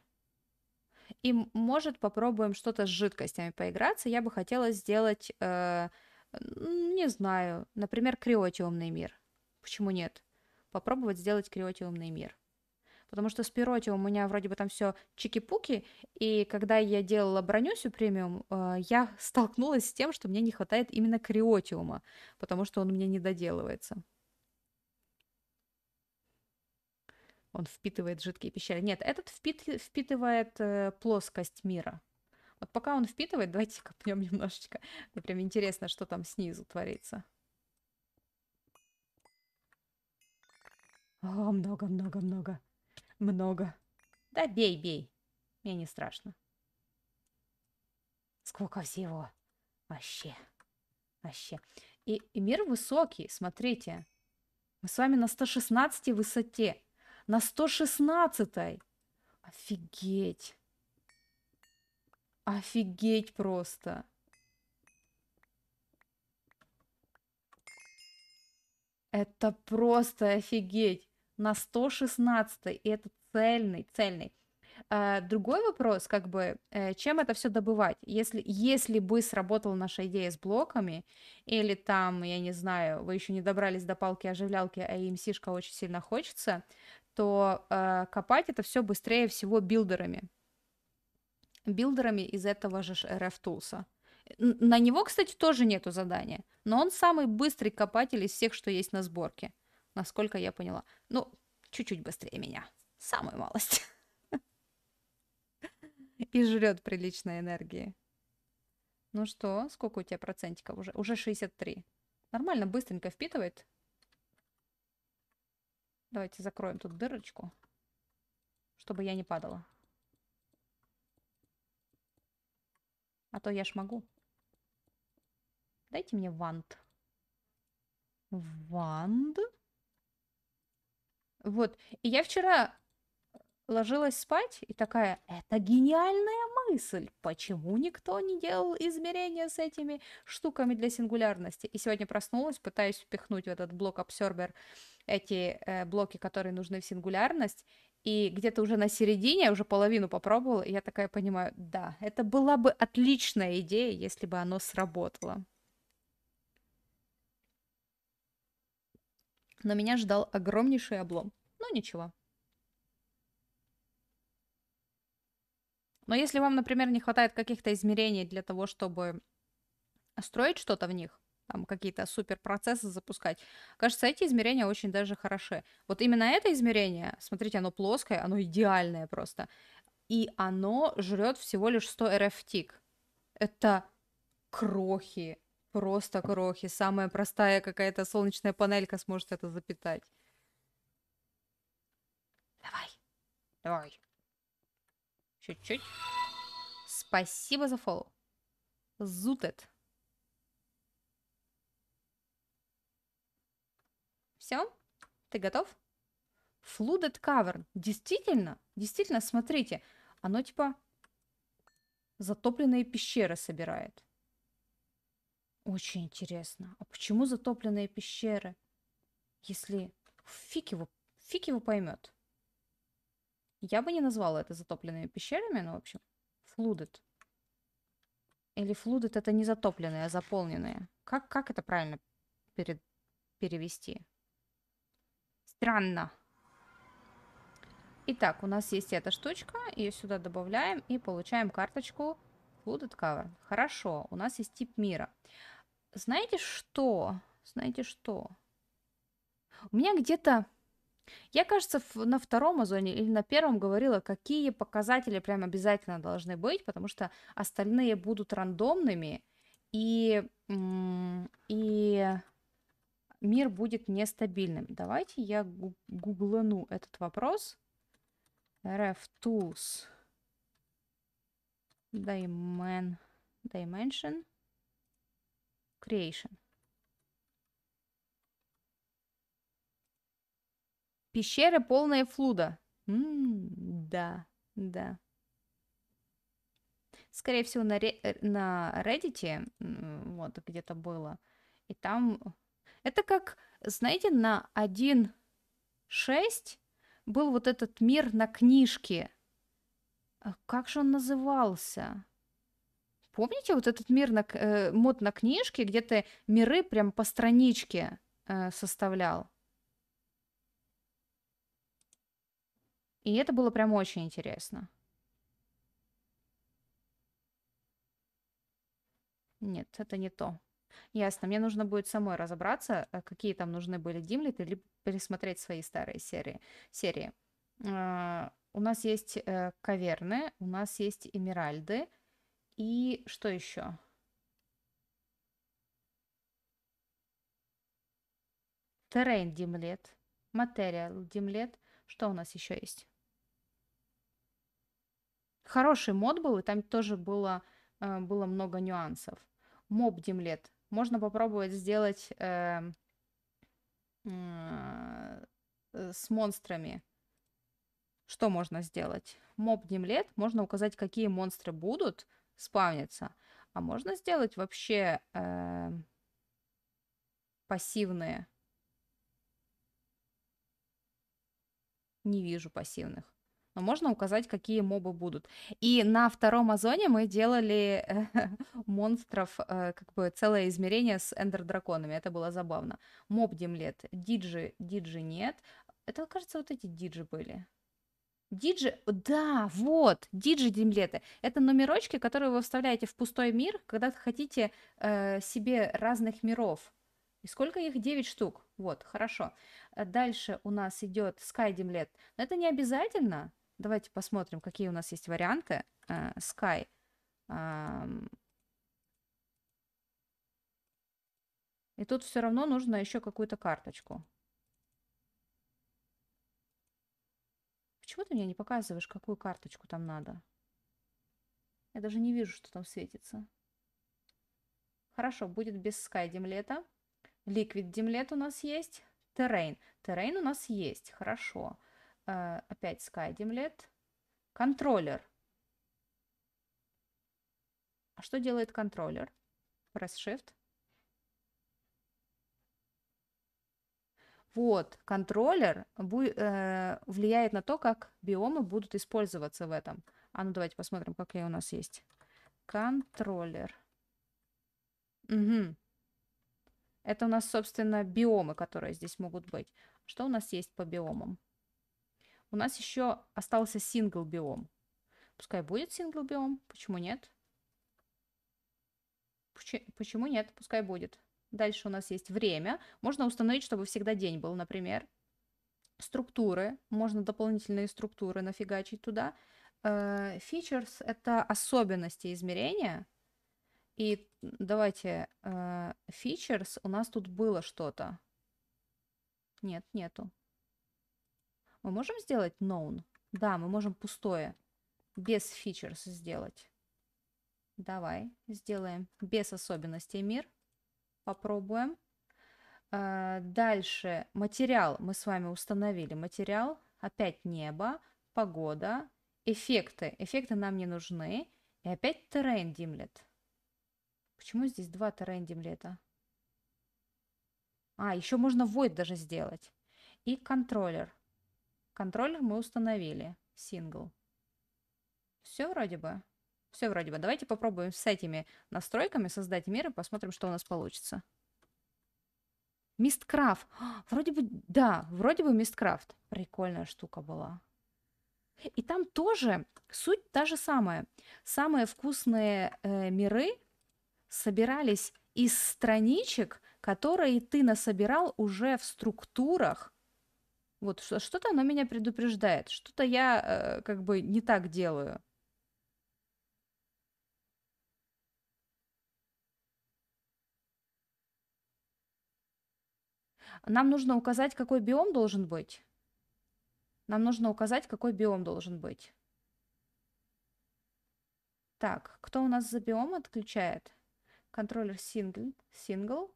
И, может, попробуем что-то с жидкостями поиграться. Я бы хотела сделать, э, не знаю, например, криотиумный мир. Почему нет? Попробовать сделать криотиумный мир. Потому что с пиротиум у меня вроде бы там все чики-пуки, и когда я делала бронюсю премиум, э, я столкнулась с тем, что мне не хватает именно криотиума, потому что он у меня не доделывается. он впитывает жидкие пещеры. Нет, этот впит, впитывает э, плоскость мира. Вот пока он впитывает, давайте копнем немножечко. Мне прям интересно, что там снизу творится. О, много, много, много. Много. Да бей, бей. Мне не страшно. Сколько всего. Вообще. Вообще. И, и мир высокий, смотрите. Мы с вами на 116 высоте на 116-й. Офигеть. Офигеть просто. Это просто офигеть. На 116-й. И это цельный, цельный. А, другой вопрос, как бы, э, чем это все добывать? Если, если бы сработала наша идея с блоками, или там, я не знаю, вы еще не добрались до палки оживлялки, а им сишка очень сильно хочется, то э, копать это все быстрее всего билдерами. Билдерами из этого же RF Tools. На него, кстати, тоже нету задания, но он самый быстрый копатель из всех, что есть на сборке, насколько я поняла. Ну, чуть-чуть быстрее меня, самую малость. И жрет приличной энергии. Ну что, сколько у тебя процентиков уже? Уже 63. Нормально, быстренько впитывает. Давайте закроем тут дырочку, чтобы я не падала. А то я ж могу. Дайте мне вант. Ванд. Вот. И я вчера ложилась спать и такая, это гениальная мысль, почему никто не делал измерения с этими штуками для сингулярности. И сегодня проснулась, пытаюсь впихнуть в этот блок-абсорбер эти э, блоки, которые нужны в сингулярность, и где-то уже на середине, я уже половину попробовала, и я такая понимаю, да, это была бы отличная идея, если бы оно сработало. Но меня ждал огромнейший облом. Но ничего, Но если вам, например, не хватает каких-то измерений для того, чтобы строить что-то в них, там какие-то суперпроцессы запускать. Кажется, эти измерения очень даже хороши. Вот именно это измерение, смотрите, оно плоское, оно идеальное просто. И оно жрет всего лишь 100 RFTIC. Это крохи, просто крохи. Самая простая какая-то солнечная панелька сможет это запитать. Давай, давай. Чуть-чуть. Спасибо за фоллоу. Зутет. Все? Ты готов? Flooded Cavern. Действительно? Действительно, смотрите. Оно типа затопленные пещеры собирает. Очень интересно. А почему затопленные пещеры? Если фиг его, фиг его поймет. Я бы не назвала это затопленными пещерами, но, в общем, флудед. Или флудед это не затопленные, а заполненные. Как, как это правильно перед, перевести? Странно. Итак, у нас есть эта штучка, ее сюда добавляем и получаем карточку Flooded Cover. Хорошо, у нас есть тип мира. Знаете что? Знаете что? У меня где-то я, кажется, на втором озоне или на первом говорила, какие показатели прям обязательно должны быть, потому что остальные будут рандомными, и, и мир будет нестабильным. Давайте я гу- гуглану этот вопрос. RefTools tools. Dimension Creation. Пещера полная флуда. М-м, да, да. Скорее всего, на, ре- э, на Reddit вот где-то было. И там... Это как, знаете, на 1.6 был вот этот мир на книжке. А как же он назывался? Помните вот этот мир на, э, мод на книжке, где ты миры прям по страничке э, составлял? И это было прям очень интересно. Нет, это не то. Ясно, мне нужно будет самой разобраться, э, какие там нужны были гимлеты, либо пересмотреть свои старые серии. серии. А, у нас есть э, каверны, у нас есть эмеральды. И что еще? Террейн Димлет, материал Димлет. Что у нас еще есть? Хороший мод был, и там тоже было, э, было много нюансов. Моб Димлет. Можно попробовать сделать э, э, с монстрами. Что можно сделать? Моб Димлет. Можно указать, какие монстры будут спавниться. А можно сделать вообще э, пассивные. Не вижу пассивных но можно указать, какие мобы будут. И на втором Озоне мы делали э, монстров, э, как бы целое измерение с эндер-драконами, это было забавно. Моб Димлет, Диджи, Диджи нет. Это, кажется, вот эти Диджи были. Диджи, да, вот, диджи димлеты. Это номерочки, которые вы вставляете в пустой мир, когда хотите э, себе разных миров. И сколько их? 9 штук. Вот, хорошо. Дальше у нас идет Sky димлет. Но это не обязательно. Давайте посмотрим, какие у нас есть варианты. Э, Sky. И тут все равно нужно еще какую-то карточку. Почему ты мне не показываешь, какую карточку там надо? Я даже не вижу, что там светится. Хорошо, будет без Sky Dimlet. Liquid Dimlet у нас есть. Terrain. Terrain у нас есть. Хорошо. Э, опять SkyDimlet. Контроллер. А что делает контроллер? Press Shift. Вот, контроллер э, влияет на то, как биомы будут использоваться в этом. А ну давайте посмотрим, какие у нас есть. Контроллер. Угу. Это у нас, собственно, биомы, которые здесь могут быть. Что у нас есть по биомам? У нас еще остался сингл биом. Пускай будет сингл биом, почему нет? Почему нет? Пускай будет. Дальше у нас есть время. Можно установить, чтобы всегда день был, например. Структуры. Можно дополнительные структуры нафигачить туда. Э, features — это особенности измерения. И давайте э, features. У нас тут было что-то. Нет, нету. Мы можем сделать known? Да, мы можем пустое, без features сделать. Давай, сделаем без особенностей мир. Попробуем. А, дальше материал мы с вами установили. Материал, опять небо, погода, эффекты. Эффекты нам не нужны. И опять террейн димлет. Почему здесь два террейн димлета? А, еще можно void даже сделать. И контроллер. Контроллер мы установили. Сингл. Все вроде бы. Все вроде бы. Давайте попробуем с этими настройками создать мир и посмотрим, что у нас получится. Мисткрафт. Вроде бы, да, вроде бы мисткрафт. Прикольная штука была. И там тоже суть та же самая. Самые вкусные э, миры собирались из страничек, которые ты насобирал уже в структурах вот что- то оно меня предупреждает, что-то я э, как бы не так делаю. Нам нужно указать, какой биом должен быть. Нам нужно указать, какой биом должен быть. Так, кто у нас за биом отключает? Контроллер сингл, сингл.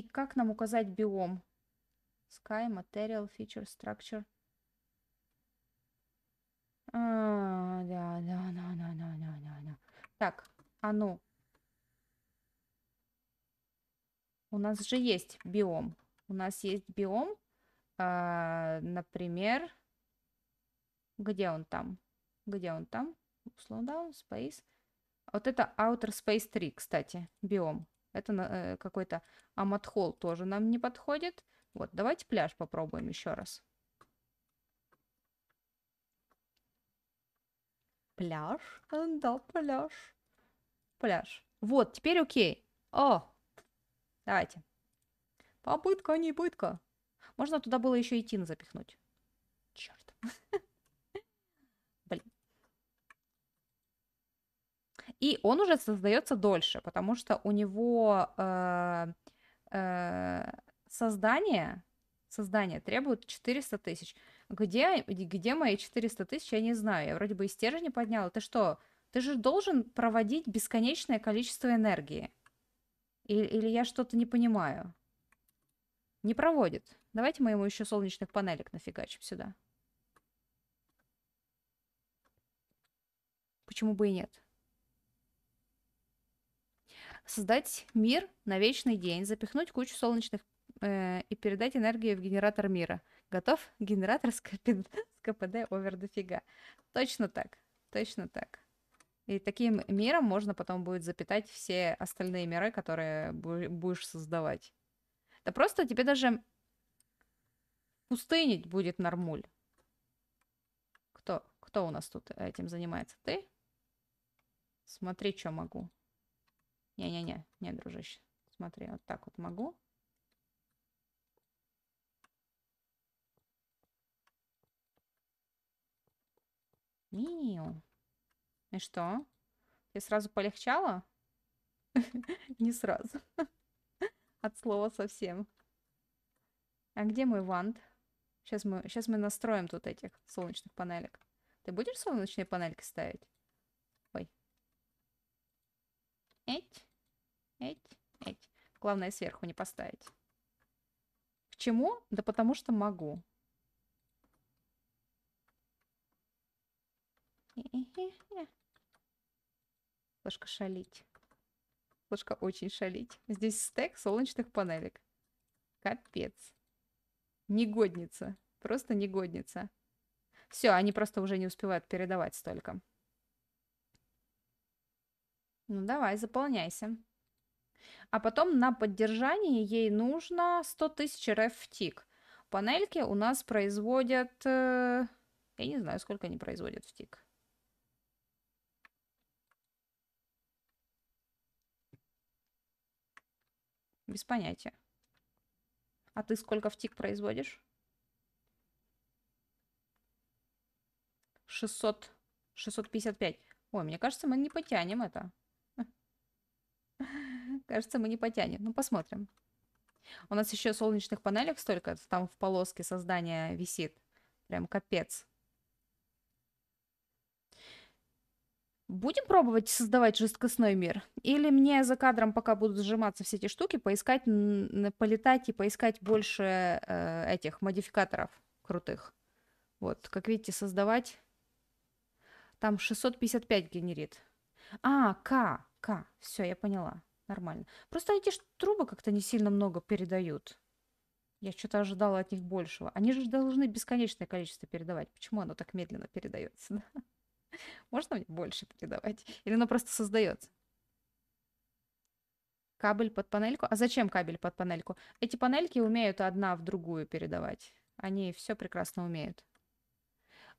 И как нам указать биом? Sky, Material, Feature, Structure. А, да, да, да, да, да, да, да, да. Так, а ну. У нас же есть биом. У нас есть биом. А, например, где он там? Где он там? Slowdown, Space. Вот это Outer Space 3, кстати, биом. Это э, какой-то аматхол тоже нам не подходит. Вот, давайте пляж попробуем еще раз. Пляж. Да, пляж. Пляж. Вот, теперь окей. О, давайте. Попытка, не пытка. Можно туда было еще и тин запихнуть. Черт. И он уже создается дольше, потому что у него э, э, создание, создание требует 400 тысяч. Где, где мои 400 тысяч, я не знаю. Я вроде бы и стержень подняла. Ты что, ты же должен проводить бесконечное количество энергии. Или, или я что-то не понимаю? Не проводит. Давайте мы ему еще солнечных панелек нафигачим сюда. Почему бы и нет? создать мир на вечный день, запихнуть кучу солнечных э, и передать энергию в генератор мира. Готов? Генератор с, КП... с КПД овер дофига. Точно так, точно так. И таким миром можно потом будет запитать все остальные миры, которые будешь создавать. Да просто тебе даже пустынить будет нормуль. Кто, кто у нас тут этим занимается? Ты? Смотри, что могу. Не-не-не, не, дружище. Смотри, вот так вот могу. Миу. И что? Я сразу полегчала? Не сразу. От слова совсем. А где мой вант? Сейчас мы, сейчас мы настроим тут этих солнечных панелек. Ты будешь солнечные панельки ставить? Ой. Эть. Эть, эть. Главное, сверху не поставить. К чему? Да потому что могу. Флешка шалить. Флешка очень шалить. Здесь стек солнечных панелек. Капец. Негодница. Просто негодница. Все, они просто уже не успевают передавать столько. Ну давай, заполняйся. А потом на поддержание ей нужно 100 тысяч РФ в тик. Панельки у нас производят... Э, я не знаю, сколько они производят в тик. Без понятия. А ты сколько в тик производишь? 600, 655. Ой, мне кажется, мы не потянем это. Кажется, мы не потянем. Ну, посмотрим. У нас еще солнечных панелек столько, там в полоске создания висит. Прям капец. Будем пробовать создавать жесткостной мир? Или мне за кадром, пока будут сжиматься все эти штуки, поискать, полетать и поискать больше э, этих модификаторов крутых? Вот, как видите, создавать... Там 655 генерит. А, К, К, все, я поняла нормально. Просто эти трубы как-то не сильно много передают. Я что-то ожидала от них большего. Они же должны бесконечное количество передавать. Почему оно так медленно передается? Да? Можно мне больше передавать? Или оно просто создается? Кабель под панельку. А зачем кабель под панельку? Эти панельки умеют одна в другую передавать. Они все прекрасно умеют.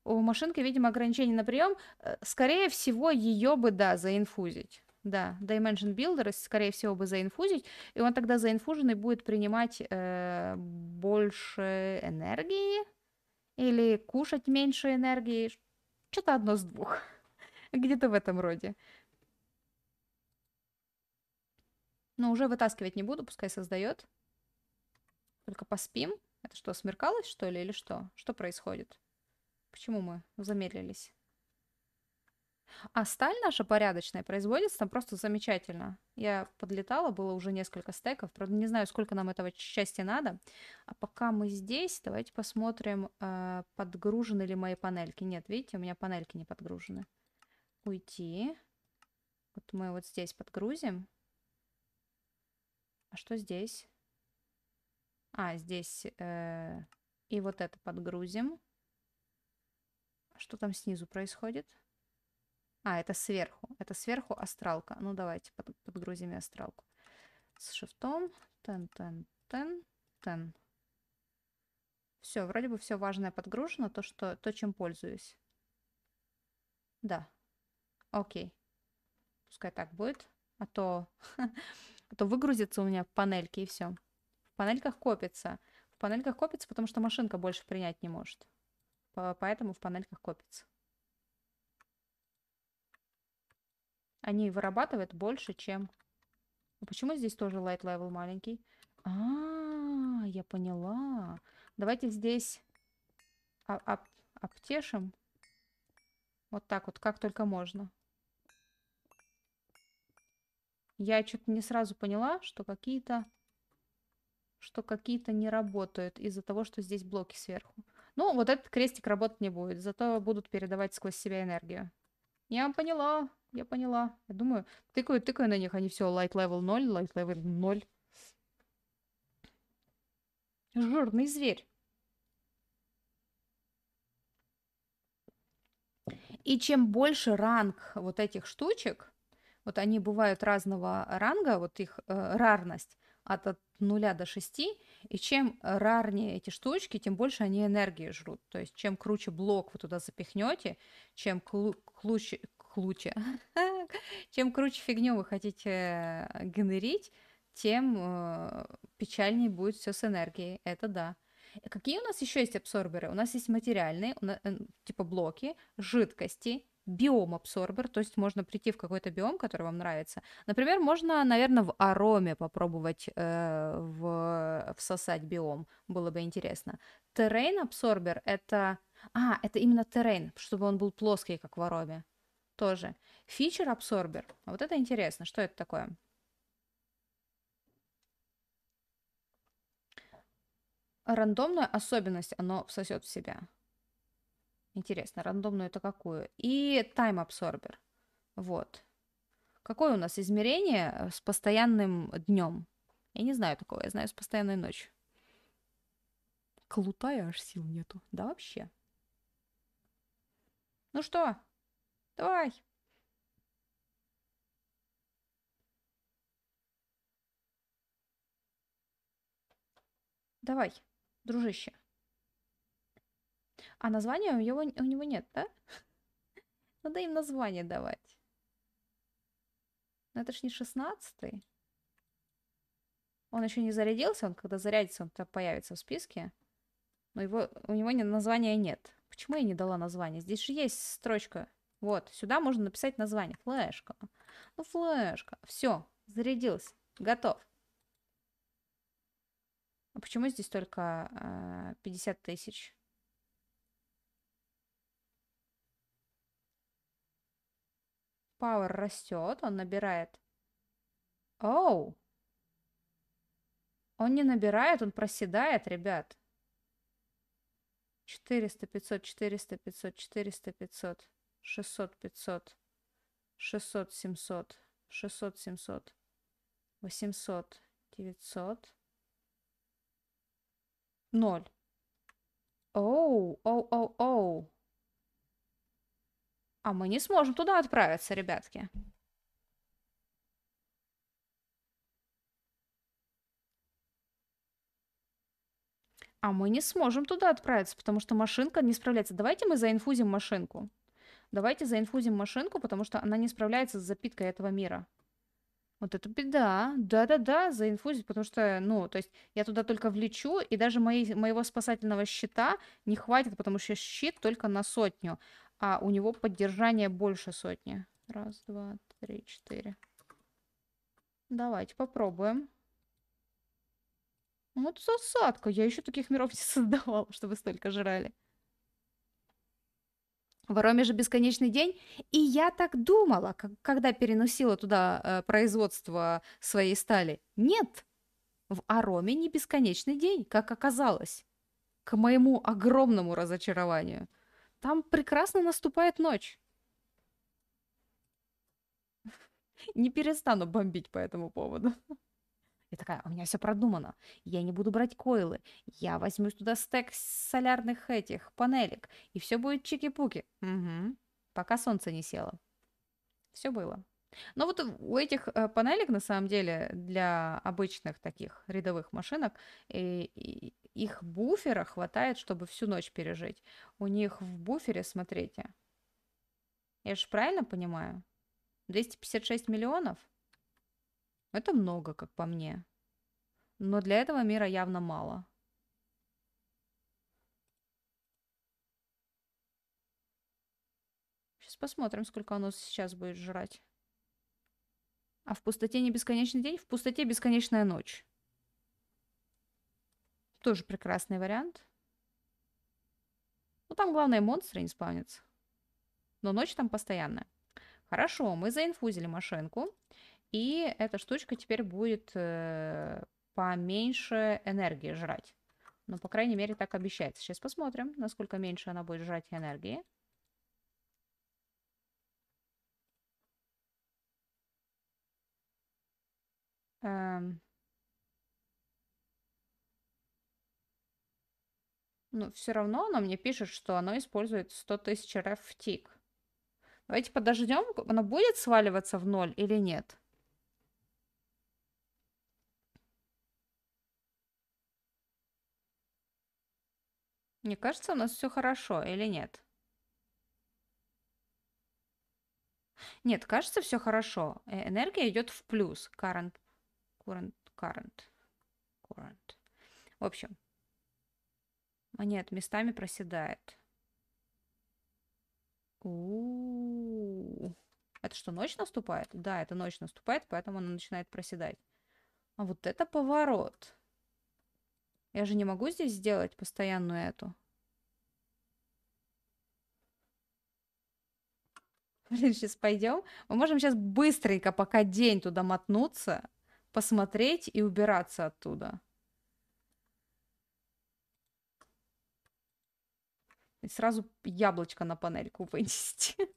У машинки, видимо, ограничение на прием. Э, скорее всего, ее бы, да, заинфузить да, Dimension Builder, скорее всего, бы заинфузить, и он тогда заинфуженный будет принимать э, больше энергии или кушать меньше энергии, что-то одно с двух, где-то в этом роде. Но уже вытаскивать не буду, пускай создает. Только поспим. Это что, смеркалось, что ли, или что? Что происходит? Почему мы замедлились? А сталь наша порядочная, производится там просто замечательно. Я подлетала, было уже несколько стеков. Правда, не знаю, сколько нам этого счастья надо. А пока мы здесь, давайте посмотрим, э, подгружены ли мои панельки. Нет, видите, у меня панельки не подгружены. Уйти. Вот мы вот здесь подгрузим. А что здесь? А, здесь... Э, и вот это подгрузим. А что там снизу происходит? А, это сверху. Это сверху астралка. Ну, давайте под, подгрузим астралку. С шифтом. Тен, тен, тен, тен. Все, вроде бы все важное подгружено, то, что, то чем пользуюсь. Да. Окей. Пускай так будет. А то, а то выгрузится у меня в панельке и все. В панельках копится. В панельках копится, потому что машинка больше принять не может. Поэтому в панельках копится. Они вырабатывают больше, чем... А почему здесь тоже light level маленький? А, я поняла. Давайте здесь об а, а, обтешим. Вот так вот, как только можно. Я что-то не сразу поняла, что какие-то что какие-то не работают из-за того, что здесь блоки сверху. Ну, вот этот крестик работать не будет, зато будут передавать сквозь себя энергию. Я поняла я поняла. Я думаю, тыкаю, тыкаю на них, они все, light level 0, light level 0. Жирный зверь. И чем больше ранг вот этих штучек, вот они бывают разного ранга, вот их э, рарность от, от 0 до 6, и чем рарнее эти штучки, тем больше они энергии жрут. То есть чем круче блок вы туда запихнете, чем круче, лучше. Чем круче фигню вы хотите э, генерить, тем э, печальнее будет все с энергией. Это да. Э, какие у нас еще есть абсорберы? У нас есть материальные, нас, типа блоки, жидкости, биом-абсорбер, то есть можно прийти в какой-то биом, который вам нравится. Например, можно, наверное, в ароме попробовать э, в, всосать биом, было бы интересно. Террейн-абсорбер — это... А, это именно террейн, чтобы он был плоский, как в ароме тоже. Фичер-абсорбер. Вот это интересно. Что это такое? Рандомную особенность оно всосет в себя. Интересно, рандомную это какую? И тайм-абсорбер. Вот. Какое у нас измерение э, с постоянным днем? Я не знаю такого, я знаю с постоянной ночью. Клутая аж сил нету. Да вообще. Ну что, Давай. Давай, дружище. А названия у него, у него нет, да? Надо им название давать. Но это ж не шестнадцатый. Он еще не зарядился, он когда зарядится, он появится в списке. Но его, у него названия нет. Почему я не дала название? Здесь же есть строчка вот, сюда можно написать название. Флешка. Ну, флешка. Все, зарядился. Готов. А почему здесь только э, 50 тысяч? Power растет, он набирает. Оу! Oh. Он не набирает, он проседает, ребят. 400, 500, 400, 500, 400, 500. 600, 500, 600, 700, 600, 700, 800, 900, 0. Оу, оу, оу, оу. А мы не сможем туда отправиться, ребятки. А мы не сможем туда отправиться, потому что машинка не справляется. Давайте мы заинфузим машинку. Давайте заинфузим машинку, потому что она не справляется с запиткой этого мира. Вот это беда. Да-да-да, заинфузить, потому что, ну, то есть я туда только влечу, и даже мои, моего спасательного щита не хватит, потому что щит только на сотню, а у него поддержание больше сотни. Раз, два, три, четыре. Давайте попробуем. Ну, вот засадка. Я еще таких миров не создавала, чтобы столько жрали в Воронеже бесконечный день, и я так думала, как, когда переносила туда э, производство своей стали. Нет, в Ароме не бесконечный день, как оказалось, к моему огромному разочарованию. Там прекрасно наступает ночь. Не перестану бомбить по этому поводу. Я такая, «А у меня все продумано. Я не буду брать койлы. Я возьму туда стек солярных этих панелек. И все будет чики-пуки. Угу. Пока солнце не село. Все было. Но вот у этих э, панелек, на самом деле, для обычных таких рядовых машинок, и, э, и их буфера хватает, чтобы всю ночь пережить. У них в буфере, смотрите, я же правильно понимаю, 256 миллионов – это много, как по мне. Но для этого мира явно мало. Сейчас посмотрим, сколько оно сейчас будет жрать. А в пустоте не бесконечный день, в пустоте бесконечная ночь. Тоже прекрасный вариант. Ну, там главное монстры не спавнятся. Но ночь там постоянная. Хорошо, мы заинфузили машинку. И эта штучка теперь будет э, поменьше энергии жрать. Ну, по крайней мере, так обещается. Сейчас посмотрим, насколько меньше она будет жрать энергии. Эм... Ну, все равно она мне пишет, что оно использует 100 тысяч РФ в тик. Давайте подождем, она будет сваливаться в ноль или нет. Мне кажется, у нас все хорошо или нет? Нет, кажется, все хорошо. Э, энергия идет в плюс. Current, current, current, current. В общем, монет местами проседает. У -у -у. Это что, ночь наступает? Да, это ночь наступает, поэтому она начинает проседать. А вот это поворот. Я же не могу здесь сделать постоянную эту. Блин, сейчас пойдем. Мы можем сейчас быстренько, пока день туда мотнуться, посмотреть и убираться оттуда. И сразу яблочко на панельку вынести.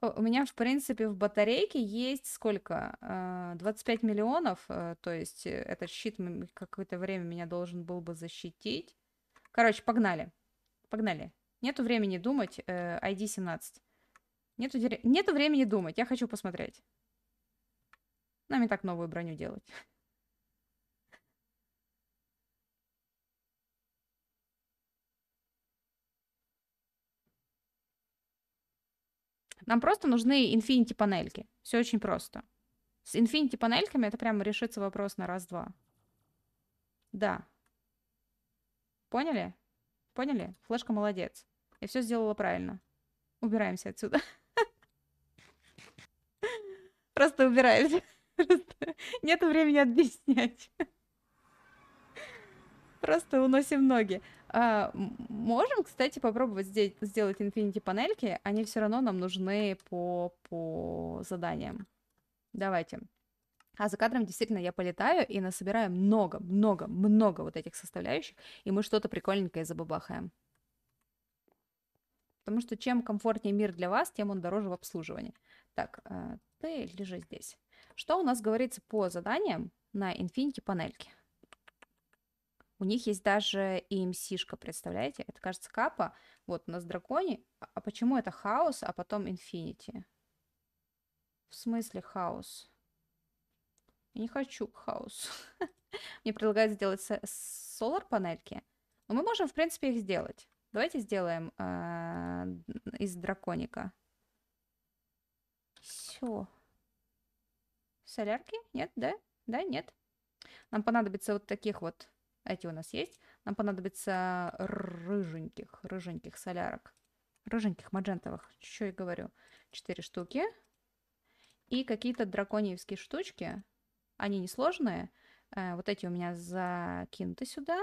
У меня, в принципе, в батарейке есть сколько? 25 а, миллионов, э, то есть э, этот щит какое-то время меня должен был бы защитить. Короче, погнали. Погнали. Нету времени думать. ID э, 17. Нету, Нету времени думать. Я хочу посмотреть. Нам и так новую броню делать. Нам просто нужны инфинити панельки. Все очень просто. С инфинити панельками это прямо решится вопрос на раз-два. Да. Поняли? Поняли? Флешка молодец. Я все сделала правильно. Убираемся отсюда. Просто убираемся. Нет времени объяснять. Просто уносим ноги. А, можем, кстати, попробовать сделать инфинити панельки. Они все равно нам нужны по, по заданиям. Давайте. А за кадром действительно я полетаю и насобираю много, много, много вот этих составляющих, и мы что-то прикольненькое забабахаем. Потому что чем комфортнее мир для вас, тем он дороже в обслуживании. Так, а, ты лежи здесь. Что у нас говорится по заданиям на инфинити панельке? У них есть даже EMC-шка, представляете? Это, кажется, капа. Вот у нас драконий. А, а почему это хаос, а потом инфинити? В смысле хаос? Я не хочу к Мне предлагают сделать солар-панельки. Но мы можем, в принципе, их сделать. Давайте сделаем а, из драконика. Все. Солярки? Нет, да? Да, нет. Нам понадобится вот таких вот эти у нас есть. Нам понадобится рыженьких, рыженьких солярок. Рыженьких, маджентовых, что я говорю. Четыре штуки. И какие-то дракониевские штучки. Они несложные. Э, вот эти у меня закинуты сюда.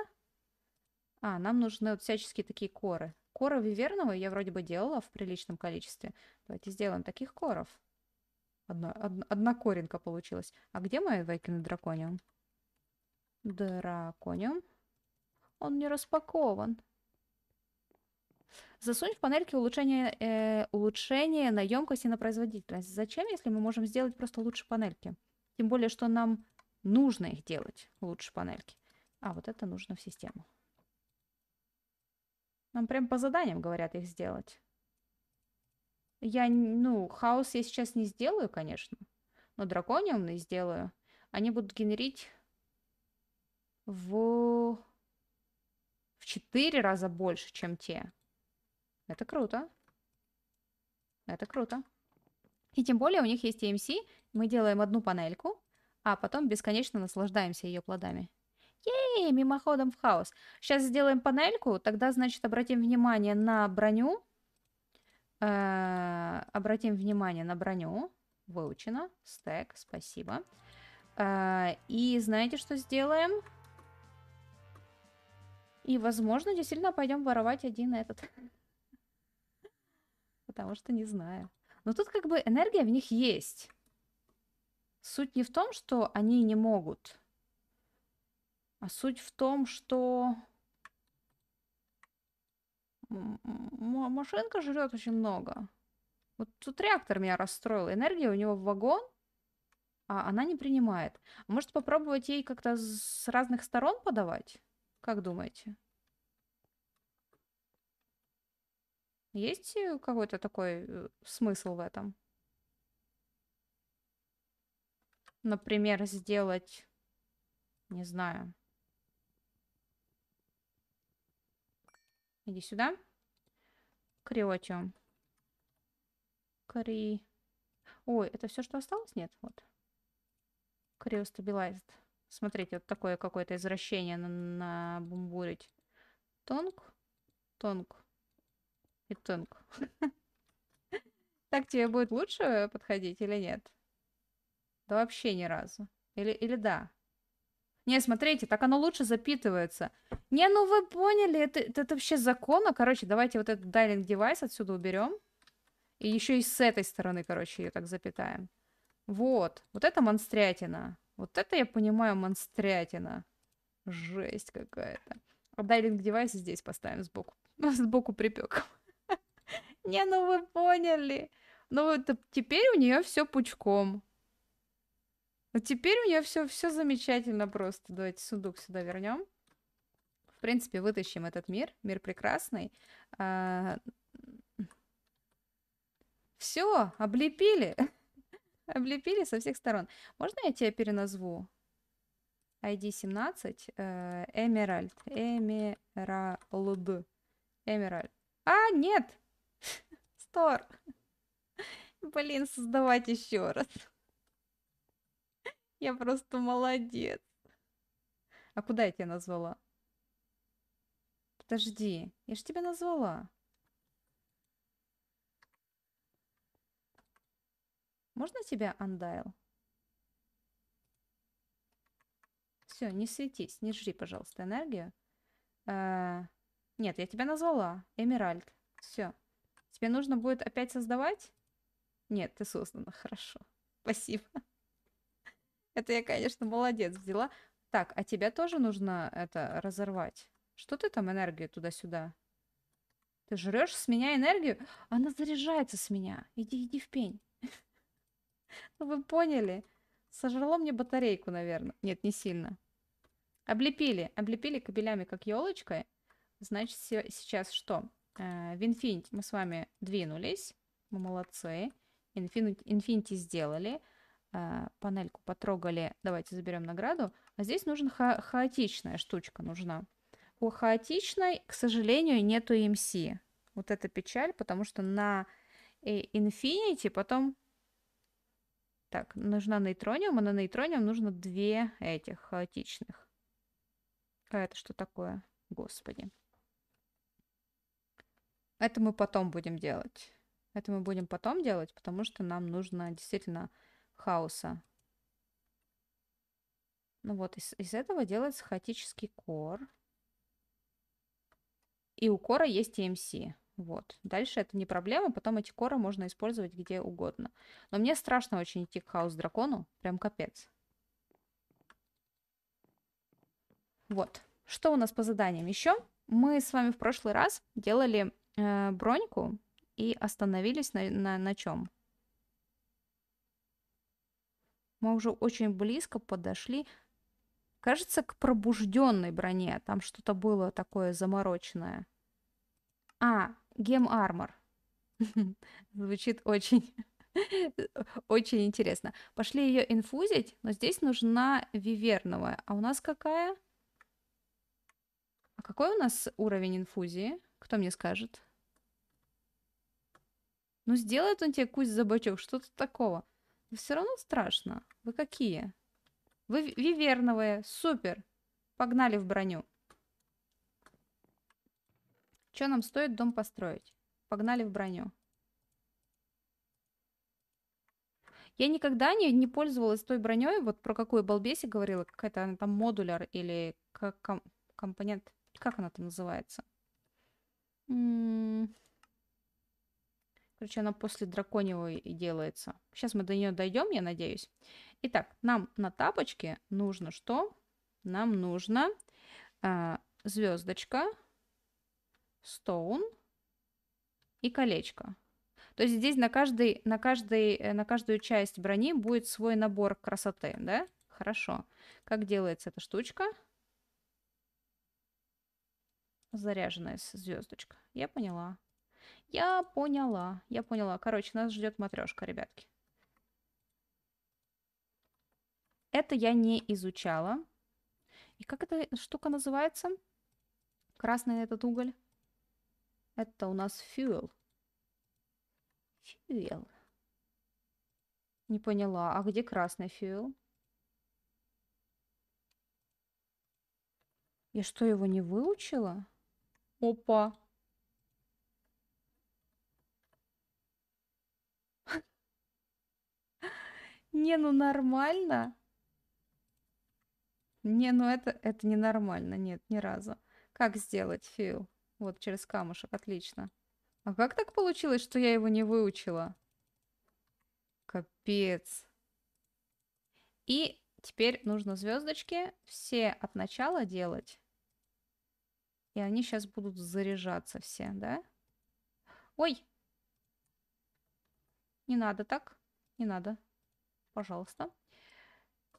А, нам нужны вот всяческие такие коры. Коры виверного я вроде бы делала в приличном количестве. Давайте сделаем таких коров. Одна, од, одна коренка получилась. А где моя Вайкин дракониум? Драконем, Он не распакован. Засунь в панельки улучшение, э, улучшение на емкость и на производительность. Зачем, если мы можем сделать просто лучше панельки? Тем более, что нам нужно их делать лучше панельки. А, вот это нужно в систему. Нам прям по заданиям говорят их сделать. Я, ну, хаос я сейчас не сделаю, конечно. Но дракониумный сделаю. Они будут генерить в, в четыре раза больше, чем те. Это круто. Это круто. И тем более у них есть EMC, эм мы делаем одну панельку, а потом бесконечно наслаждаемся ее плодами. Ей, мимоходом в хаос. Сейчас сделаем панельку, тогда, значит, обратим внимание на броню. Э, обратим внимание на броню. Выучено. Стек, спасибо. Э, и знаете, что сделаем? И, возможно, действительно пойдем воровать один этот. Потому что не знаю. Но тут как бы энергия в них есть. Суть не в том, что они не могут. А суть в том, что машинка жрет очень много. Вот тут реактор меня расстроил. Энергия у него в вагон, а она не принимает. Может попробовать ей как-то с разных сторон подавать? Как думаете? Есть э, какой-то такой э, смысл в этом? Например, сделать... Не знаю. Иди сюда. Криотиум. Кри... Ой, это все, что осталось? Нет, вот. Криостабилайзд. Смотрите, вот такое какое-то извращение на, на бумбурить. Тонг, тонг и тонг. Так тебе будет лучше подходить или нет? Да вообще ни разу. Или, или да? Не, смотрите, так оно лучше запитывается. Не, ну вы поняли, это, это, это вообще законно. Короче, давайте вот этот дайлинг девайс отсюда уберем. И еще и с этой стороны, короче, ее так запитаем. Вот. Вот это монстрятина. Вот это, я понимаю, монстрятина. Жесть какая-то. А дайлинг девайс здесь поставим сбоку. Ну, сбоку припек. Не, ну вы поняли. Ну вот теперь у нее все пучком. Вот теперь у нее все, все замечательно просто. Давайте сундук сюда вернем. В принципе, вытащим этот мир. Мир прекрасный. А, все, облепили. Облепили со всех сторон. Можно я тебя переназву? ID 17, Эмеральд, Эмеральд, Эмеральд. А, нет! Стор! Блин, создавать еще раз. Я просто молодец. А куда я тебя назвала? Подожди, я же тебя назвала. Можно тебя андайл? Все, не светись, не жри, пожалуйста, энергию. Э -э нет, я тебя назвала. Эмеральд. Все. Тебе нужно будет опять создавать? Нет, ты создана. Хорошо. Спасибо. Это я, конечно, молодец взяла. Так, а тебя тоже нужно это разорвать. Что ты там энергию туда-сюда? Ты жрешь с меня энергию? Она заряжается с меня. Иди, иди в пень. Ну вы поняли? Сожрало мне батарейку, наверное. Нет, не сильно. Облепили. Облепили кабелями, как елочкой. Значит, сейчас что? Э, в Infinity мы с вами двинулись. Мы молодцы. Infinity, Infinity сделали. Э, панельку потрогали. Давайте заберем награду. А здесь нужна ха хаотичная штучка. Нужна. У хаотичной, к сожалению, нету EMC. Вот это печаль, потому что на Infinity э, потом так, нужна нейтрониум, а на нейтрониум нужно две этих хаотичных. А это что такое? Господи. Это мы потом будем делать. Это мы будем потом делать, потому что нам нужно действительно хаоса. Ну вот, из, из этого делается хаотический кор. И у кора есть TMC. Вот. Дальше это не проблема, потом эти коры можно использовать где угодно. Но мне страшно очень идти к хаос-дракону, прям капец. Вот. Что у нас по заданиям еще? Мы с вами в прошлый раз делали э, броньку и остановились на, на, на чем? Мы уже очень близко подошли, кажется, к пробужденной броне. Там что-то было такое замороченное. А, Гем-армор. Звучит очень, очень интересно. Пошли ее инфузить, но здесь нужна виверновая. А у нас какая? А какой у нас уровень инфузии? Кто мне скажет? Ну, сделает он тебе кусь за бачок, что то такого? все равно страшно. Вы какие? Вы виверновые, супер. Погнали в броню. Что нам стоит дом построить? Погнали в броню. Я никогда не, не пользовалась той броней, вот про какую балбеси говорила, какая-то она там модуляр или как ком компонент, как она там называется? М Короче, она после драконевой делается. Сейчас мы до нее дойдем, я надеюсь. Итак, нам на тапочке нужно что? Нам нужно э, а, звездочка, stone и колечко. То есть здесь на, каждый, на, каждый, э, на каждую часть брони будет свой набор красоты, да? Хорошо. Как делается эта штучка? Заряженная звездочка. Я поняла. Я поняла. Я поняла. Короче, нас ждет матрешка, ребятки. Это я не изучала. И как эта штука называется? Красный этот уголь. Это у нас fuel. Fuel. Не поняла. А где красный fuel? Я что, его не выучила? Опа. Не, ну нормально. Не, ну это, это ненормально. Нет, ни разу. Как сделать фил? Вот, через камушек, отлично. А как так получилось, что я его не выучила? Капец. И теперь нужно звездочки все от начала делать. И они сейчас будут заряжаться все, да? Ой! Не надо так. Не надо. Пожалуйста.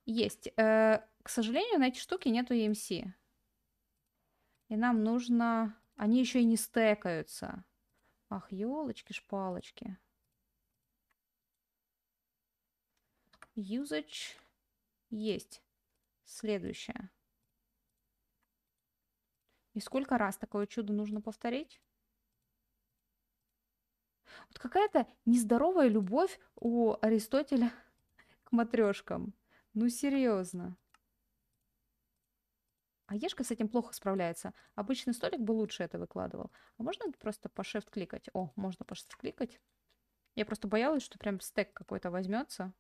Есть. Э -э, к сожалению, на эти штуки нету EMC. И нам нужно они еще и не стекаются. Ах, елочки-шпалочки. Usage есть. Следующее. И сколько раз такое чудо нужно повторить? Вот какая-то нездоровая любовь у Аристотеля к матрешкам. Ну серьезно. А Ешка с этим плохо справляется. Обычный столик бы лучше это выкладывал. А можно просто по shift кликать? О, можно по shift кликать. Я просто боялась, что прям стек какой-то возьмется.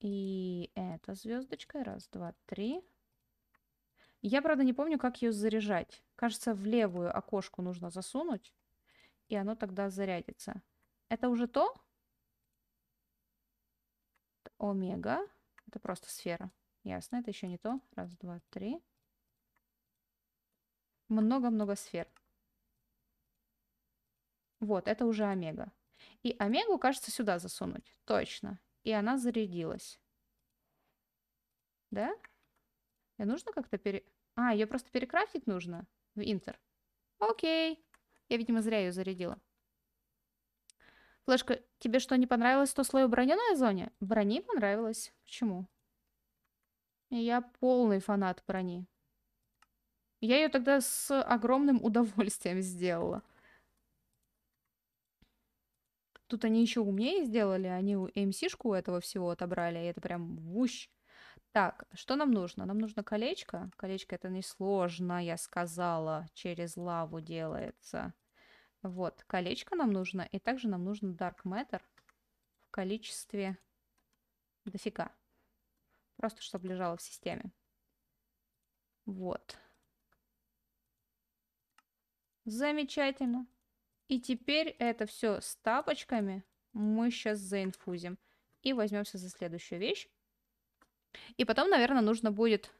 И это звездочка. Раз, два, три. Я, правда, не помню, как ее заряжать. Кажется, в левую окошку нужно засунуть, и оно тогда зарядится. Это уже то? Омега. Это просто сфера. Ясно, это еще не то. Раз, два, три. Много-много сфер. Вот, это уже омега. И омегу, кажется, сюда засунуть. Точно. И она зарядилась. Да? Ее нужно как-то пере... А, ее просто перекрафтить нужно в интер. Окей. Я, видимо, зря ее зарядила. Флешка, тебе что, не понравилось то слой брони на зоне? Брони понравилось. Почему? Я полный фанат брони. Я ее тогда с огромным удовольствием сделала. Тут они еще умнее сделали, они МС-шку этого всего отобрали, и это прям вущ. Так, что нам нужно? Нам нужно колечко. Колечко это несложно, я сказала, через лаву делается. Вот, колечко нам нужно, и также нам нужно Dark Matter в количестве дофига просто чтобы лежало в системе. Вот. Замечательно. И теперь это все с тапочками мы сейчас заинфузим. И возьмемся за следующую вещь. И потом, наверное, нужно будет...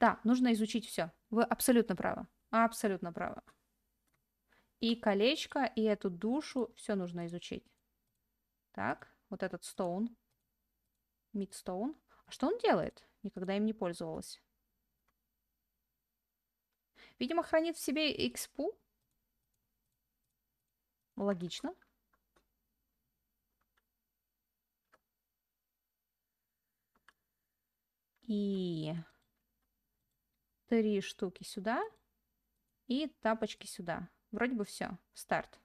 Да, нужно изучить все. Вы абсолютно правы. Абсолютно правы. И колечко, и эту душу, все нужно изучить. Так, вот этот стоун. Мидстоун. А что он делает? Никогда им не пользовалась. Видимо, хранит в себе экспу. Логично. И три штуки сюда. И тапочки сюда. Вроде бы все. Старт.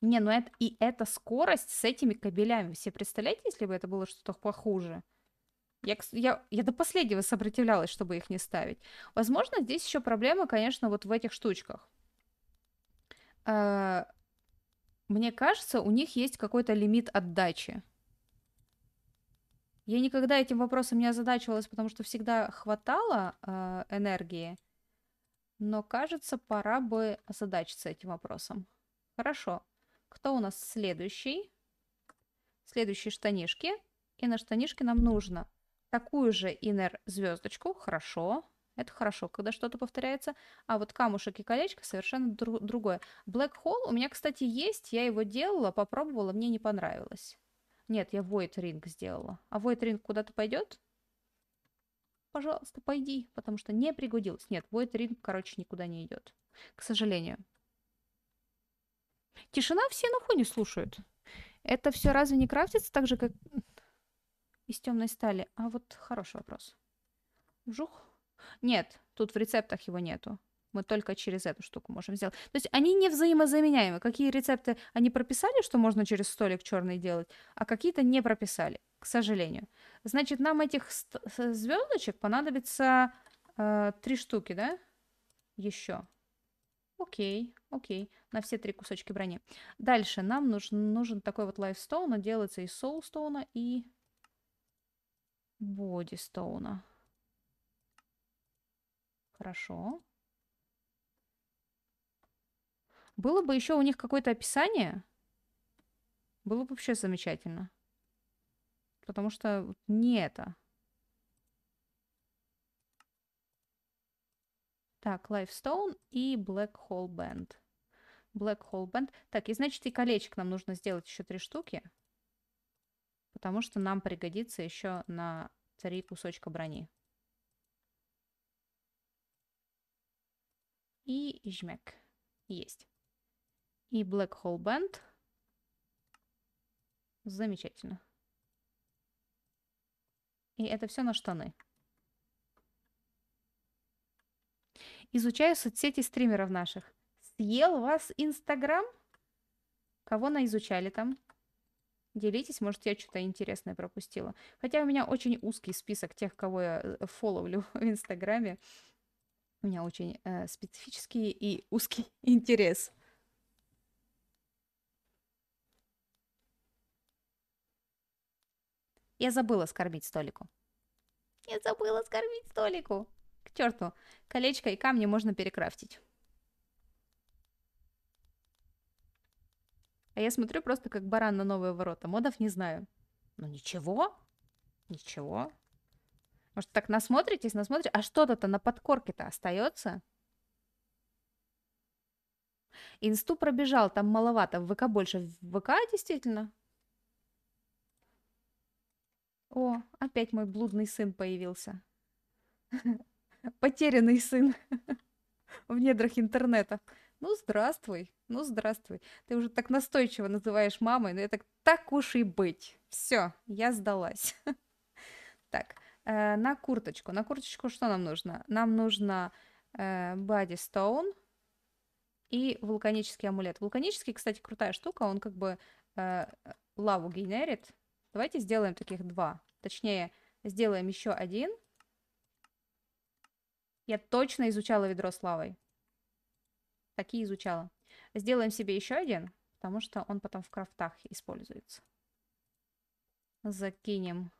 Не, ну это и эта скорость с этими кабелями. Все представляете, если бы это было что-то похуже? Я, я, я до последнего сопротивлялась, чтобы их не ставить. Возможно, здесь еще проблема, конечно, вот в этих штучках. Э, мне кажется, у них есть какой-то лимит отдачи. Я никогда этим вопросом не озадачивалась, потому что всегда хватало э, энергии. Но кажется, пора бы озадачиться этим вопросом. Хорошо. Кто у нас следующий? Следующие штанишки. И на штанишке нам нужно такую же inner звездочку. Хорошо. Это хорошо, когда что-то повторяется. А вот камушек и колечко совершенно дру- другое. Black Hole у меня, кстати, есть. Я его делала, попробовала, мне не понравилось. Нет, я Void Ring сделала. А Void Ring куда-то пойдет? Пожалуйста, пойди, потому что не пригодилось. Нет, Void Ring, короче, никуда не идет. К сожалению. Тишина все на фоне слушают. Это все разве не крафтится так же, как из темной стали? А вот хороший вопрос. Жух. Нет, тут в рецептах его нету. Мы только через эту штуку можем сделать. То есть они не взаимозаменяемы. Какие рецепты они прописали, что можно через столик черный делать, а какие-то не прописали, к сожалению. Значит, нам этих звездочек понадобится э, три штуки, да? Еще. Окей, окей, на все три кусочки брони. Дальше нам нужен, нужен такой вот лайфстоун, он делается из соулстоуна и бодистоуна. Хорошо. Было бы еще у них какое-то описание, было бы вообще замечательно. Потому что не это. Так, Lifestone и Black Hole Band. Black Hole Band. Так, и значит, и колечек нам нужно сделать еще три штуки. Потому что нам пригодится еще на три кусочка брони. И жмяк. Есть. И Black Hole Band. Замечательно. И это все на штаны. Изучаю соцсети стримеров наших. Съел вас Инстаграм? Кого на изучали там? Делитесь, может, я что-то интересное пропустила. Хотя у меня очень узкий список тех, кого я э, фоловлю в Инстаграме. У меня очень э, специфический и узкий интерес. Я забыла скормить столику. Я забыла скормить столику. К черту, колечко и камни можно перекрафтить. А я смотрю просто как баран на новые ворота. Модов не знаю. Ну ничего. Ничего. Может, так насмотритесь, насмотрите. А что-то-то на подкорке-то остается? Инсту пробежал, там маловато. В ВК больше. В ВК действительно? О, опять мой блудный сын появился. потерянный сын в недрах интернета. Ну, здравствуй, ну, здравствуй. Ты уже так настойчиво называешь мамой, но это так уж и быть. Все, я сдалась. Так, э, на курточку. На курточку что нам нужно? Нам нужно э, Body Stone и вулканический амулет. Вулканический, кстати, крутая штука, он как бы э, лаву генерит. Давайте сделаем таких два. Точнее, сделаем еще один – я точно изучала ведро славой. Такие изучала. Сделаем себе еще один, потому что он потом в крафтах используется. Закинем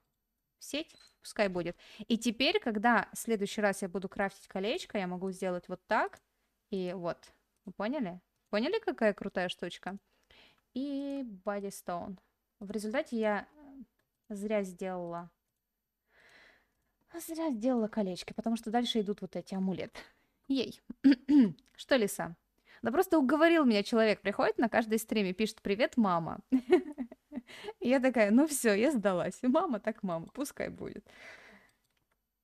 в сеть, пускай будет. И теперь, когда в следующий раз я буду крафтить колечко, я могу сделать вот так. И вот, вы поняли? Поняли, какая крутая штучка? И Бадистоун. В результате я зря сделала а зря сделала колечки, потому что дальше идут вот эти амулеты. Ей. что, лиса? Да просто уговорил меня человек, приходит на каждой стриме, пишет «Привет, мама». Я такая, ну все, я сдалась. Мама так мама, пускай будет.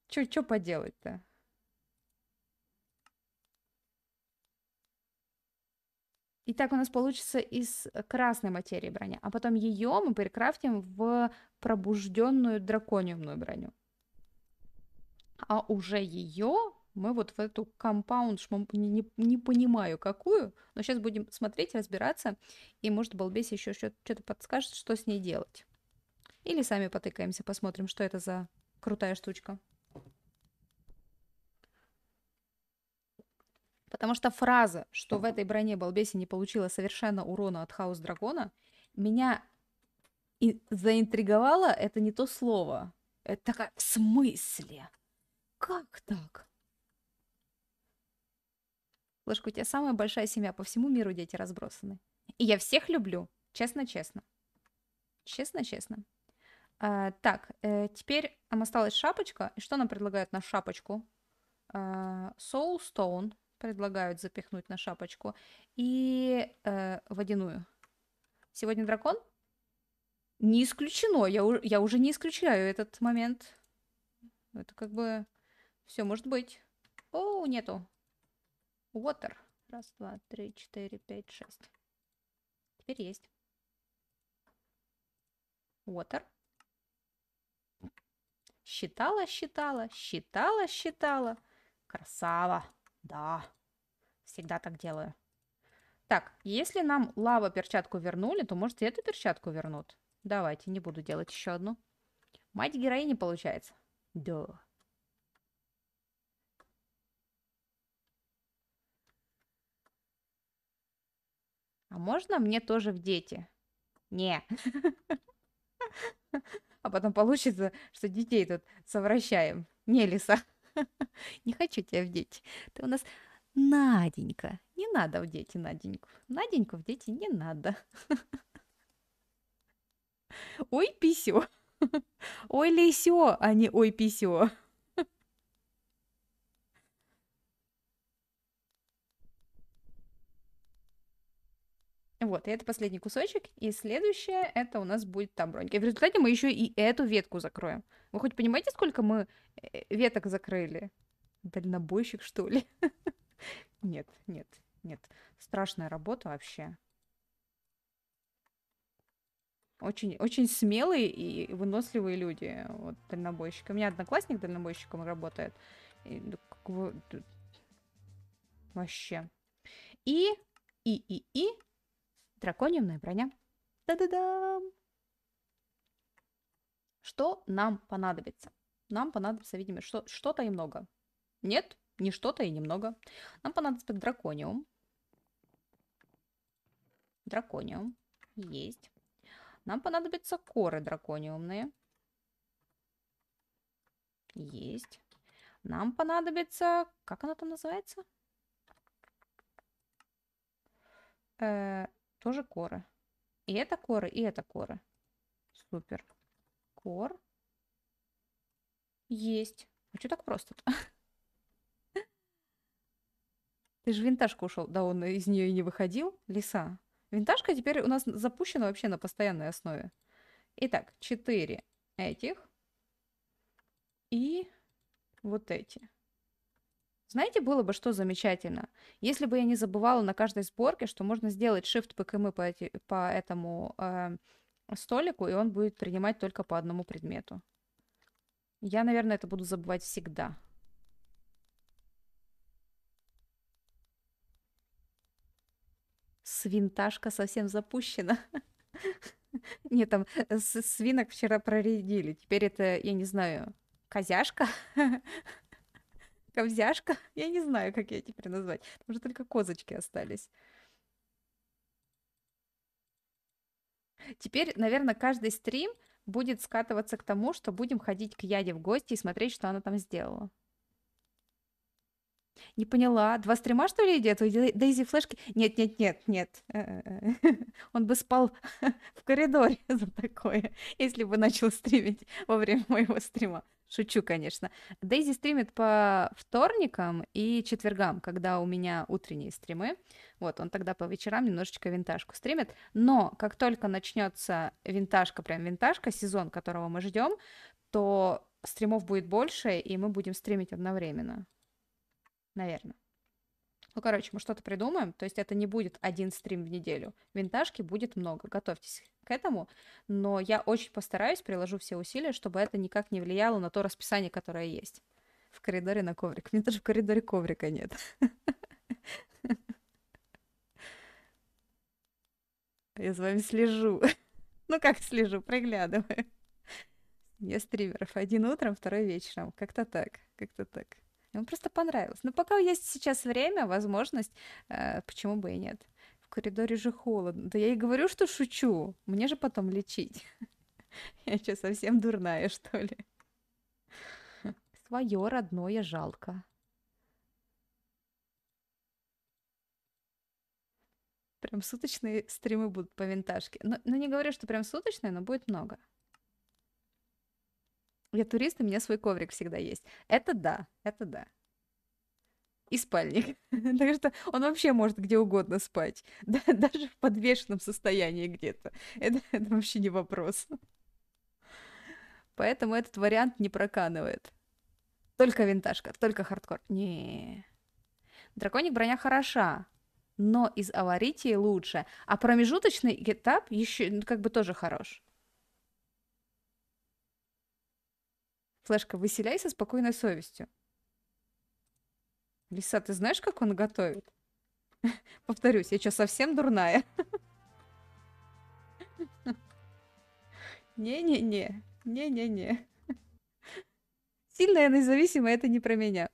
Чё, чё поделать-то? Итак, у нас получится из красной материи броня, а потом ее мы перекрафтим в пробужденную дракониумную броню а уже ее мы вот в эту компаунд, не, не, не понимаю какую, но сейчас будем смотреть, разбираться, и может Балбес еще что-то подскажет, что с ней делать. Или сами потыкаемся, посмотрим, что это за крутая штучка. Потому что фраза, что в этой броне Балбеси не получила совершенно урона от Хаус Дракона, меня и заинтриговала, это не то слово. Это такая, в смысле? Как так? Лошка, у тебя самая большая семья, по всему миру дети разбросаны. И я всех люблю, честно-честно. Честно-честно. А, так, э, теперь нам осталась шапочка. И что нам предлагают на шапочку? А, предлагают запихнуть на шапочку. И э, водяную. Сегодня дракон? Не исключено, я, я уже не исключаю этот момент. Это как бы все может быть. О, нету. Water. Раз, два, три, четыре, пять, шесть. Теперь есть. Water. Считала, считала, считала, считала. Красава. Да. Всегда так делаю. Так, если нам лава перчатку вернули, то, может, и эту перчатку вернут. Давайте, не буду делать еще одну. Мать героини получается. Да. А можно мне тоже в дети? Не. А потом получится, что детей тут совращаем. Не, Лиса, не хочу тебя в дети. Ты у нас Наденька. Не надо в дети Наденьку. Наденьку в дети не надо. Ой, писю. Ой, лисё, а не ой, писю. Вот, и это последний кусочек. И следующее, это у нас будет там бронька. И в результате мы еще и эту ветку закроем. Вы хоть понимаете, сколько мы э, веток закрыли? Дальнобойщик, что ли? Нет, нет, нет. Страшная работа вообще. Очень, очень смелые и выносливые люди, вот, дальнобойщики. У меня одноклассник дальнобойщиком работает. И, ну, как бы... Вообще. И, и, и, и Драконьевная броня. да да дам Что нам понадобится? Нам понадобится, видимо, что- что-то и много. Нет, не что-то и немного. Нам понадобится дракониум. Дракониум. Есть. Нам понадобятся коры дракониумные. Есть. Нам понадобится... Как она там называется? Э, тоже коры. И это коры, и это коры. Супер. Кор. Есть. А что так просто-то? Ты же винтажку ушел. Да, он из нее и не выходил. Лиса. Винтажка теперь у нас запущена вообще на постоянной основе. Итак, 4 этих и вот эти. Знаете, было бы что замечательно, если бы я не забывала на каждой сборке, что можно сделать shift ПКМ по, эти- по этому э, столику, и он будет принимать только по одному предмету. Я, наверное, это буду забывать всегда. Свинташка совсем запущена. Нет, там э, свинок вчера проредили. Теперь это, я не знаю, козяшка? Ковзяшка? Я не знаю, как ее теперь назвать. Там же только козочки остались. Теперь, наверное, каждый стрим будет скатываться к тому, что будем ходить к Яде в гости и смотреть, что она там сделала. Не поняла. Два стрима, что ли, идет? Дейзи флешки? Нет, нет, нет, нет. Э, э, э. Он бы спал в коридоре за такое, если бы начал стримить во время моего стрима. Шучу, конечно. Дейзи стримит по вторникам и четвергам, когда у меня утренние стримы. Вот, он тогда по вечерам немножечко винтажку стримит. Но как только начнется винтажка, прям винтажка, сезон, которого мы ждем, то стримов будет больше, и мы будем стримить одновременно наверное. Ну, короче, мы что-то придумаем, то есть это не будет один стрим в неделю. Винтажки будет много, готовьтесь к этому. Но я очень постараюсь, приложу все усилия, чтобы это никак не влияло на то расписание, которое есть. В коридоре на коврик. Мне даже в коридоре коврика нет. Я за вами слежу. Ну как слежу, приглядываю. Я стримеров. Один утром, второй вечером. Как-то так, как-то так. Ему просто понравилось. Но пока есть сейчас время, возможность, э, почему бы и нет. В коридоре же холодно. Да я и говорю, что шучу. Мне же потом лечить. Я что, совсем дурная, что ли? Свое родное жалко. Прям суточные стримы будут по винтажке. Но, но не говорю, что прям суточные, но будет много. Я турист, у меня свой коврик всегда есть. Это да, это да. И спальник. так что он вообще может где угодно спать. Да, даже в подвешенном состоянии где-то. Это, это вообще не вопрос. Поэтому этот вариант не проканывает. Только винтажка, только хардкор. Не. Драконик броня хороша, но из аварии лучше. А промежуточный этап еще ну, как бы тоже хорош. Флешка, выселяй спокойной совестью. Лиса, ты знаешь, как он готовит? Повторюсь, я что, совсем дурная? Не-не-не. Не-не-не. Сильная независимая, это не про меня.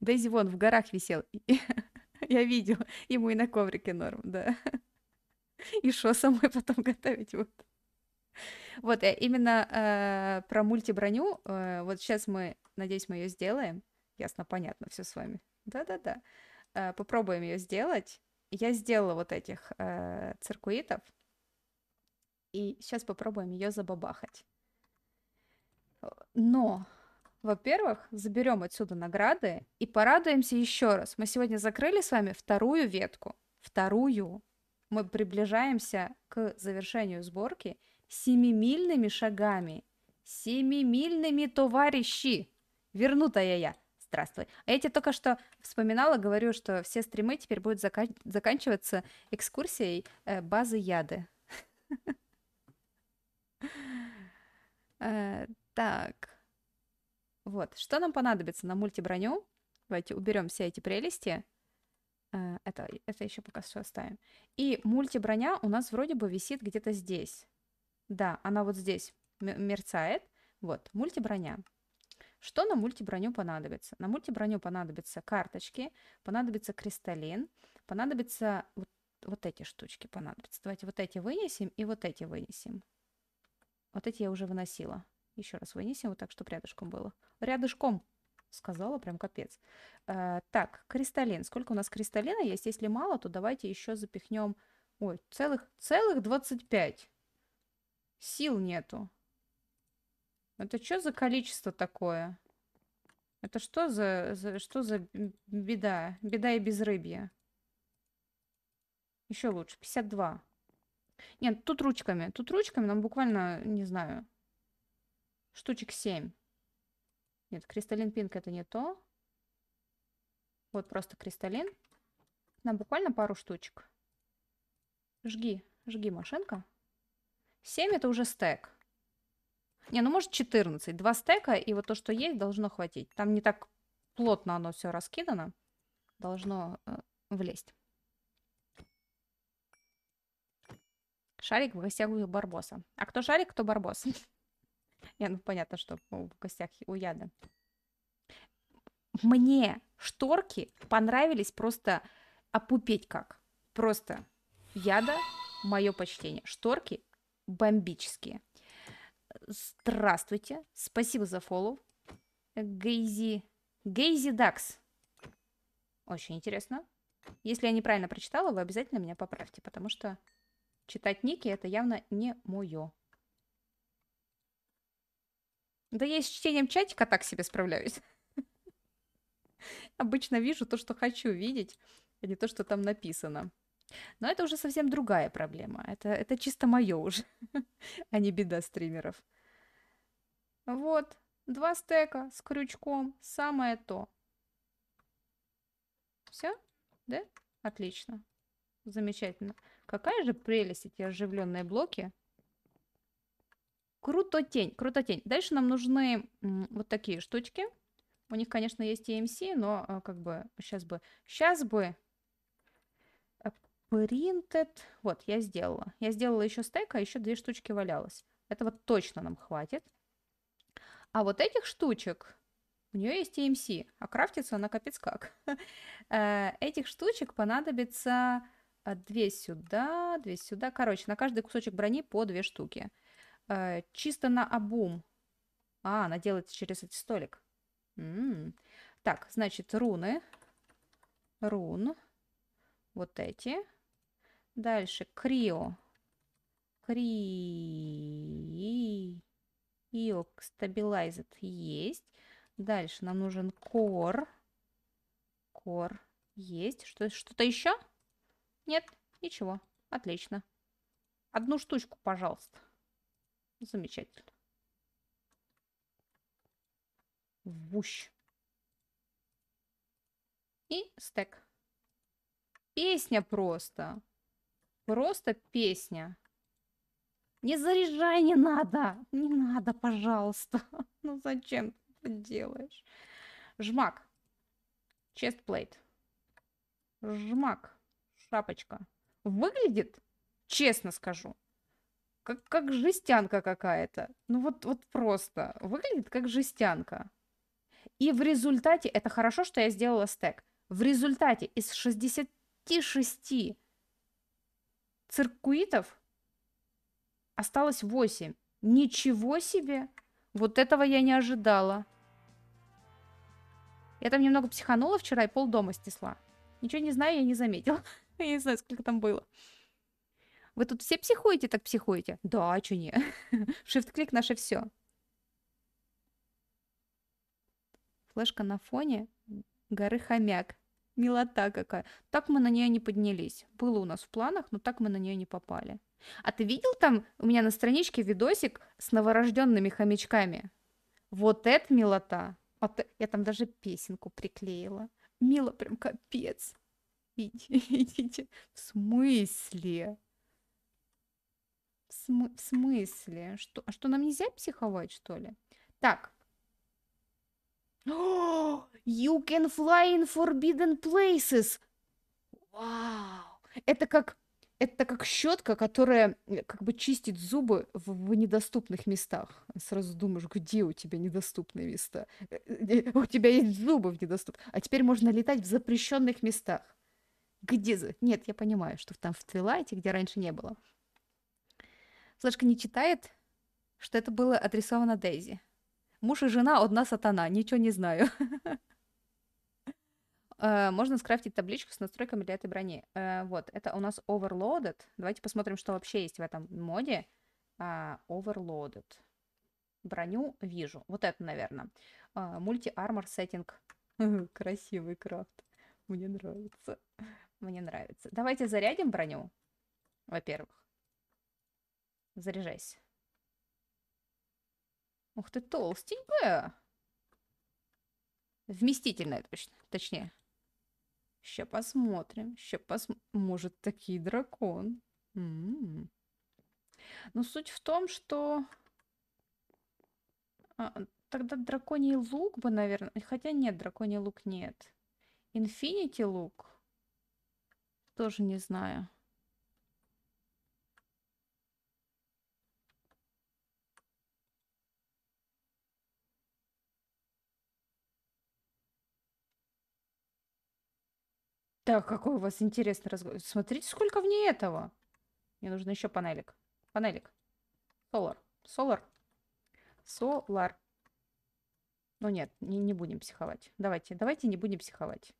Дейзи вон в горах висел. Я видел. Ему и на коврике норм, да. И что со мной потом готовить вот? Вот, э, именно э, про мультиброню, э, вот сейчас мы, надеюсь, мы ее сделаем. Ясно, понятно, все с вами. Да-да-да. Э, попробуем ее сделать. Я сделала вот этих э, циркуитов. И сейчас попробуем ее забабахать. Э, но, во-первых, заберем отсюда награды и порадуемся еще раз. Мы сегодня закрыли с вами вторую ветку. Вторую. Мы приближаемся к завершению сборки – семимильными шагами. Семимильными, товарищи! Вернутая я. Здравствуй. А я тебе только что вспоминала, говорю, что все стримы теперь будут закан- заканчиваться экскурсией э, базы яды. Э, так. Вот. Что нам понадобится на мультиброню? Давайте уберем все эти прелести. Э, это, это еще пока все оставим. И мультиброня у нас вроде бы висит где-то здесь. Да, она вот здесь мерцает. Вот, мультиброня. Что на мультиброню понадобится? На мультиброню понадобятся карточки, понадобится кристаллин, понадобится вот, вот эти штучки понадобятся. Давайте вот эти вынесем и вот эти вынесем. Вот эти я уже выносила. Еще раз вынесем, вот так, чтобы рядышком было. Рядышком, сказала, прям капец. Э, так, кристаллин. Сколько у нас кристаллина есть? Если мало, то давайте еще запихнем... Ой, целых, целых 25. Сил нету. Это что за количество такое? Это что за, за, что за беда? Беда и безрыбье. Еще лучше. 52. Нет, тут ручками. Тут ручками нам буквально, не знаю, штучек 7. Нет, кристаллин пинг это не то. Вот просто кристаллин. Нам буквально пару штучек. Жги, жги, машинка. 7 это уже стек. Не, ну может 14. Два стека, и вот то, что есть, должно хватить. Там не так плотно оно все раскидано. Должно э, влезть. Шарик в гостях у Барбоса. А кто шарик, кто Барбос? Не, ну понятно, что ну, в гостях у Яда. Мне шторки понравились просто опупеть как. Просто Яда, мое почтение. Шторки бомбические. Здравствуйте, спасибо за фоллоу. Гейзи... Гейзи Дакс. Очень интересно. Если я неправильно прочитала, вы обязательно меня поправьте, потому что читать ники это явно не мое. Да я с чтением чатика так себе справляюсь. Обычно вижу то, что хочу видеть, а не то, что там написано. Но это уже совсем другая проблема. Это, это чисто мое уже, а не беда стримеров. Вот, два стека с крючком, самое то. Все? Да? Отлично. Замечательно. Какая же прелесть эти оживленные блоки. Круто тень, круто тень. Дальше нам нужны вот такие штучки. У них, конечно, есть EMC, но э, как бы сейчас бы, сейчас бы Printed. Вот, я сделала. Я сделала еще стек, а еще две штучки валялось. Этого точно нам хватит. А вот этих штучек, у нее есть TMC, эм а крафтится она капец как. Э, этих штучек понадобится э, две сюда, две сюда. Короче, на каждый кусочек брони по две штуки. Э, чисто на обум. А, она делается через этот столик. М-м. Так, значит, руны. Рун. Вот эти. Дальше. Крио. крио Ио. есть. Дальше нам нужен кор. Кор. Есть. Что-то еще? Нет? Ничего. Отлично. Одну штучку, пожалуйста. Замечательно. Вущ. И стек. Песня просто. Просто песня. Не заряжай, не надо. Не надо, пожалуйста. Ну зачем ты это делаешь? Жмак. Честплейт. Жмак. Шапочка. Выглядит, честно скажу, как, как жестянка какая-то. Ну вот, вот просто. Выглядит как жестянка. И в результате, это хорошо, что я сделала стек. В результате из 66 циркуитов осталось 8. Ничего себе! Вот этого я не ожидала. Я там немного психанула вчера и пол дома снесла. Ничего не знаю, я не заметила. я не знаю, сколько там было. Вы тут все психуете, так психуете? Да, а что не? Shift-клик наше все. Флешка на фоне горы хомяк милота какая. Так мы на нее не поднялись. Было у нас в планах, но так мы на нее не попали. А ты видел там у меня на страничке видосик с новорожденными хомячками? Вот это милота. Вот э, я там даже песенку приклеила. Мило прям капец. Идите. В смысле? в смысле? Что, а что, нам нельзя психовать, что ли? Так, you can fly in forbidden places. Вау. Это как это как щетка, которая э, как бы чистит зубы в, в недоступных местах. Сразу думаешь, где у тебя недоступные места? Э, э, у тебя есть зубы в недоступных. А теперь можно летать в запрещенных местах. Где за... Нет, я понимаю, что там в Твилайте, где раньше не было. Флешка не читает, что это было адресовано Дейзи. Муж и жена одна сатана, ничего не знаю. Э, можно скрафтить табличку с настройками для этой брони. Э, вот, это у нас Overloaded. Давайте посмотрим, что вообще есть в этом моде. А, overloaded. Броню вижу. Вот это, наверное. А, мульти-армор сеттинг. Красивый крафт. Мне нравится. Мне нравится. Давайте зарядим броню, во-первых. Заряжайся. Ух ты, толстенькая. Вместительная, точно, точнее. Ща посмотрим. Ща посмотрим. Может, такие дракон. М -м -м. Но ну, суть в том, что... А, тогда драконий лук бы, наверное... Хотя нет, драконий лук нет. Инфинити лук? Тоже не знаю. Так, какой у вас интересный разговор. Смотрите, сколько в ней этого. Мне нужно еще панелик. Панелик. Солар. Солар. Солар. Ну нет, не, не будем психовать. Давайте, давайте не будем психовать.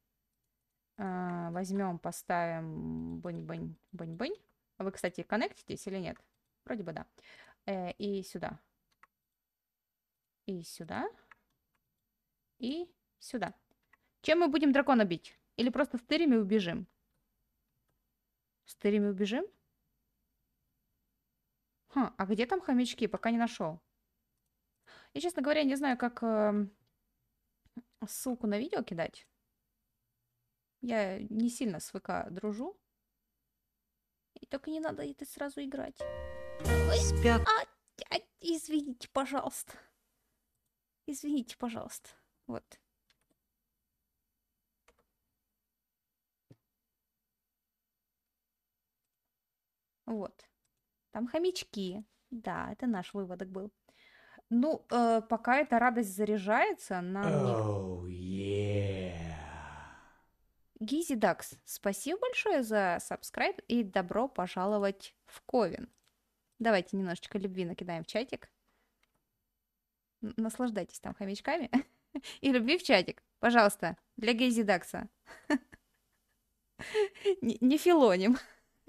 А, возьмем, поставим бынь-бынь, бынь-бынь. А вы, кстати, коннектитесь или нет? Вроде бы да. Э, и сюда. И сюда. И сюда. Чем мы будем дракона бить? Или просто стырим и убежим? Стырим и убежим? Хм, а где там хомячки? Пока не нашел. Я, честно говоря, не знаю, как э, ссылку на видео кидать. Я не сильно с ВК дружу. И только не надо это сразу играть. Спят. А, а, извините, пожалуйста. Извините, пожалуйста. Вот. Вот. Там хомячки. Да, это наш выводок был. Ну, э, пока эта радость заряжается, на. Oh, yeah. Гизи Дакс, спасибо большое за сабскрайб и добро пожаловать в Ковен. Давайте немножечко любви накидаем в чатик. Наслаждайтесь там хомячками. и любви в чатик, пожалуйста, для Гейзи Дакса. не, не филоним.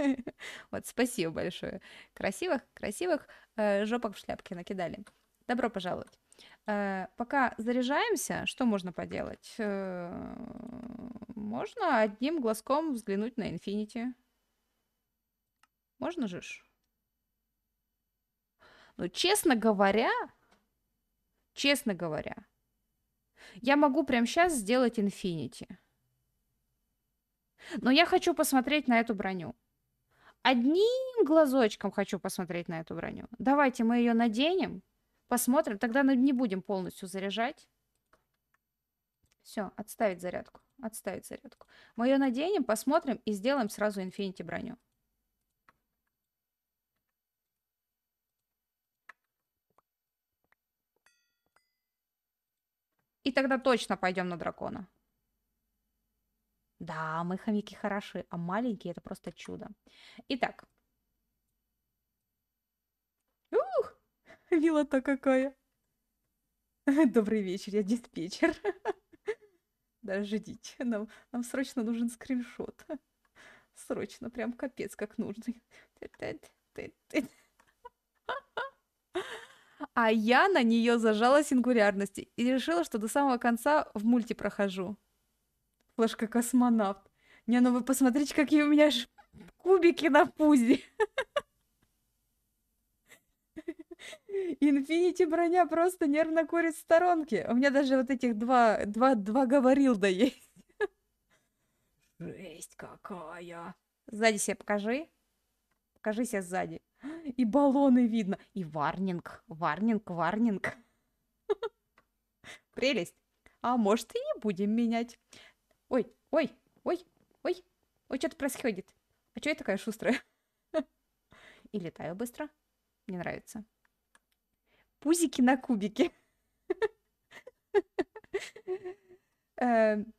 Вот, спасибо большое. Красивых, красивых э, жопок в шляпке накидали. Добро пожаловать. Э, пока заряжаемся, что можно поделать? Э, можно одним глазком взглянуть на Infinity. Можно же ж? Но ну, честно говоря, честно говоря, я могу прямо сейчас сделать Infinity. Но я хочу посмотреть на эту броню одним глазочком хочу посмотреть на эту броню. Давайте мы ее наденем, посмотрим. Тогда не будем полностью заряжать. Все, отставить зарядку. Отставить зарядку. Мы ее наденем, посмотрим и сделаем сразу инфинити броню. И тогда точно пойдем на дракона. Да, мы хомяки хороши, а маленькие это просто чудо. Итак. Ух, милота какая. Добрый вечер, я диспетчер. Да, нам, нам срочно нужен скриншот. Срочно, прям капец как нужный. А я на нее зажала сингулярности и решила, что до самого конца в мульти прохожу флешка-космонавт. Не, ну вы посмотрите, какие у меня ж кубики на пузе. Инфинити броня просто нервно курит в сторонке. У меня даже вот этих два, два, два говорилда есть. Жесть какая. Сзади себе покажи. Покажи себе сзади. И баллоны видно. И варнинг, варнинг, варнинг. Прелесть. А может и не будем менять. Ой, ой, ой, ой, ой, что-то происходит. А что я такая шустрая? И летаю быстро. Мне нравится. Пузики на кубике. Эм,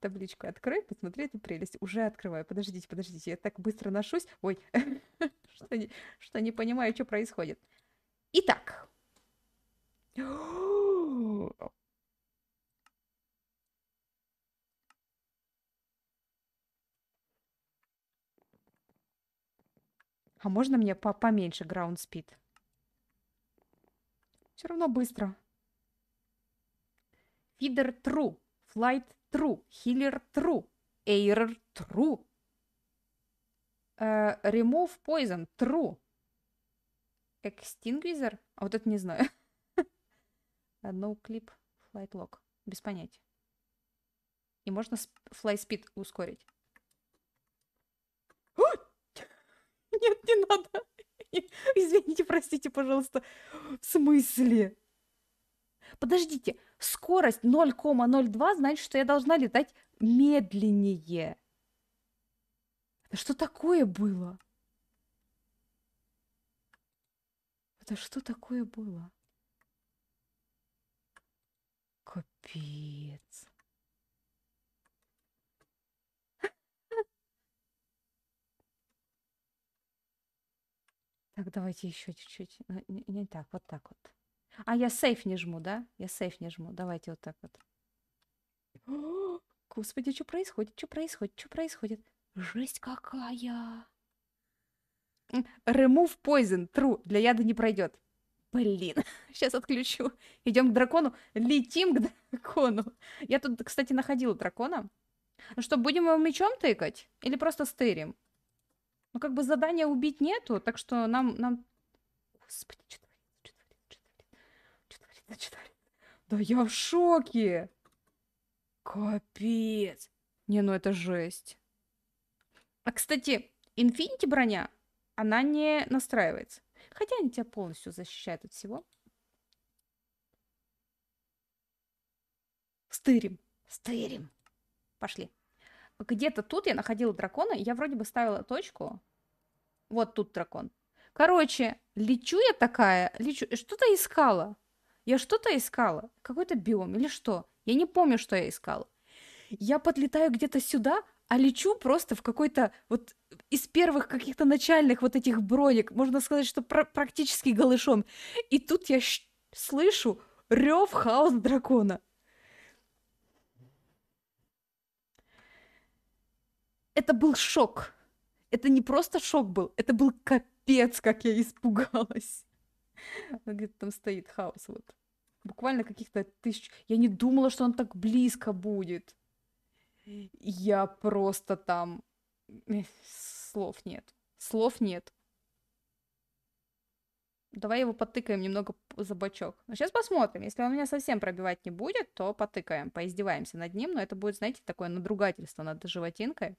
табличку открой, посмотри эту прелесть. Уже открываю. Подождите, подождите, я так быстро ношусь. Ой, что не, что не понимаю, что происходит. Итак. А можно мне по поменьше ground speed? Все равно быстро. Фидер тру, флайт тру, хиллер тру, эйрер тру. remove poison true. Экстингвизер? А вот это не знаю. No clip, flight lock, Без понятия. И можно fly speed ускорить. нет, не надо. Извините, простите, пожалуйста. В смысле? Подождите, скорость 0,02 значит, что я должна летать медленнее. Что такое было? Это что такое было? Капец. Так, давайте еще чуть-чуть. Э, не, не так, вот так вот. А я сейф не жму, да? Я сейф не жму. Давайте вот так вот. О, господи, что происходит? Что происходит? Что происходит? Жесть какая! Remove poison, true, для яда не пройдет. Блин, сейчас отключу. Идем к дракону. Летим к дракону. Я тут, кстати, находила дракона. Ну что, будем его мечом тыкать? Или просто стырим? Ну, как бы задания убить нету, так что нам... нам... Господи, что творится, что творится, что творится, что творится. Да я в шоке! Капец! Не, ну это жесть. А, кстати, инфинити броня, она не настраивается. Хотя они тебя полностью защищают от всего. Стырим. Стырим. Пошли где-то тут я находила дракона, и я вроде бы ставила точку. Вот тут дракон. Короче, лечу я такая, лечу, что-то искала. Я что-то искала, какой-то биом или что. Я не помню, что я искала. Я подлетаю где-то сюда, а лечу просто в какой-то вот из первых каких-то начальных вот этих броник, можно сказать, что пр- практически голышом. И тут я слышу рев хаос дракона. это был шок. Это не просто шок был, это был капец, как я испугалась. Она говорит, там стоит хаос вот. Буквально каких-то тысяч... Я не думала, что он так близко будет. Я просто там... Э, слов нет. Слов нет. Давай его потыкаем немного за бочок. Но ну, сейчас посмотрим. Если он меня совсем пробивать не будет, то потыкаем, поиздеваемся над ним. Но это будет, знаете, такое надругательство над животинкой.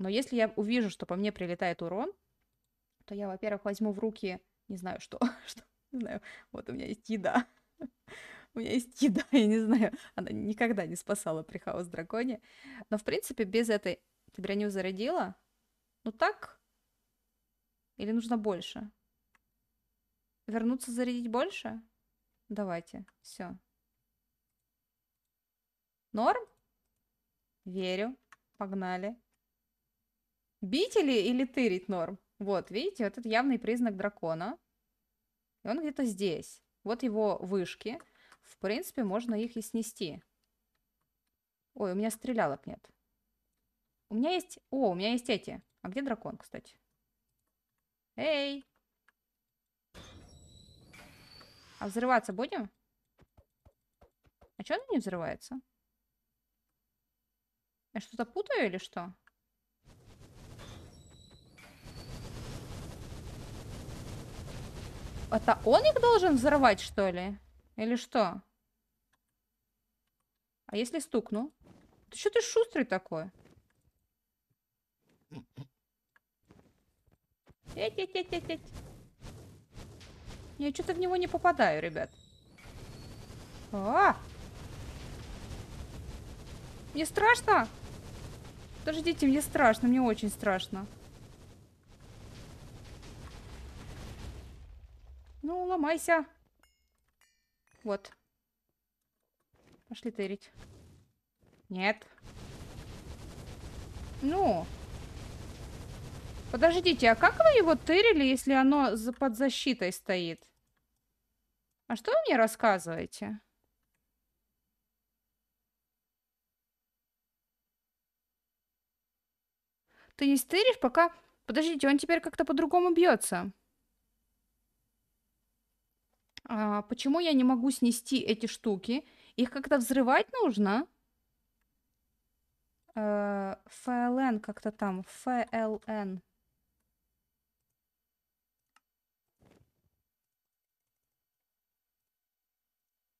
Но если я увижу, что по мне прилетает урон, то я, во-первых, возьму в руки, не знаю что, что не знаю, вот у меня есть еда. У меня есть еда, я не знаю, она никогда не спасала при хаос-драконе. Но, в принципе, без этой... Ты броню зарядила? Ну так? Или нужно больше? Вернуться зарядить больше? Давайте, все. Норм? Верю. Погнали. Бить или, или тырить норм? Вот, видите, вот это явный признак дракона. И он где-то здесь. Вот его вышки. В принципе, можно их и снести. Ой, у меня стрелялок нет. У меня есть... О, у меня есть эти. А где дракон, кстати? Эй! А взрываться будем? А что он не взрывается? Я что-то путаю или что? Это он их должен взорвать, что ли? Или что? А если стукну? Ты что ты шустрый такой? Эть, эть, эть, эть, эть. Я что-то в него не попадаю, ребят. А! Мне страшно? Подождите, мне страшно, мне очень страшно. Ну, ломайся. Вот. Пошли тырить. Нет. Ну. Подождите, а как вы его тырили, если оно под защитой стоит? А что вы мне рассказываете? Ты не стыришь, пока... Подождите, он теперь как-то по-другому бьется. А, почему я не могу снести эти штуки? Их как-то взрывать нужно? Э, ФЛН как-то там. ФЛН.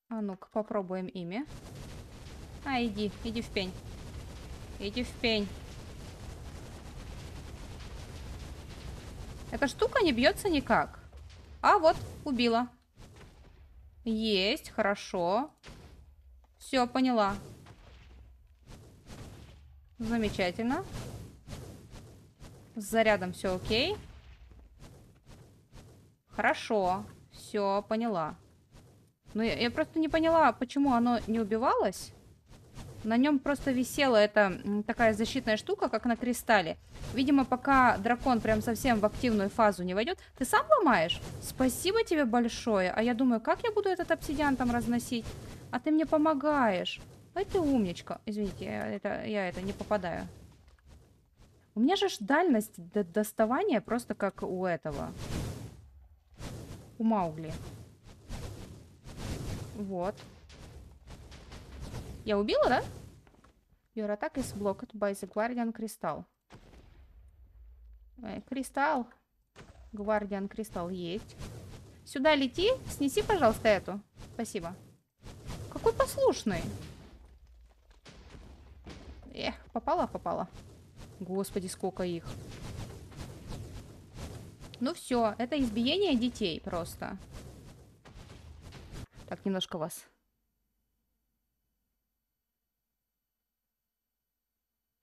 А ну-ка, попробуем ими. А, иди, иди в пень. Иди в пень. Эта штука не бьется никак. А, вот, убила. Есть, хорошо. Все, поняла. Замечательно. С зарядом все окей. Хорошо. Все, поняла. Но ну, я, я просто не поняла, почему оно не убивалось. На нем просто висела эта такая защитная штука, как на кристалле. Видимо, пока дракон прям совсем в активную фазу не войдет. Ты сам ломаешь? Спасибо тебе большое. А я думаю, как я буду этот обсидиан там разносить? А ты мне помогаешь. Ай, ты умничка. Извините, я это, я это не попадаю. У меня же дальность до доставания просто как у этого. У Маугли. Вот. Я убила, да? Your attack is blocked by the Guardian Crystal. Э, кристалл. Гвардиан Кристалл есть. Сюда лети. Снеси, пожалуйста, эту. Спасибо. Какой послушный. Эх, попала, попала. Господи, сколько их. Ну все, это избиение детей просто. Так, немножко вас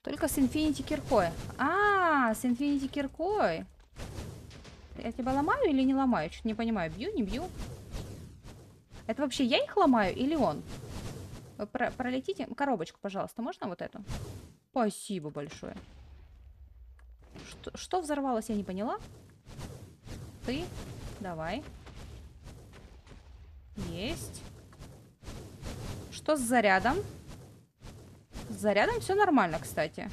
Только с инфинити киркой. А, -а, а, с инфинити киркой. Я тебя ломаю или не ломаю? Чуть не понимаю. Бью, не бью? Это вообще я их ломаю или он? Вы про пролетите. Коробочку, пожалуйста, можно вот эту? Спасибо большое. Что, что взорвалось, я не поняла. Ты. Давай. Есть. Что с зарядом? С зарядом все нормально, кстати.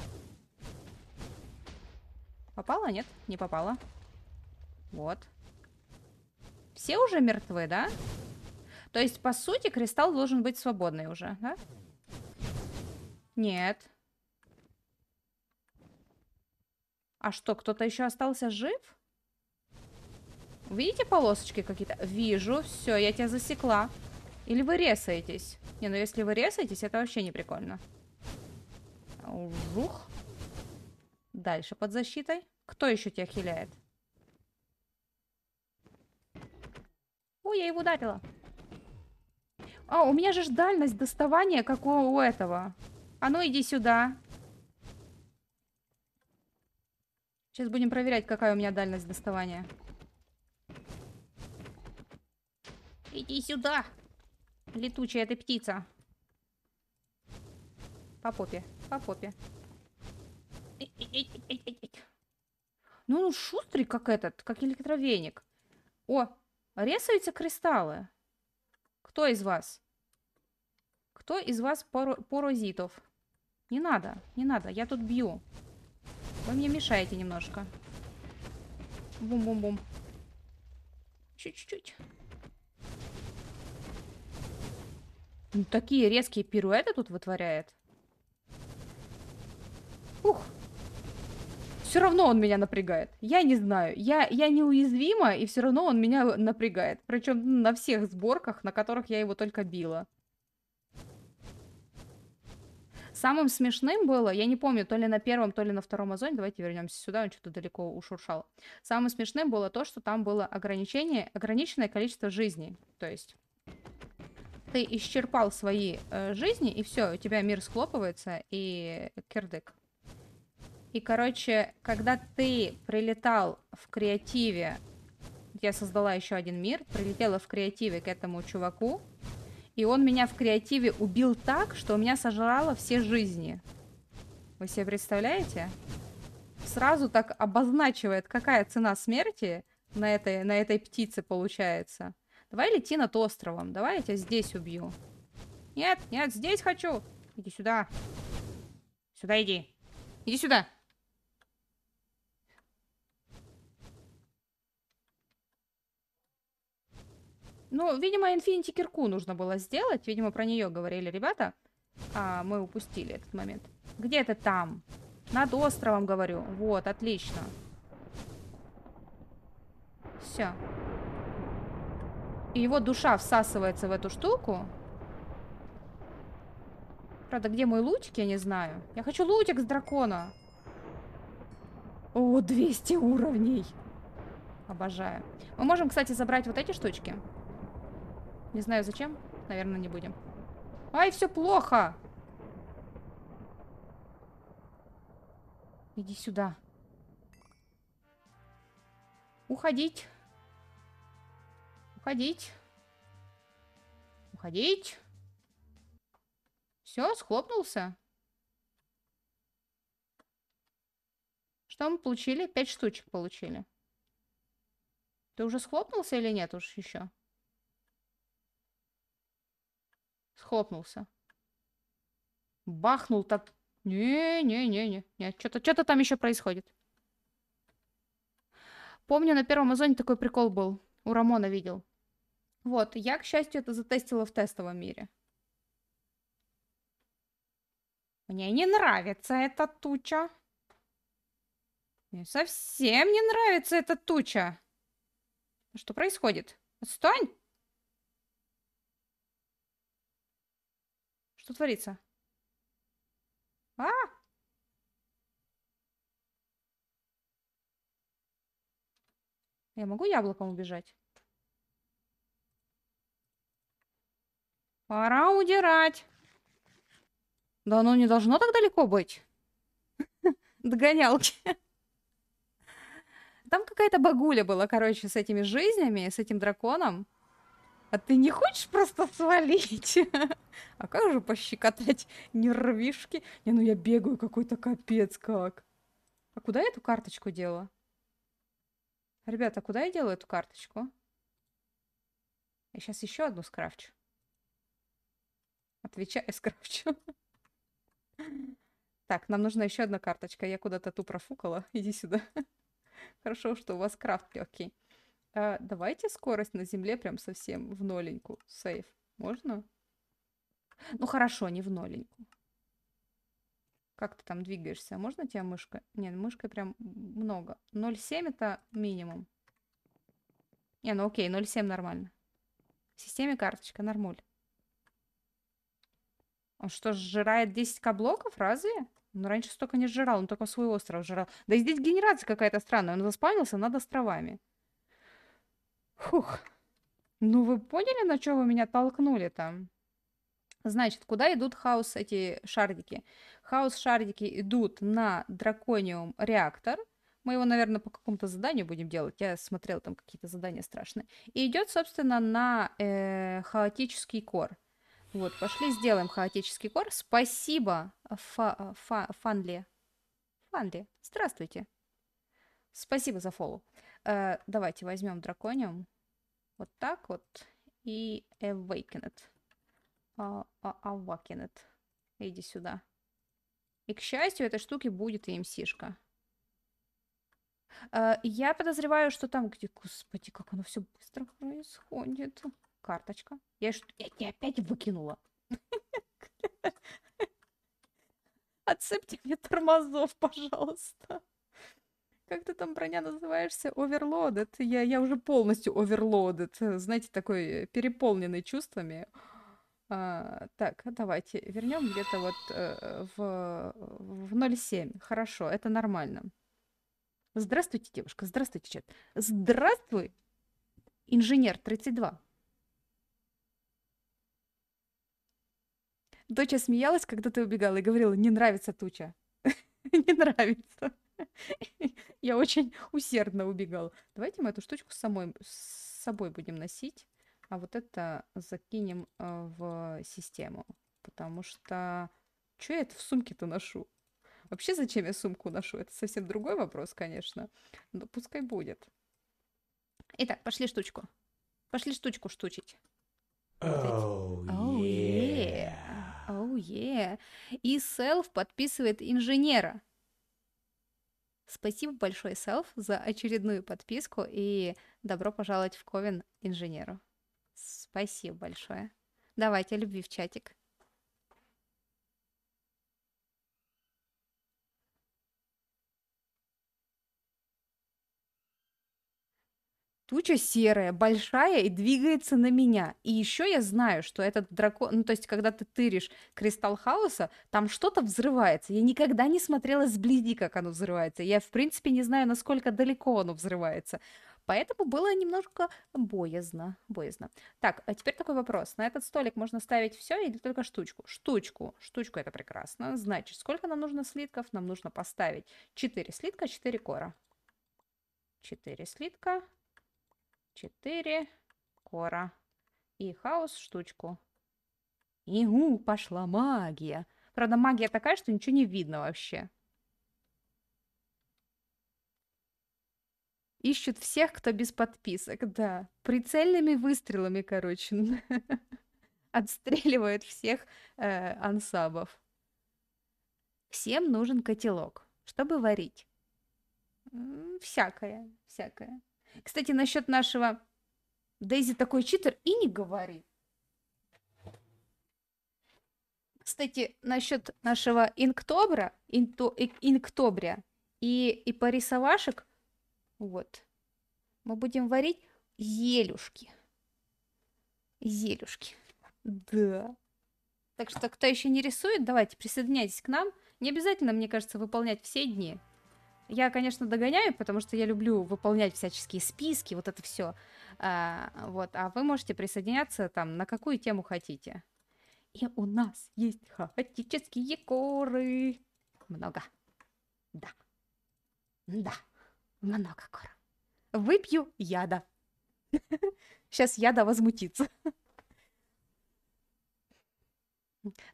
Попала? Нет, не попала. Вот. Все уже мертвы, да? То есть, по сути, кристалл должен быть свободный уже, да? Нет. А что, кто-то еще остался жив? Видите полосочки какие-то? Вижу, все, я тебя засекла. Или вы резаетесь? Не, ну если вы резаетесь, это вообще не прикольно. Ужух. Дальше под защитой. Кто еще тебя хиляет? Ой, я его ударила. А, у меня же дальность доставания, как у, у этого. А ну иди сюда. Сейчас будем проверять, какая у меня дальность доставания. Иди сюда, летучая эта птица. По попе, по попе. Ну, он ну, шустрый, как этот, как электровеник. О, резаются кристаллы. Кто из вас? Кто из вас пар паразитов? Не надо, не надо, я тут бью. Вы мне мешаете немножко. Бум-бум-бум. Чуть-чуть. Ну, такие резкие пируэты тут вытворяет. Ух. Все равно он меня напрягает. Я не знаю. Я, я неуязвима, и все равно он меня напрягает. Причем ну, на всех сборках, на которых я его только била. Самым смешным было, я не помню, то ли на первом, то ли на втором озоне, давайте вернемся сюда, он что-то далеко ушуршал. Самым смешным было то, что там было ограничение, ограниченное количество жизней. То есть ты исчерпал свои э, жизни, и все, у тебя мир схлопывается, и кирдык. И, короче, когда ты прилетал в креативе, я создала еще один мир, прилетела в креативе к этому чуваку, и он меня в креативе убил так, что у меня сожрало все жизни. Вы себе представляете? Сразу так обозначивает, какая цена смерти на этой, на этой птице получается. Давай лети над островом, давай я тебя здесь убью. Нет, нет, здесь хочу. Иди сюда. Сюда иди. Иди сюда. Ну, видимо, Инфинити кирку нужно было сделать. Видимо, про нее говорили ребята. А, мы упустили этот момент. Где-то там. Над островом, говорю. Вот, отлично. Все. И его душа всасывается в эту штуку. Правда, где мой лутик, я не знаю. Я хочу лутик с дракона. О, 200 уровней. Обожаю. Мы можем, кстати, забрать вот эти штучки. Не знаю зачем. Наверное, не будем. Ай, все плохо! Иди сюда. Уходить. Уходить. Уходить. Все, схлопнулся. Что мы получили? Пять штучек получили. Ты уже схлопнулся или нет уж еще? Схлопнулся. Бахнул так. Не-не-не-не. Что-то что там еще происходит. Помню, на первом озоне такой прикол был. У Рамона видел. Вот, я, к счастью, это затестила в тестовом мире. Мне не нравится эта туча. Мне совсем не нравится эта туча. Что происходит? Отстань! Что творится? А! Я могу яблоком убежать? Пора удирать. Да оно не должно так далеко быть. Догонялки. Там какая-то багуля была, короче, с этими жизнями, с этим драконом. А ты не хочешь просто свалить? А как же пощекотать нервишки? Не, ну я бегаю какой-то капец как. А куда я эту карточку делала? Ребята, куда я делаю эту карточку? Я сейчас еще одну скрафчу. Отвечаю, скрафчу. Так, нам нужна еще одна карточка. Я куда-то ту профукала. Иди сюда. Хорошо, что у вас крафт легкий. А, давайте скорость на земле прям совсем в ноленьку. Сейф. Можно? Ну хорошо, не в ноленьку. Как ты там двигаешься? А можно тебя мышка? Нет, мышкой прям много. 0,7 это минимум. Не, ну окей, 0,7 нормально. В системе карточка, нормуль. Он что, сжирает 10к блоков? Разве? Ну, раньше столько не сжирал, он только свой остров сжирал. Да и здесь генерация какая-то странная. Он заспавнился над островами. Фух. Ну вы поняли, на что вы меня толкнули там? Значит, куда идут хаос эти шардики? Хаос шардики идут на дракониум реактор. Мы его, наверное, по какому-то заданию будем делать. Я смотрела там какие-то задания страшные. И идет, собственно, на э, хаотический кор. Вот, пошли сделаем хаотический кор. Спасибо, фа фа Фанли. Фанли, здравствуйте. Спасибо за фолу. Э, давайте возьмем дракониум. Вот так вот. И awakened. Awakened. А, а, Иди сюда. И, к счастью, этой штуки будет и МСишка. Э, я подозреваю, что там, где... Господи, как оно все быстро происходит. Карточка. Я, что я, я опять выкинула. Отцепьте мне тормозов, пожалуйста как ты там, броня, называешься? Overloaded. Я, я уже полностью overloaded. Э, знаете, такой э, переполненный чувствами. А, так, давайте вернем где-то вот э, в, в 0,7. Хорошо, это нормально. Здравствуйте, девушка. Здравствуйте, чат. Здравствуй, инженер 32. Доча смеялась, когда ты убегала и говорила, не нравится туча. Не нравится. Я очень усердно убегал. Давайте мы эту штучку с собой будем носить, а вот это закинем э, в систему. Потому что... Чё я это в сумке-то ношу? Вообще, зачем я сумку ношу? Это совсем другой вопрос, конечно. Но пускай будет. Итак, пошли штучку. Пошли штучку штучить. Oh, yeah. Oh, yeah. И селф подписывает инженера. Спасибо большое, Селф, за очередную подписку и добро пожаловать в Ковен инженеру. Спасибо большое. Давайте любви в чатик. Туча серая, большая и двигается на меня. И еще я знаю, что этот дракон... Ну, то есть, когда ты тыришь кристалл хаоса, там что-то взрывается. Я никогда не смотрела сблизи, как оно взрывается. Я, в принципе, не знаю, насколько далеко оно взрывается. Поэтому было немножко боязно, боязно. Так, а теперь такой вопрос. На этот столик можно ставить все или только штучку? Штучку. Штучку это прекрасно. Значит, сколько нам нужно слитков? Нам нужно поставить 4 слитка, 4 кора. 4 слитка, 4 кора и хаос штучку. Игу, пошла магия. Правда, магия такая, что ничего не видно вообще. Ищут всех, кто без подписок, да. Прицельными выстрелами, короче. Отстреливают всех э, ансабов. Всем нужен котелок, чтобы варить. Всякое, всякое. Кстати, насчет нашего Дейзи такой читер и не говори. Кстати, насчет нашего инктобра, инто, э, инктобря и, и порисовашек, вот, мы будем варить елюшки. Елюшки. Да. Так что, кто еще не рисует, давайте присоединяйтесь к нам. Не обязательно, мне кажется, выполнять все дни. Я, конечно, догоняю, потому что я люблю выполнять всяческие списки, вот это все. А, вот, а вы можете присоединяться там на какую тему хотите. И у нас есть хаотические коры. Много. Да. Да. Много кор. Выпью яда. Сейчас яда возмутится.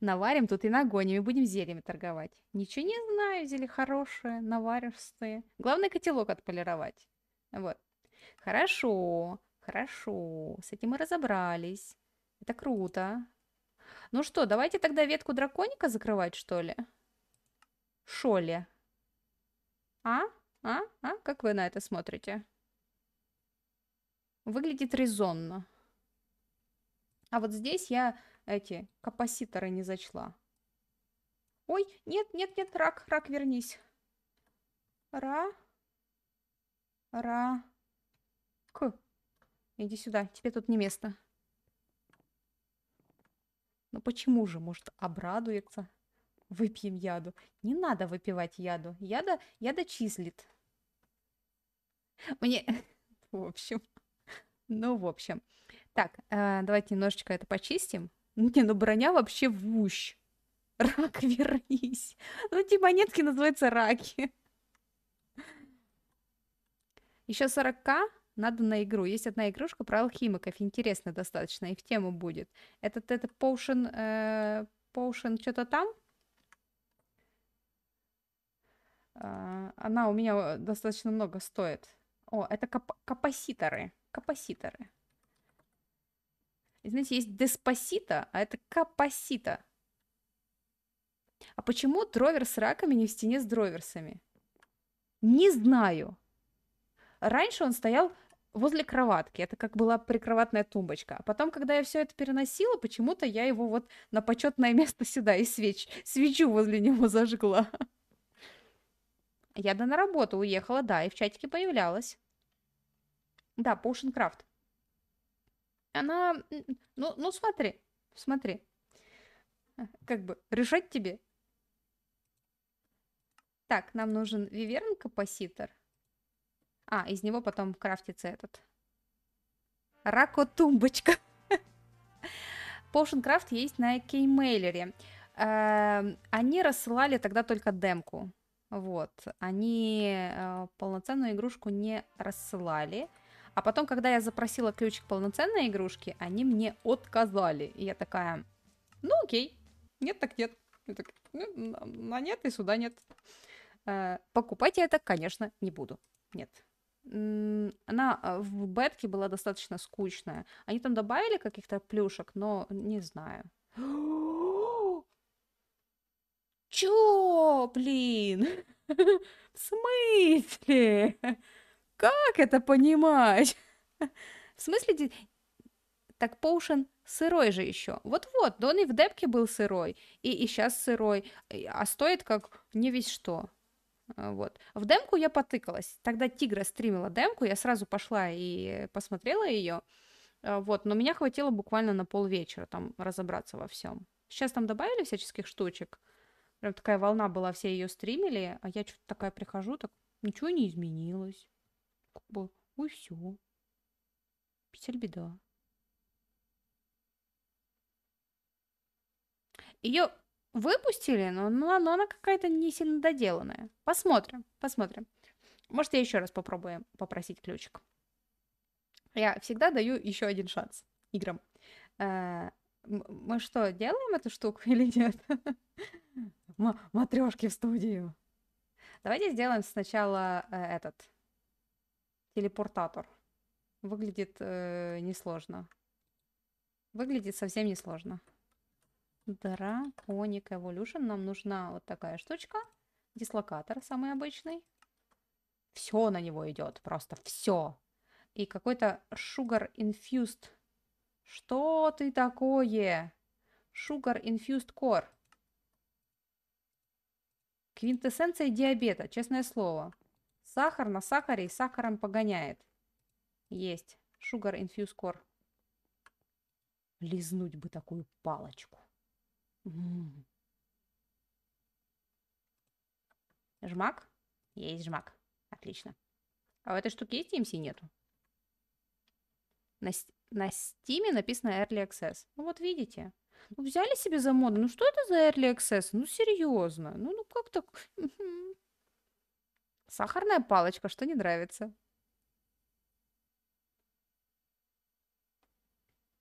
Наварим тут и нагоним, и будем зельями торговать. Ничего не знаю, зелье хорошее, наваристые. Главное, котелок отполировать. Вот. Хорошо, хорошо. С этим мы разобрались. Это круто. Ну что, давайте тогда ветку драконика закрывать, что ли? Шоли. А? А? А? Как вы на это смотрите? Выглядит резонно. А вот здесь я эти капаситоры не зачла. Ой, нет, нет, нет, рак, рак, вернись. Ра. Ра. К. Иди сюда, тебе тут не место. Ну почему же, может, обрадуется? Выпьем яду. Не надо выпивать яду. Яда, яда числит. Мне, в общем, ну, в общем. Так, э, давайте немножечко это почистим. Не, ну броня вообще в ущ. Рак, вернись. Ну, эти типа, монетки называются раки. Еще 40 надо на игру. Есть одна игрушка про алхимиков. Интересно достаточно. И в тему будет. Этот, это Potion... Э, Potion что-то там? А, она у меня э, достаточно много стоит. О, это кап капаситоры. Капаситоры. И, знаете, есть деспасита, а это капасита. А почему дровер с раками не в стене с дроверсами? Не знаю. Раньше он стоял возле кроватки, это как была прикроватная тумбочка. А потом, когда я все это переносила, почему-то я его вот на почетное место сюда и свеч, свечу возле него зажгла. Я да на работу уехала, да, и в чатике появлялась. Да, Potion Craft. Она, ну, ну смотри, смотри. Как бы решать тебе. Так, нам нужен виверн-капаситор. А, из него потом крафтится этот. Рако-тумбочка. Potion есть на Кеймейлере. Эм, они рассылали тогда только демку. Вот. Они э, полноценную игрушку не рассылали. А потом, когда я запросила ключ к полноценной игрушке, они мне отказали. И я такая, ну окей, нет так нет. Я так, ну, на нет и сюда нет. Э, покупать я это, конечно, не буду. Нет, она э, в бетке была достаточно скучная. Они там добавили каких-то плюшек, но не знаю. Чё, блин? в смысле? Как это понимать? В смысле, так Поушен сырой же еще. Вот-вот, да он и в депке был сырой, и, и сейчас сырой, а стоит как не весь что. А, вот. В демку я потыкалась. Тогда Тигра стримила демку, я сразу пошла и посмотрела ее. А, вот, но меня хватило буквально на полвечера там разобраться во всем. Сейчас там добавили всяческих штучек. Прям такая волна была, все ее стримили, а я что-то такая прихожу, так ничего не изменилось бо усю. Печаль беда. Ее выпустили, но, но, но она какая-то не сильно доделанная. Посмотрим, посмотрим. Может, я еще раз попробую попросить ключик. Я всегда даю еще один шанс играм. Э, мы что, делаем эту штуку или нет? Матрешки в студию. Давайте сделаем сначала э, этот телепортатор. Выглядит э, несложно. Выглядит совсем несложно. Драконик Evolution. Нам нужна вот такая штучка. Дислокатор самый обычный. Все на него идет, просто все. И какой-то Sugar Infused. Что ты такое? Sugar Infused Core. Квинтэссенция диабета, честное слово. Сахар на сахаре и сахаром погоняет. Есть. Sugar Infuse Core. Лизнуть бы такую палочку. М -м -м. Жмак? Есть жмак. Отлично. А у этой штуки есть DMC? Эм нету. На, на Steam написано Early Access. Ну вот видите. Ну, взяли себе за моду. Ну что это за Early Access? Ну серьезно. Ну, ну как так? Сахарная палочка, что не нравится?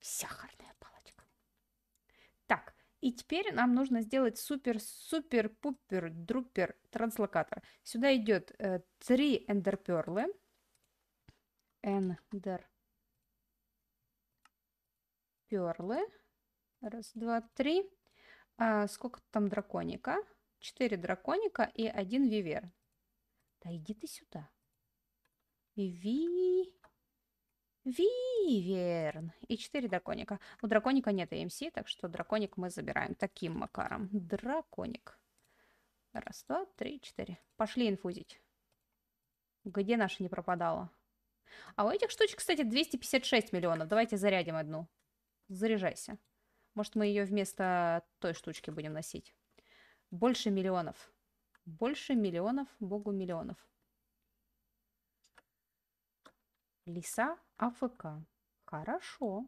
Сахарная палочка. Так, и теперь нам нужно сделать супер-супер-пупер-друпер транслокатор. Сюда идет э, эндерперлы. Эндерперлы. Раз, два, три. А, сколько там драконика? Четыре драконика и один вивер. Да иди ты сюда. Ви... Виверн. И четыре драконика. У драконика нет АМС, так что драконик мы забираем таким макаром. Драконик. Раз, два, три, четыре. Пошли инфузить. Где наша не пропадала? А у этих штучек, кстати, 256 миллионов. Давайте зарядим одну. Заряжайся. Может, мы ее вместо той штучки будем носить. Больше миллионов. Больше миллионов, богу миллионов. Лиса АФК. Хорошо.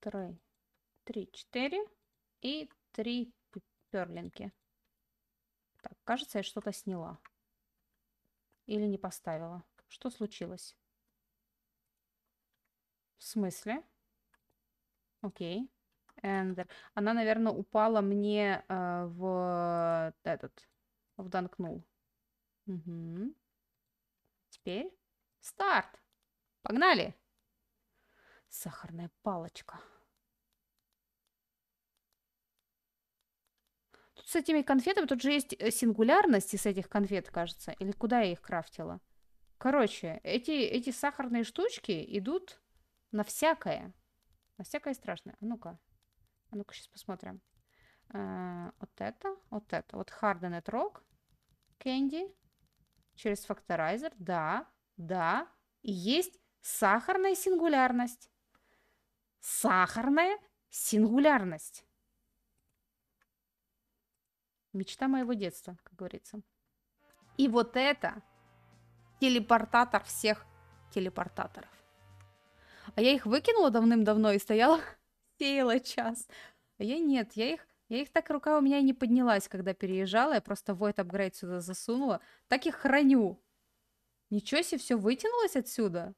Три, три, четыре и три перлинки. Так, кажется, я что-то сняла. Или не поставила. Что случилось? В смысле? Окей. Эндер. Она, наверное, упала мне э, в этот вданкнул. Угу. Теперь старт. Погнали. Сахарная палочка. Тут с этими конфетами, тут же есть э, сингулярности с этих конфет, кажется. Или куда я их крафтила? Короче, эти, эти сахарные штучки идут на всякое. На всякое страшное. А ну-ка. А ну-ка, сейчас посмотрим. Э -э вот это, вот это. Вот Hardened Rock. Кэнди через факторайзер, да, да. И есть сахарная сингулярность. Сахарная сингулярность. Мечта моего детства, как говорится. И вот это телепортатор всех телепортаторов. А я их выкинула давным-давно и стояла, сеяла час. А я нет, я их я их так рука у меня и не поднялась, когда переезжала. Я просто Void Upgrade сюда засунула. Так их храню. Ничего себе, все вытянулось отсюда?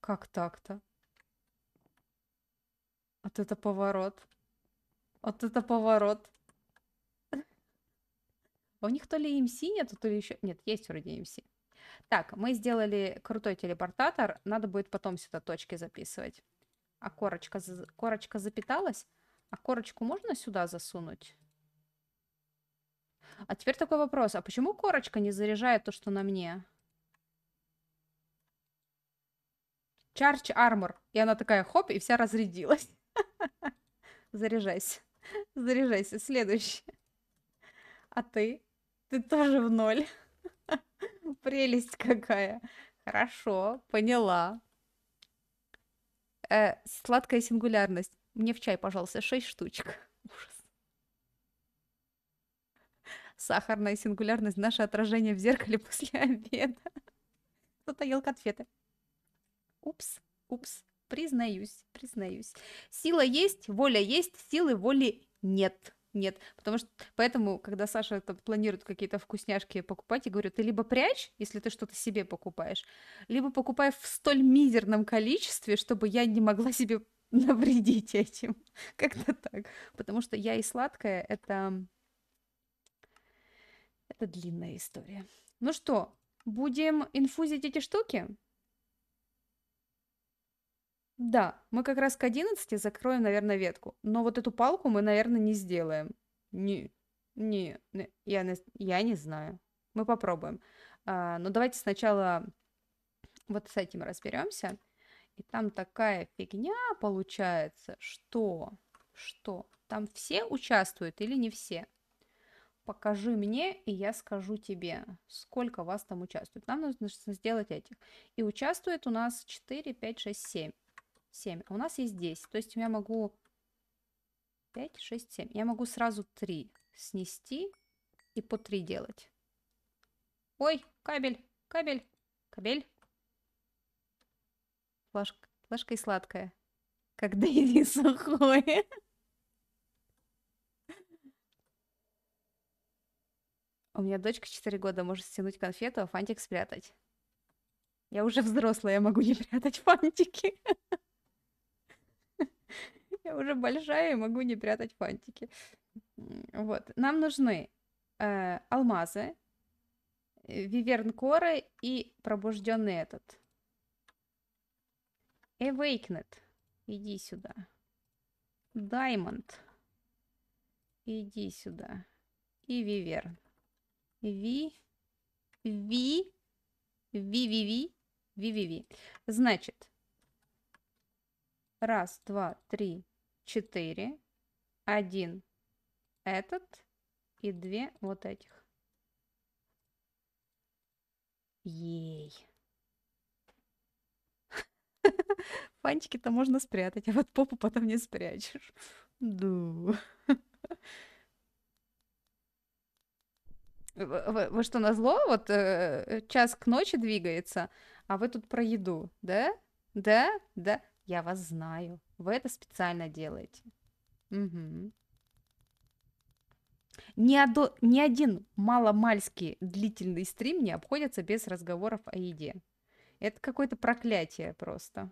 Как так-то? Вот это поворот. Вот это поворот. А у них то ли МС эм нету, то ли еще... Нет, есть вроде МС. Эм так, мы сделали крутой телепортатор. Надо будет потом сюда точки записывать. А корочка, корочка запиталась? А корочку можно сюда засунуть? А теперь такой вопрос. А почему корочка не заряжает то, что на мне? Charge Armor. И она такая, хоп, и вся разрядилась. Заряжайся. Заряжайся. Следующий. А ты? Ты тоже в ноль. Прелесть какая. Хорошо, поняла. Э, сладкая сингулярность. Мне в чай, пожалуйста, 6 штучек. Ужас. Сахарная сингулярность, наше отражение в зеркале после обеда. Кто-то ел конфеты. Упс, упс, признаюсь, признаюсь. Сила есть, воля есть, силы воли нет. Нет, потому что поэтому, когда Саша там, планирует какие-то вкусняшки покупать, я говорю, ты либо прячь, если ты что-то себе покупаешь, либо покупай в столь мизерном количестве, чтобы я не могла себе навредить этим. Как-то так. Потому что я и сладкая, это... Это длинная история. Ну что, будем инфузить эти штуки? Да, мы как раз к 11 закроем, наверное, ветку. Но вот эту палку мы, наверное, не сделаем. Не, не, не я, я не знаю. Мы попробуем. А, но давайте сначала вот с этим разберемся. И там такая фигня получается, что, что, там все участвуют или не все? Покажи мне, и я скажу тебе, сколько вас там участвует. Нам нужно сделать этих. И участвует у нас 4, 5, 6, 7. 7. у нас есть 10. То есть я могу 5, 6, 7. Я могу сразу 3 снести и по 3 делать. Ой, кабель, кабель, кабель. Плашка, плашка и сладкая. Как Дейзи сухое. У меня дочка 4 года может стянуть конфету, а фантик спрятать. Я уже взрослая, я могу не прятать фантики. Я уже большая и могу не прятать фантики. Вот. Нам нужны э, алмазы, э, вивернкоры и пробужденный этот Awakened. Э, иди сюда. Diamond. Иди сюда. И Виверн. Ви. Ви. Ви-ви-ви. Ви-ви-ви. Значит. Раз, два, три, четыре. Один этот и две вот этих. Ей. Фантики-то можно спрятать, а вот попу потом не спрячешь. Ду. Вы, вы что, назло? Вот э, час к ночи двигается, а вы тут про еду, да? Да? Да? Я вас знаю. Вы это специально делаете. Угу. Ни, одо, ни один маломальский длительный стрим не обходится без разговоров о еде. Это какое-то проклятие просто.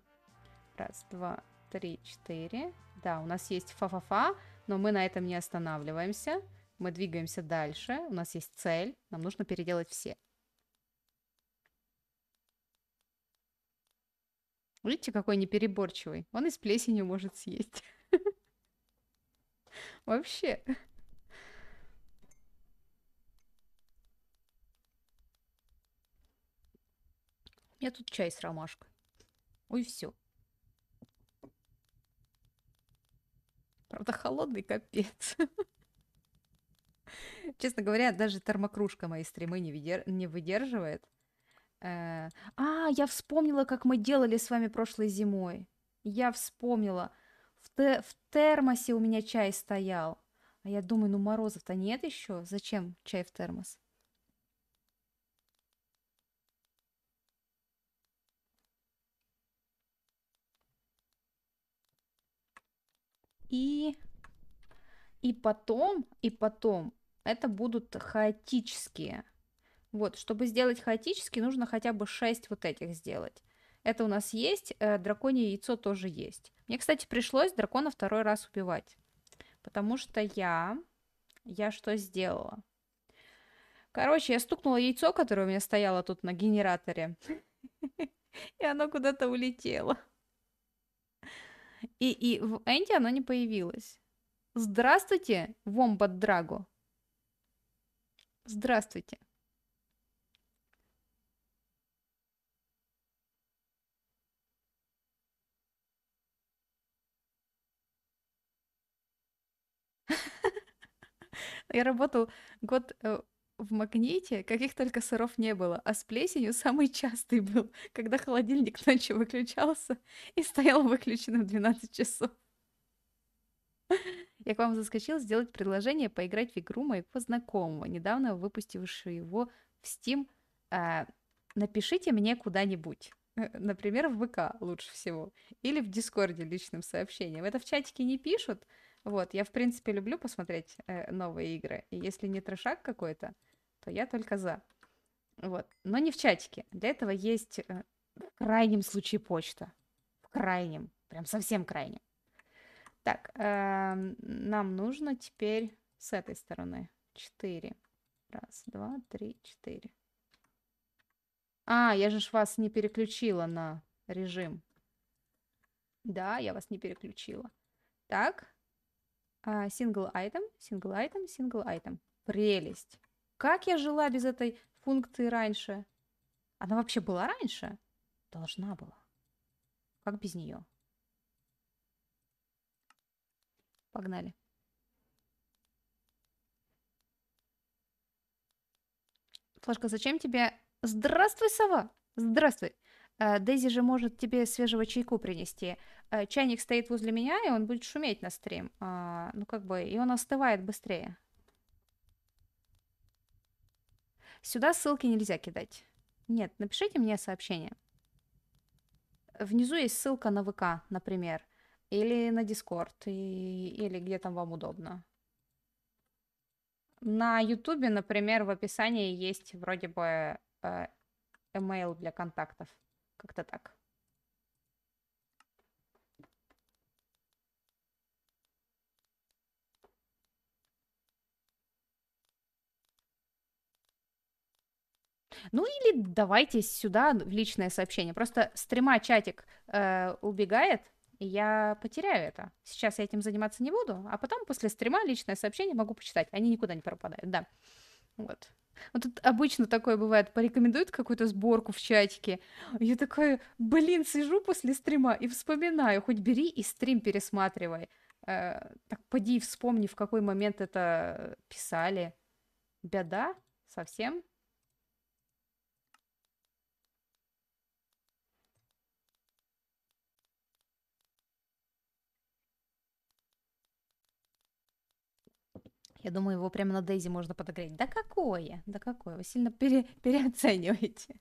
Раз, два, три, четыре. Да, у нас есть фа-фа-фа, но мы на этом не останавливаемся. Мы двигаемся дальше. У нас есть цель. Нам нужно переделать все. Видите, какой непереборчивый. Он из плесени может съесть. Вообще. Я тут чай с ромашкой. Ой, все. Правда, холодный капец. Честно говоря, даже термокружка мои стримы не, выдерживает. Э, а, я вспомнила, как мы делали с вами прошлой зимой. Я вспомнила. В, те... в термосе у меня чай стоял. А я думаю, ну морозов-то нет еще. Зачем чай в термос? и, и потом, и потом это будут хаотические. Вот, чтобы сделать хаотически, нужно хотя бы 6 вот этих сделать. Это у нас есть, э, драконье яйцо тоже есть. Мне, кстати, пришлось дракона второй раз убивать, потому что я... Я что сделала? Короче, я стукнула яйцо, которое у меня стояло тут на генераторе, и оно куда-то улетело. И, и в Энди оно не появилось. Здравствуйте, Вомбат Драго. Здравствуйте. Я работал год э, в магните каких только сыров не было, а с плесенью самый частый был, когда холодильник ночью выключался и стоял выключенным 12 часов. Я к вам заскочил сделать предложение поиграть в игру моего знакомого, недавно выпустившего его в Steam. Э, напишите мне куда-нибудь. Э, например, в ВК лучше всего. Или в Дискорде личным сообщением. Это в чатике не пишут, вот, я, в принципе, люблю посмотреть э, новые игры. И если не трешак какой-то, то я только за. Вот. Но не в чатике. Для этого есть э, в крайнем случае почта. В крайнем. Прям совсем крайнем. Так, э, нам нужно теперь с этой стороны. Четыре. Раз, два, три, четыре. А, я же вас не переключила на режим. Да, я вас не переключила. Так, Single а, item, single item, single item. Прелесть. Как я жила без этой функции раньше? Она вообще была раньше? Должна была. Как без нее? Погнали. Флажка, зачем тебе... Здравствуй, сова! Здравствуй! Э, Дейзи же может тебе свежего чайку принести. Э, чайник стоит возле меня, и он будет шуметь на стрим. А, ну, как бы, и он остывает быстрее. Сюда ссылки нельзя кидать. Нет, напишите мне сообщение. Внизу есть ссылка на ВК, например. Или на Дискорд, или где там вам удобно. На Ютубе, например, в описании есть вроде бы э, email для контактов. Как-то так. Ну или давайте сюда в личное сообщение. Просто стрима чатик э, убегает, и я потеряю это. Сейчас я этим заниматься не буду, а потом после стрима личное сообщение могу почитать. Они никуда не пропадают, да. Вот. Вот тут обычно такое бывает, порекомендуют какую-то сборку в чатике. Я такая, блин, сижу после стрима и вспоминаю, хоть бери и стрим пересматривай. Э, так поди и вспомни, в какой момент это писали. Беда совсем? Я думаю, его прямо на Дейзи можно подогреть. Да какое? Да какое? Вы сильно пере, переоцениваете.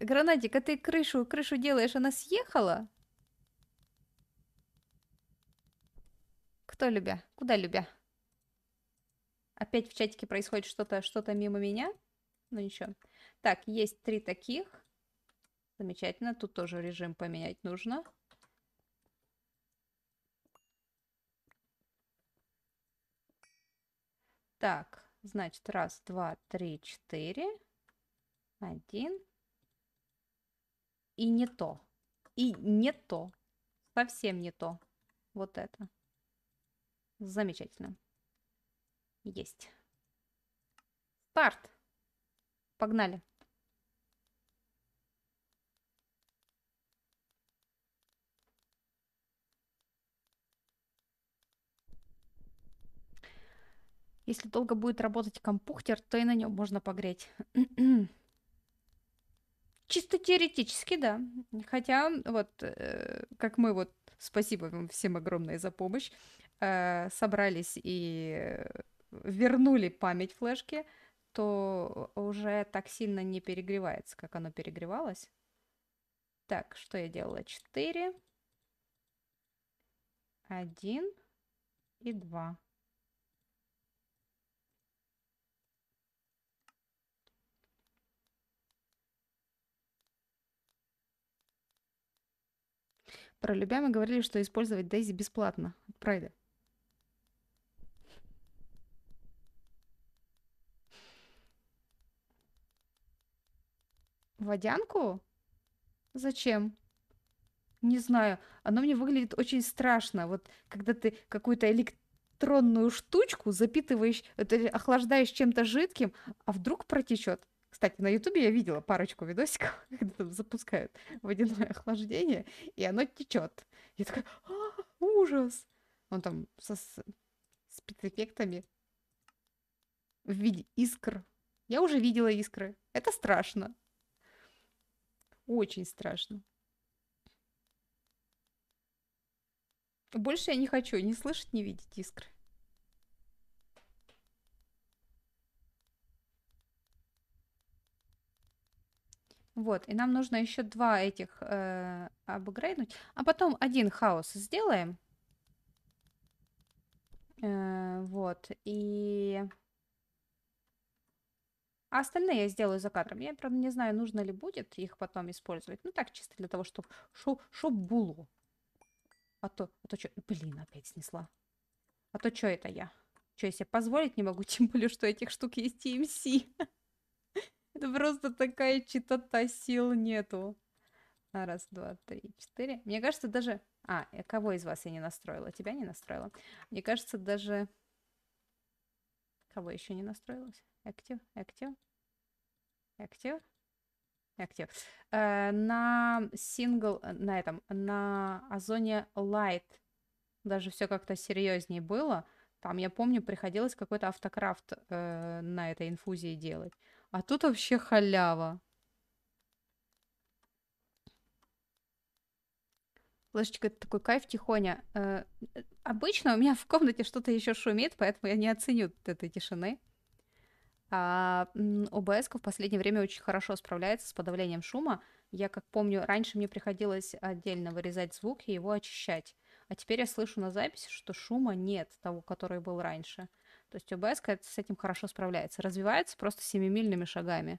Гранатик, а ты крышу, крышу делаешь, она съехала? Кто любя? Куда любя? Опять в чатике происходит что-то что, -то, мимо меня? Ну ничего. Так, есть три таких. Замечательно. Тут тоже режим поменять нужно. Так, значит, раз, два, три, четыре. Один. И не то. И не то. Совсем не то. Вот это. Замечательно. Есть. Старт. Погнали. Если долго будет работать компьютер, то и на нем можно погреть. М-м. Чисто теоретически, да. Хотя, вот, э, как мы вот, спасибо вам всем огромное за помощь, э, собрались и вернули память флешки, то уже так сильно не перегревается, как оно перегревалось. Так, что я делала? 4, 1 и 2. Про любя мы говорили, что использовать Дейзи бесплатно от Прайда. Водянку? Зачем? Не знаю. Оно мне выглядит очень страшно. Вот когда ты какую-то электронную штучку запитываешь, охлаждаешь чем-то жидким, а вдруг протечет? Кстати, на Ютубе я видела парочку видосиков, когда там запускают водяное охлаждение, и оно течет. Я такая, а, ужас! Он там со спецэффектами в виде искр. Я уже видела искры. Это страшно. Очень страшно. Больше я не хочу не слышать, не видеть искры. Вот, и нам нужно еще два этих э, обгрейднуть. А потом один хаос сделаем. Э, вот, и... А остальные я сделаю за кадром. Я, правда, не знаю, нужно ли будет их потом использовать. Ну, так, чисто для того, чтобы... Шо, шо було. А то... А то что... Блин, опять снесла. А то что это я? Что, я себе позволить не могу? Тем более, что этих штук есть TMC. Да просто такая читота сил нету. Раз, два, три, четыре. Мне кажется, даже... А, э, кого из вас я не настроила? Тебя не настроила. Мне кажется, даже... Кого еще не настроилась? Актив, актив, актив, актив. Э, на сингл, э, на этом, на Озоне Light даже все как-то серьезнее было. Там, я помню, приходилось какой-то автокрафт э, на этой инфузии делать. А тут вообще халява. Лошечка, это такой кайф тихоня. Э, обычно у меня в комнате что-то еще шумит, поэтому я не оценю этой тишины. А ОБС в последнее время очень хорошо справляется с подавлением шума. Я, как помню, раньше мне приходилось отдельно вырезать звук и его очищать. А теперь я слышу на записи, что шума нет того, который был раньше. То есть ОБС с этим хорошо справляется, развивается просто семимильными шагами.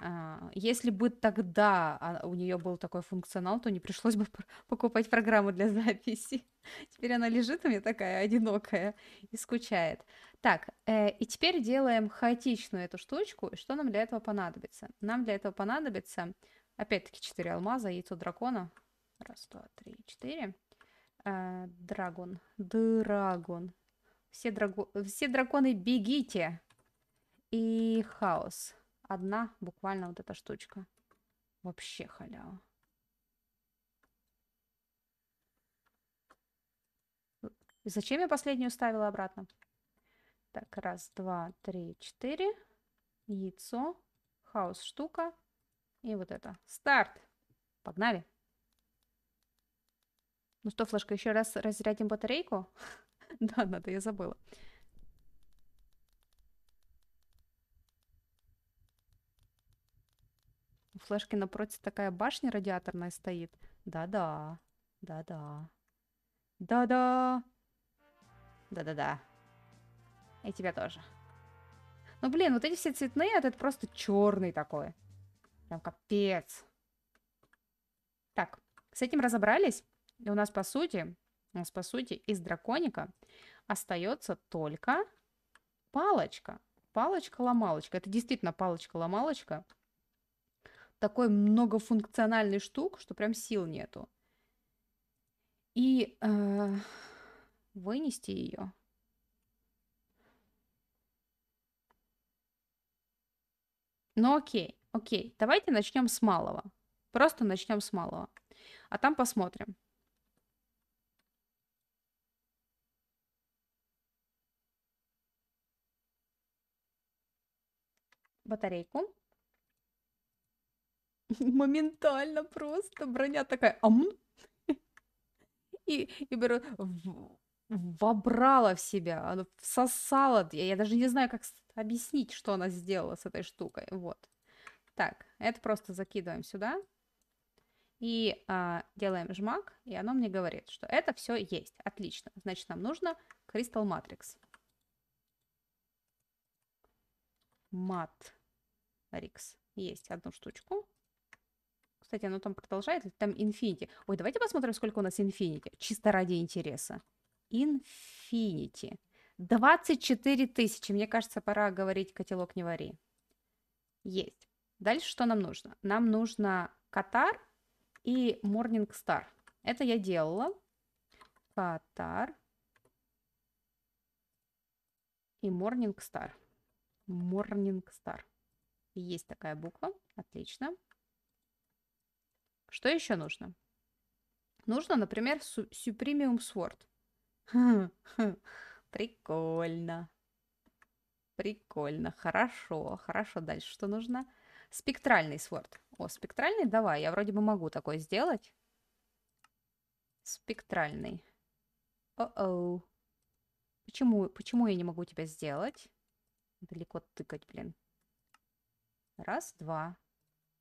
А, если бы тогда а, у нее был такой функционал, то не пришлось бы покупать программу для записи. Теперь она лежит у меня такая одинокая и скучает. Так, э, и теперь делаем хаотичную эту штучку. что нам для этого понадобится? Нам для этого понадобится, опять-таки, 4 алмаза, яйцо дракона. Раз, два, три, четыре. А, драгон. Драгон. Все, драго... Все драконы, бегите! И хаос. Одна буквально вот эта штучка. Вообще халява. Зачем я последнюю ставила обратно? Так, раз, два, три, четыре. Яйцо. Хаос штука. И вот это. Старт! Погнали! Ну что, флешка, еще раз разрядим батарейку? Да, надо, я забыла. У флешки напротив такая башня радиаторная стоит. Да-да. Да-да. Да-да. Да-да-да. И тебя тоже. Ну, блин, вот эти все цветные, а этот просто черный такой. Прям капец. Так, с этим разобрались. И у нас, по сути, у нас, по сути, из драконика остается только палочка. Палочка-ломалочка. Это действительно палочка-ломалочка. Такой многофункциональный штук, что прям сил нету. И э, вынести ее Ну окей, окей, давайте начнем с малого. Просто начнем с малого. А там посмотрим. батарейку. Моментально просто броня такая амн. И, и беру, в, вобрала в себя, она всосала. Я, я даже не знаю, как объяснить, что она сделала с этой штукой. Вот. Так, это просто закидываем сюда. И а, делаем жмак, и оно мне говорит, что это все есть. Отлично. Значит, нам нужно кристалл матрикс Мат. Рикс. Есть одну штучку. Кстати, оно там продолжает. Там инфинити. Ой, давайте посмотрим, сколько у нас инфинити. Чисто ради интереса. Инфинити. 24 тысячи. Мне кажется, пора говорить котелок не вари. Есть. Дальше что нам нужно? Нам нужно Катар и Morning Star. Это я делала. Катар и Morning Star. Morning Star. Есть такая буква. Отлично. Что еще нужно? Нужно, например, Supremium Sword. Прикольно. Прикольно. Хорошо. Хорошо. Дальше что нужно? Спектральный сворд. О, спектральный? Давай. Я вроде бы могу такой сделать. Спектральный. О-оу. Почему, почему я не могу тебя сделать? Далеко тыкать, блин. Раз, два.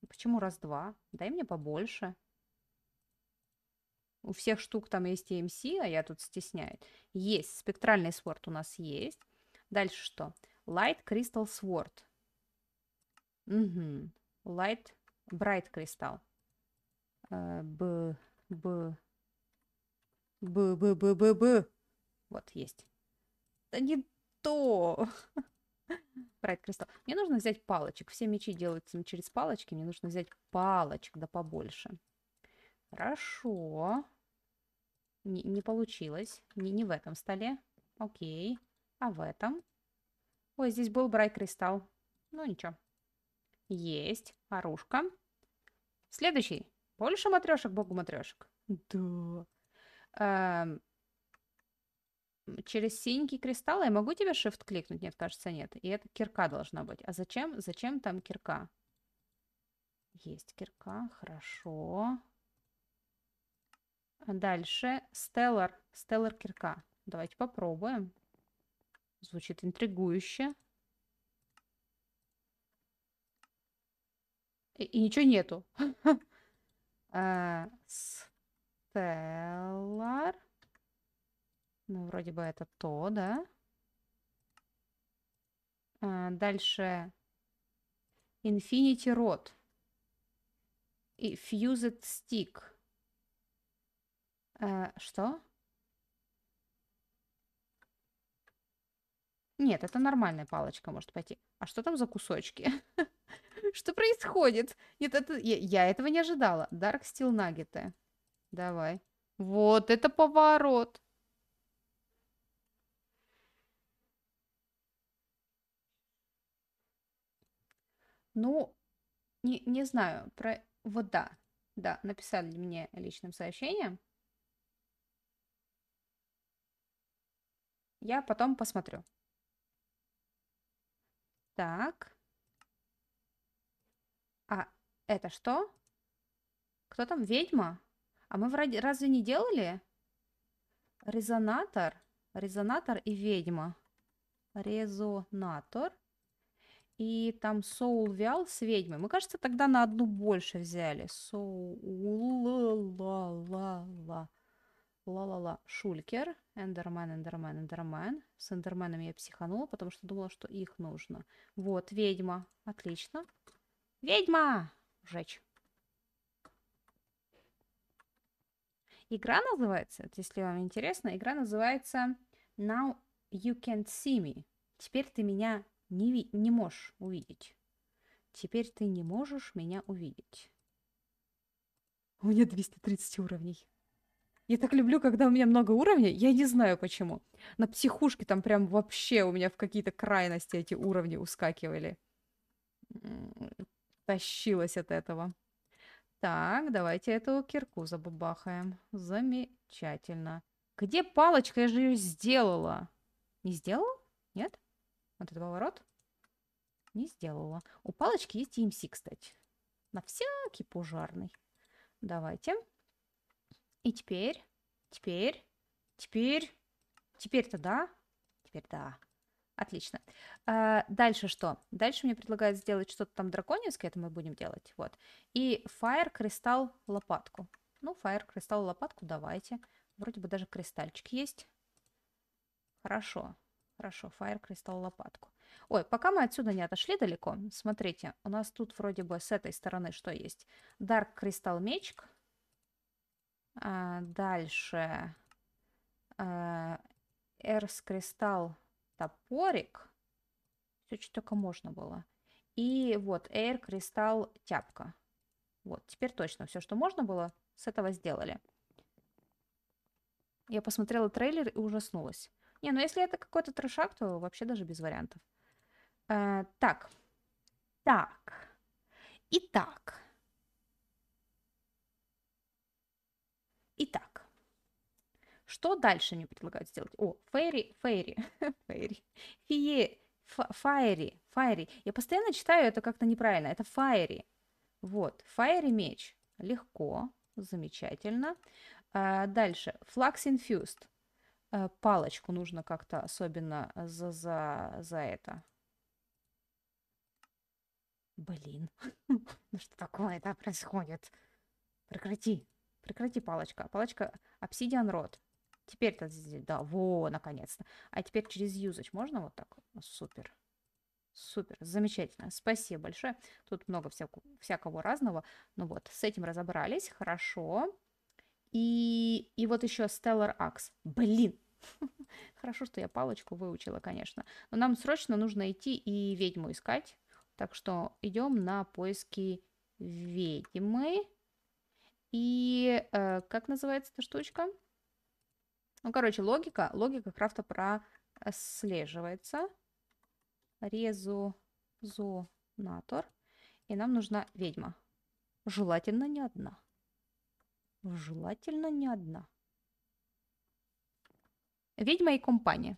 Почему раз, два? Дай мне побольше. У всех штук там есть EMC, а я тут стесняюсь. Есть. Спектральный сворт у нас есть. Дальше что? Light Crystal Sword. Угу. Light Bright Crystal. Э, б, Б, Б, Б, Б, Б, Б. Вот есть. Да не то. брать кристалл. Мне нужно взять палочек. Все мечи делаются через палочки. Мне нужно взять палочек, да побольше. Хорошо. Не, не получилось. Не, не в этом столе. Окей. А в этом? Ой, здесь был брай кристалл. Ну, ничего. Есть. Оружка. Следующий. Больше матрешек, богу матрешек. Да. Эм, через синенький кристалл я могу тебе shift кликнуть? Нет, кажется, нет. И это кирка должна быть. А зачем? Зачем там кирка? Есть кирка, хорошо. Дальше стеллар, стеллар кирка. Давайте попробуем. Звучит интригующе. И, и ничего нету. Стеллар. Ну, вроде бы это то, да? А, дальше. Infinity Rod. И Fused Stick. А, что? Нет, это нормальная палочка может пойти. А что там за кусочки? Что происходит? Нет, это... я этого не ожидала. Dark Steel наггеты. Давай. Вот это поворот. Ну, не, не знаю, про вот да, да, написали мне личным сообщением. Я потом посмотрю. Так. А это что? Кто там? Ведьма? А мы вроде разве не делали? Резонатор. Резонатор и ведьма. Резонатор и там Soul Вял с ведьмой. Мы, кажется, тогда на одну больше взяли. Soul ла ла ла ла-ла-ла. Шулькер, Эндермен, Эндермен, Эндермен. С Эндерменами я психанула, потому что думала, что их нужно. Вот, ведьма. Отлично. Ведьма! Жечь. Игра называется, если вам интересно, игра называется Now You Can See Me. Теперь ты меня не, не можешь увидеть. Теперь ты не можешь меня увидеть. У меня 230 уровней. Я так люблю, когда у меня много уровней, я не знаю почему. На психушке там прям вообще у меня в какие-то крайности эти уровни ускакивали. Тащилась от этого. Так, давайте эту кирку забабахаем. Замечательно. Где палочка? Я же ее сделала. Не сделала? Нет? вот этот поворот не сделала. У палочки есть EMC, эм кстати. На всякий пожарный. Давайте. И теперь, теперь, теперь, теперь-то да, теперь да. Отлично. А, дальше что? Дальше мне предлагают сделать что-то там драконевское, это мы будем делать. Вот. И Fire Crystal лопатку. Ну, Fire Crystal лопатку давайте. Вроде бы даже кристальчик есть. Хорошо. Хорошо, Fire Crystal лопатку. Ой, пока мы отсюда не отошли далеко, смотрите, у нас тут вроде бы с этой стороны что есть? Dark Crystal мечик. А, дальше а, Эрс Кристалл топорик. Все, что только можно было. И вот Air Crystal тяпка. Вот, теперь точно все, что можно было, с этого сделали. Я посмотрела трейлер и ужаснулась. Не, ну если это какой-то трешак, то вообще даже без вариантов. Э, так. Так. Итак. Итак. Что дальше мне предлагают сделать? О, фейри, фейри, фейри. Фие, фаери, фаери. Я постоянно читаю это как-то неправильно. Это фаери. Вот, фаери меч. Легко, замечательно. А, дальше, флакс infused. Э, палочку нужно как-то особенно э, за, за, за это. Блин, ну что такое-то происходит? Прекрати, прекрати палочка. Палочка обсидиан рот. Теперь-то здесь, да, во, наконец-то. А теперь через юзач можно вот так? Супер. Супер, замечательно, спасибо большое. Тут много всякого, всякого разного. Ну вот, с этим разобрались, хорошо. И, и вот еще Stellar Axe. Блин, Хорошо, что я палочку выучила, конечно. Но нам срочно нужно идти и ведьму искать. Так что идем на поиски ведьмы. И э, как называется эта штучка? Ну, короче, логика. Логика крафта прослеживается. Резу Зонатор. И нам нужна ведьма. Желательно не одна. Желательно не одна. «Ведьма и компания».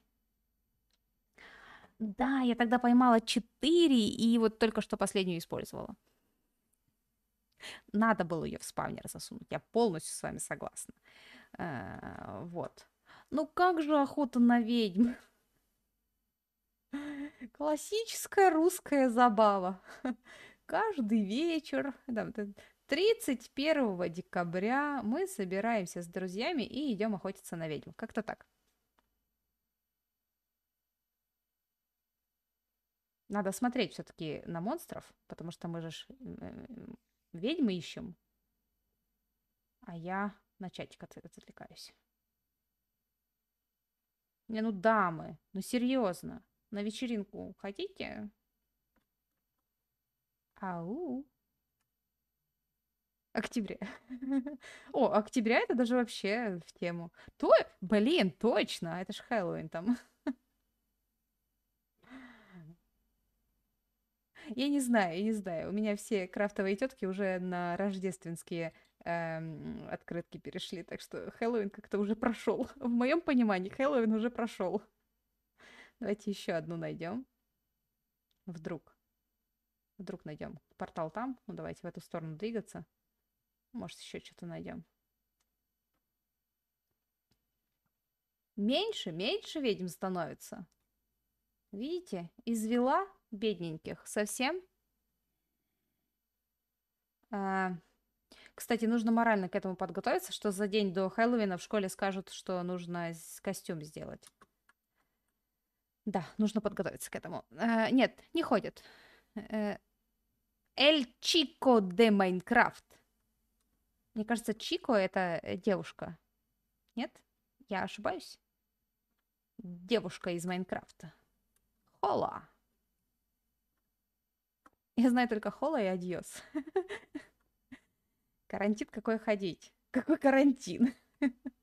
Да, я тогда поймала 4 и вот только что последнюю использовала. Надо было ее в спавнер засунуть, я полностью с вами согласна. Э -э вот. Ну как же охота на ведьм? Классическая русская забава. Каждый вечер, 31 декабря мы собираемся с друзьями и идем охотиться на ведьм. Как-то так. Надо смотреть все-таки на монстров, потому что мы же ведьмы ищем. А я на чатик отвлекаюсь. Не, ну дамы, ну серьезно. На вечеринку хотите? Ау. Октябре. О, октября это даже вообще в тему. То, блин, точно, это ж Хэллоуин там. Я не знаю, я не знаю. У меня все крафтовые тетки уже на рождественские эм, открытки перешли, так что Хэллоуин как-то уже прошел. В моем понимании Хэллоуин уже прошел. Давайте еще одну найдем. Вдруг. Вдруг найдем. Портал там. Ну, давайте в эту сторону двигаться. Может, еще что-то найдем. Меньше, меньше ведьм становится. Видите, извела бедненьких совсем. А, кстати, нужно морально к этому подготовиться, что за день до Хэллоуина в школе скажут, что нужно костюм сделать. Да, нужно подготовиться к этому. А, нет, не ходит. Э, Эль Чико де Майнкрафт. Мне кажется, Чико это э, девушка. Нет? Я ошибаюсь? Девушка из Майнкрафта. Хола. Я знаю только хола и адьос. Карантин какой ходить? Какой карантин?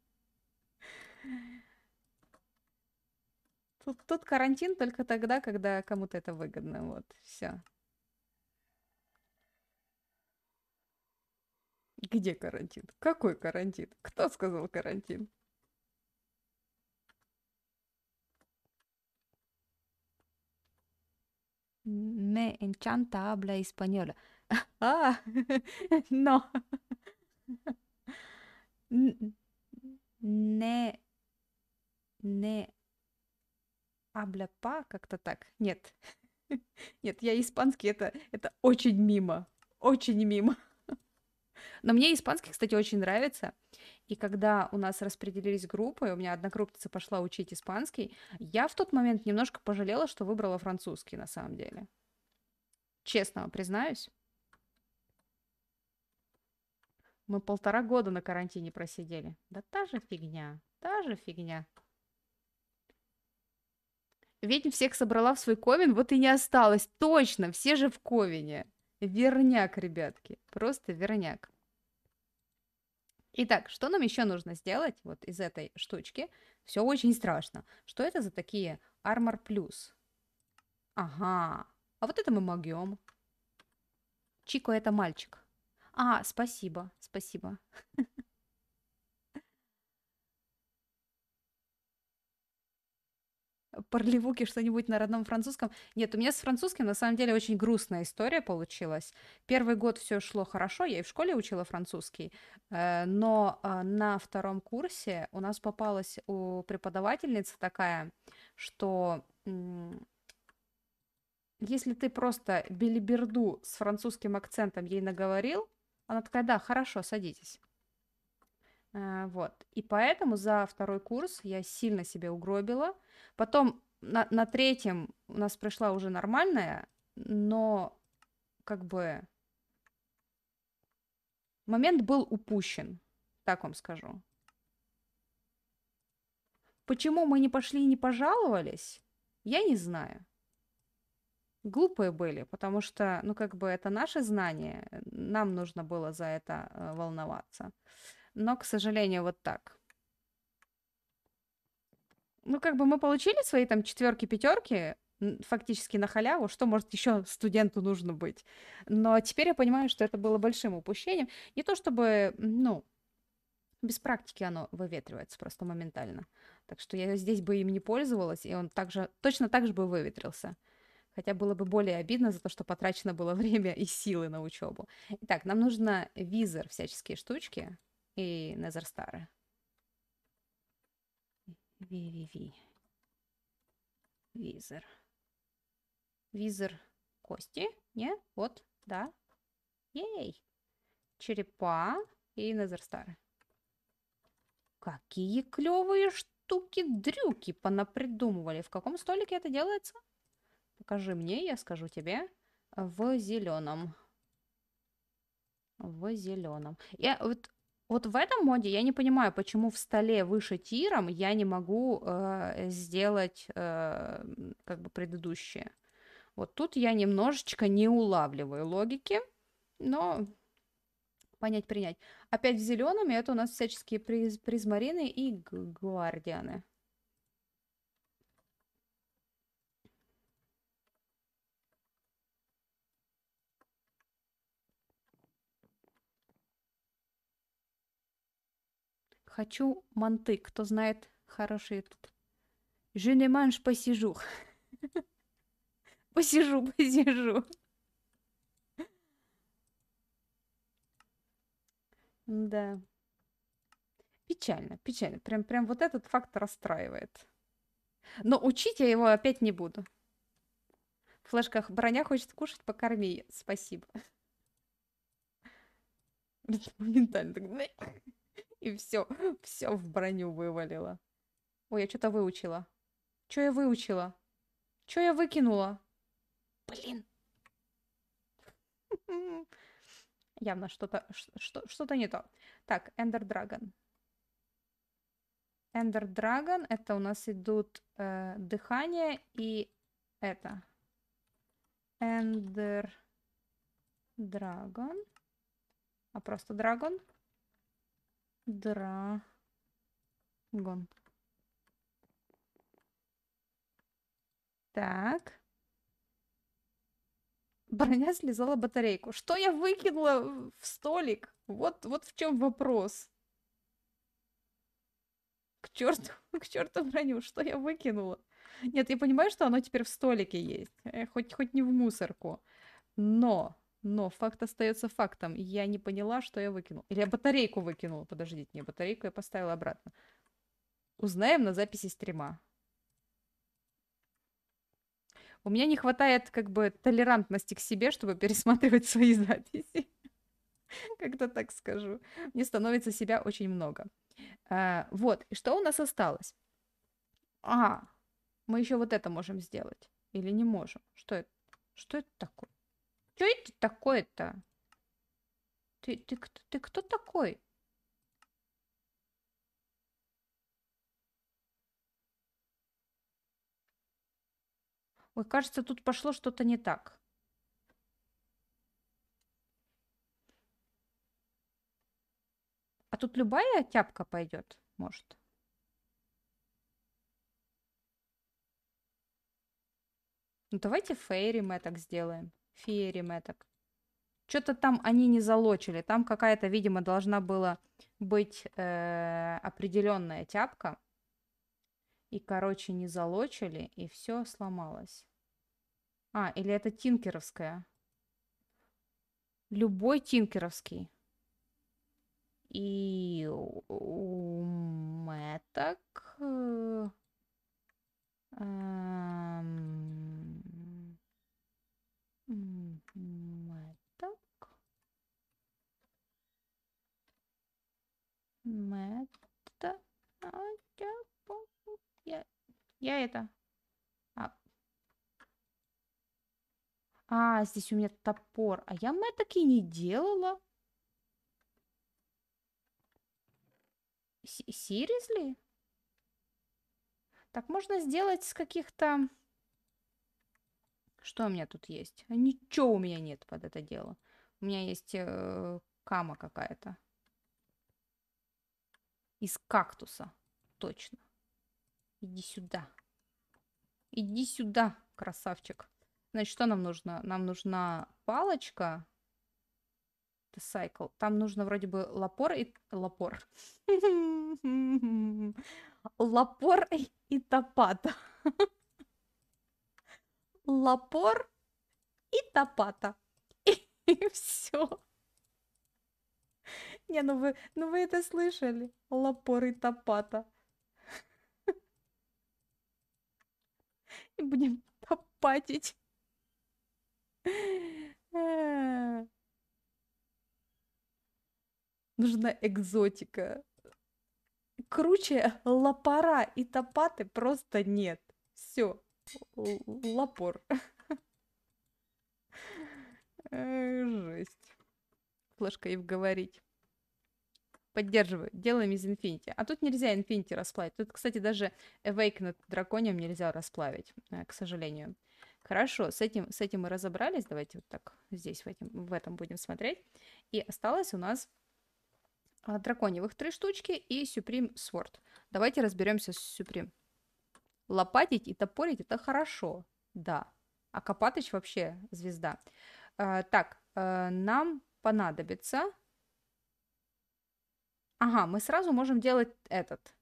Тут, тут карантин только тогда, когда кому-то это выгодно. Вот, все. Где карантин? Какой карантин? Кто сказал карантин? Me encanta habla española. Ah, no. Не, не habla pa, как-то так. Нет. Нет, я испанский, это, это очень мимо. Очень мимо. Но мне испанский, кстати, очень нравится. И когда у нас распределились группы, у меня одна группница пошла учить испанский, я в тот момент немножко пожалела, что выбрала французский на самом деле. Честно признаюсь. Мы полтора года на карантине просидели. Да та же фигня, та же фигня. Ведь всех собрала в свой ковен, вот и не осталось. Точно, все же в ковине. Верняк, ребятки, просто верняк. Итак, что нам еще нужно сделать вот из этой штучки? Все очень страшно. Что это за такие армор плюс? Ага, а вот это мы могем. Чико это мальчик. А, спасибо, спасибо. парливуки что-нибудь на родном французском. Нет, у меня с французским на самом деле очень грустная история получилась. Первый год все шло хорошо, я и в школе учила французский, э, но э, на втором курсе у нас попалась у преподавательницы такая, что если ты просто билиберду с французским акцентом ей наговорил, она такая, да, хорошо, садитесь. Э, вот. И поэтому за второй курс я сильно себе угробила. Потом на, на третьем у нас пришла уже нормальная, но как бы момент был упущен, так вам скажу. Почему мы не пошли и не пожаловались, я не знаю. Глупые были, потому что, ну, как бы это наше знание, нам нужно было за это э, волноваться но, к сожалению, вот так. Ну, как бы мы получили свои там четверки, пятерки, фактически на халяву, что может еще студенту нужно быть. Но теперь я понимаю, что это было большим упущением. Не то чтобы, ну, без практики оно выветривается просто моментально. Так что я здесь бы им не пользовалась, и он также, точно так же бы выветрился. Хотя было бы более обидно за то, что потрачено было время и силы на учебу. Итак, нам нужно визор всяческие штучки и не ви ви ви визер визер кости не вот да. ей Черепа и Незерстары. Какие клевые штуки-дрюки понапридумывали. В каком столике это делается? Покажи мне, я скажу тебе. В зеленом. В зеленом. Я вот вот в этом моде я не понимаю, почему в столе выше тиром я не могу э, сделать э, как бы предыдущие. Вот тут я немножечко не улавливаю логики, но понять, принять. Опять в зеленом, это у нас всяческие приз призмарины и гвардианы. Хочу манты, кто знает хорошие тут. Je ne mange pas посижу, посижу. Да. Печально, печально. Прям, прям вот этот факт расстраивает. Но учить я его опять не буду. В флешках броня хочет кушать, покорми. Спасибо. Моментально так. И все, все в броню вывалила. Ой, я что-то выучила. Что я выучила? Что я выкинула? Блин. Явно что-то что-то что не то. Так, Эндер Драгон. Эндер Драгон это у нас идут э, дыхание и это. Эндер Драгон. А просто драгон. Драгон. Так. Броня слезала батарейку. Что я выкинула в столик? Вот, вот в чем вопрос. К черту, к черту броню, что я выкинула? Нет, я понимаю, что оно теперь в столике есть, э, хоть, хоть не в мусорку. Но но факт остается фактом. Я не поняла, что я выкинула. Или я батарейку выкинула. Подождите, не батарейку я поставила обратно. Узнаем на записи стрима. У меня не хватает как бы толерантности к себе, чтобы пересматривать свои записи. Как-то так скажу. Мне становится себя очень много. А, вот, и что у нас осталось? А, мы еще вот это можем сделать. Или не можем. Что это? Что это такое? Что это такое-то? Ты, ты, ты, ты кто такой? Ой, кажется, тут пошло что-то не так. А тут любая тяпка пойдет, может. Ну, давайте фейри мы так сделаем фея реметок. Что-то там они не залочили. Там какая-то, видимо, должна была быть э, определенная тяпка. И, короче, не залочили, и все сломалось. А, или это тинкеровская. Любой тинкеровский. И у меток... Э, эм... мета. Я, я это. А. а, здесь у меня топор. А я мэ таки не делала. Серьезно? Так можно сделать с каких-то... Что у меня тут есть? Ничего у меня нет под это дело. У меня есть э, кама какая-то. Из кактуса. Точно. Иди сюда. Иди сюда, красавчик. Значит, что нам нужно? Нам нужна палочка. Сайкл. Там нужно вроде бы лапор и... Лапор. лапор и топата. лапор и топата. и все. Не, ну вы, ну вы это слышали? Лапоры топата. И будем топатить. Нужна экзотика. Круче лапора и топаты просто нет. Все. Лапор. Э, жесть. Флешка и говорить поддерживаю, делаем из инфинити А тут нельзя инфинити расплавить. Тут, кстати, даже Awakened драконием нельзя расплавить, э, к сожалению. Хорошо, с этим, с этим мы разобрались. Давайте вот так здесь в, этом в этом будем смотреть. И осталось у нас а, драконьевых три штучки и Supreme Sword. Давайте разберемся с Supreme. Лопатить и топорить это хорошо, да. А Копатыч вообще звезда. Э, так, э, нам понадобится Ага, мы сразу можем делать этот.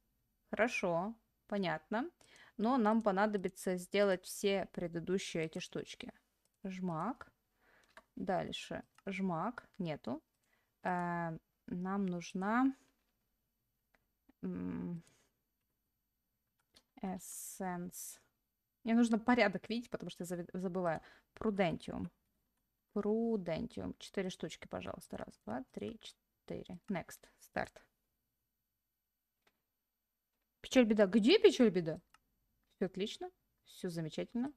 Хорошо, понятно. Но нам понадобится сделать все предыдущие эти штучки. Жмак. Дальше жмак. Нету. Э, нам нужна... Эссенс. Мне нужно порядок видеть, потому что я забываю. Прудентиум. Прудентиум. Четыре штучки, пожалуйста. Раз, два, три, четыре. 4. Next. Start. Печаль беда. Где печаль беда? Все отлично. Все замечательно.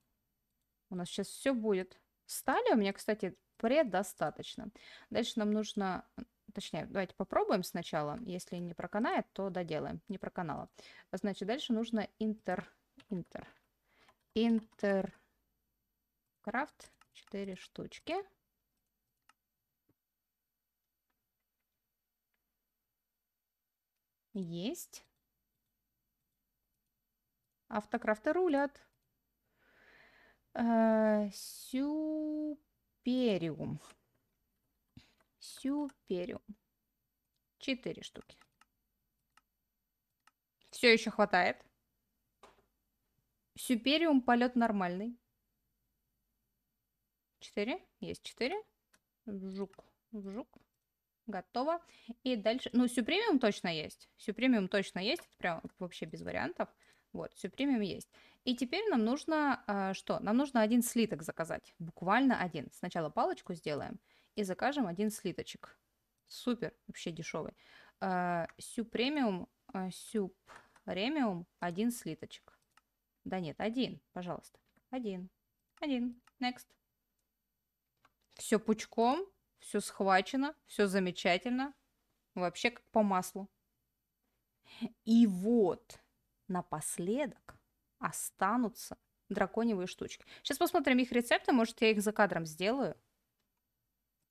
У нас сейчас все будет. Стали у меня, кстати, предостаточно. Дальше нам нужно... Точнее, давайте попробуем сначала. Если не проканает, то доделаем. Не проканало. Значит, дальше нужно интер... Интер. Интер... Крафт. 4 штучки. Есть. Автокрафты рулят. Э, сюпериум. Сюпериум. Четыре штуки. Все еще хватает. Сюпериум полет нормальный. Четыре. Есть четыре. Жук. Жук. Готово. И дальше, ну, все точно есть. Все точно есть, это прям вообще без вариантов. Вот, все есть. И теперь нам нужно э, что? Нам нужно один слиток заказать. Буквально один. Сначала палочку сделаем и закажем один слиточек. Супер, вообще дешевый. А, сюпремиум, а, сюпремиум, один слиточек. Да нет, один, пожалуйста. Один, один, next. Все пучком, все схвачено, все замечательно, вообще как по маслу. И вот напоследок останутся драконьевые штучки. Сейчас посмотрим их рецепты, может, я их за кадром сделаю.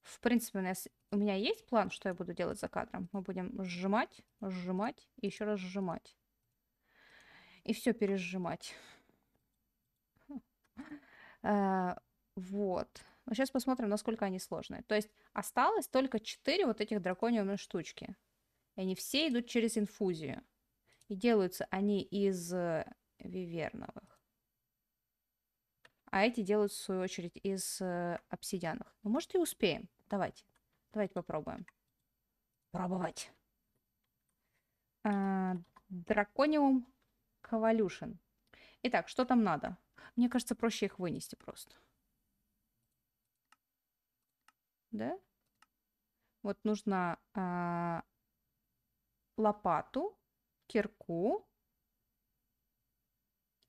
В принципе, у меня, у меня есть план, что я буду делать за кадром. Мы будем сжимать, сжимать и еще раз сжимать. И все пережимать. Э, вот. Но сейчас посмотрим, насколько они сложные. То есть осталось только 4 вот этих дракониумы штучки. И они все идут через инфузию. И делаются они из э, виверновых. А эти делают, в свою очередь, из э, обсидианов. Ну, может, и успеем. Давайте. Давайте попробуем. Пробовать. А, дракониум Ковалюшин. Итак, что там надо? Мне кажется, проще их вынести просто да? Вот нужно а, лопату, кирку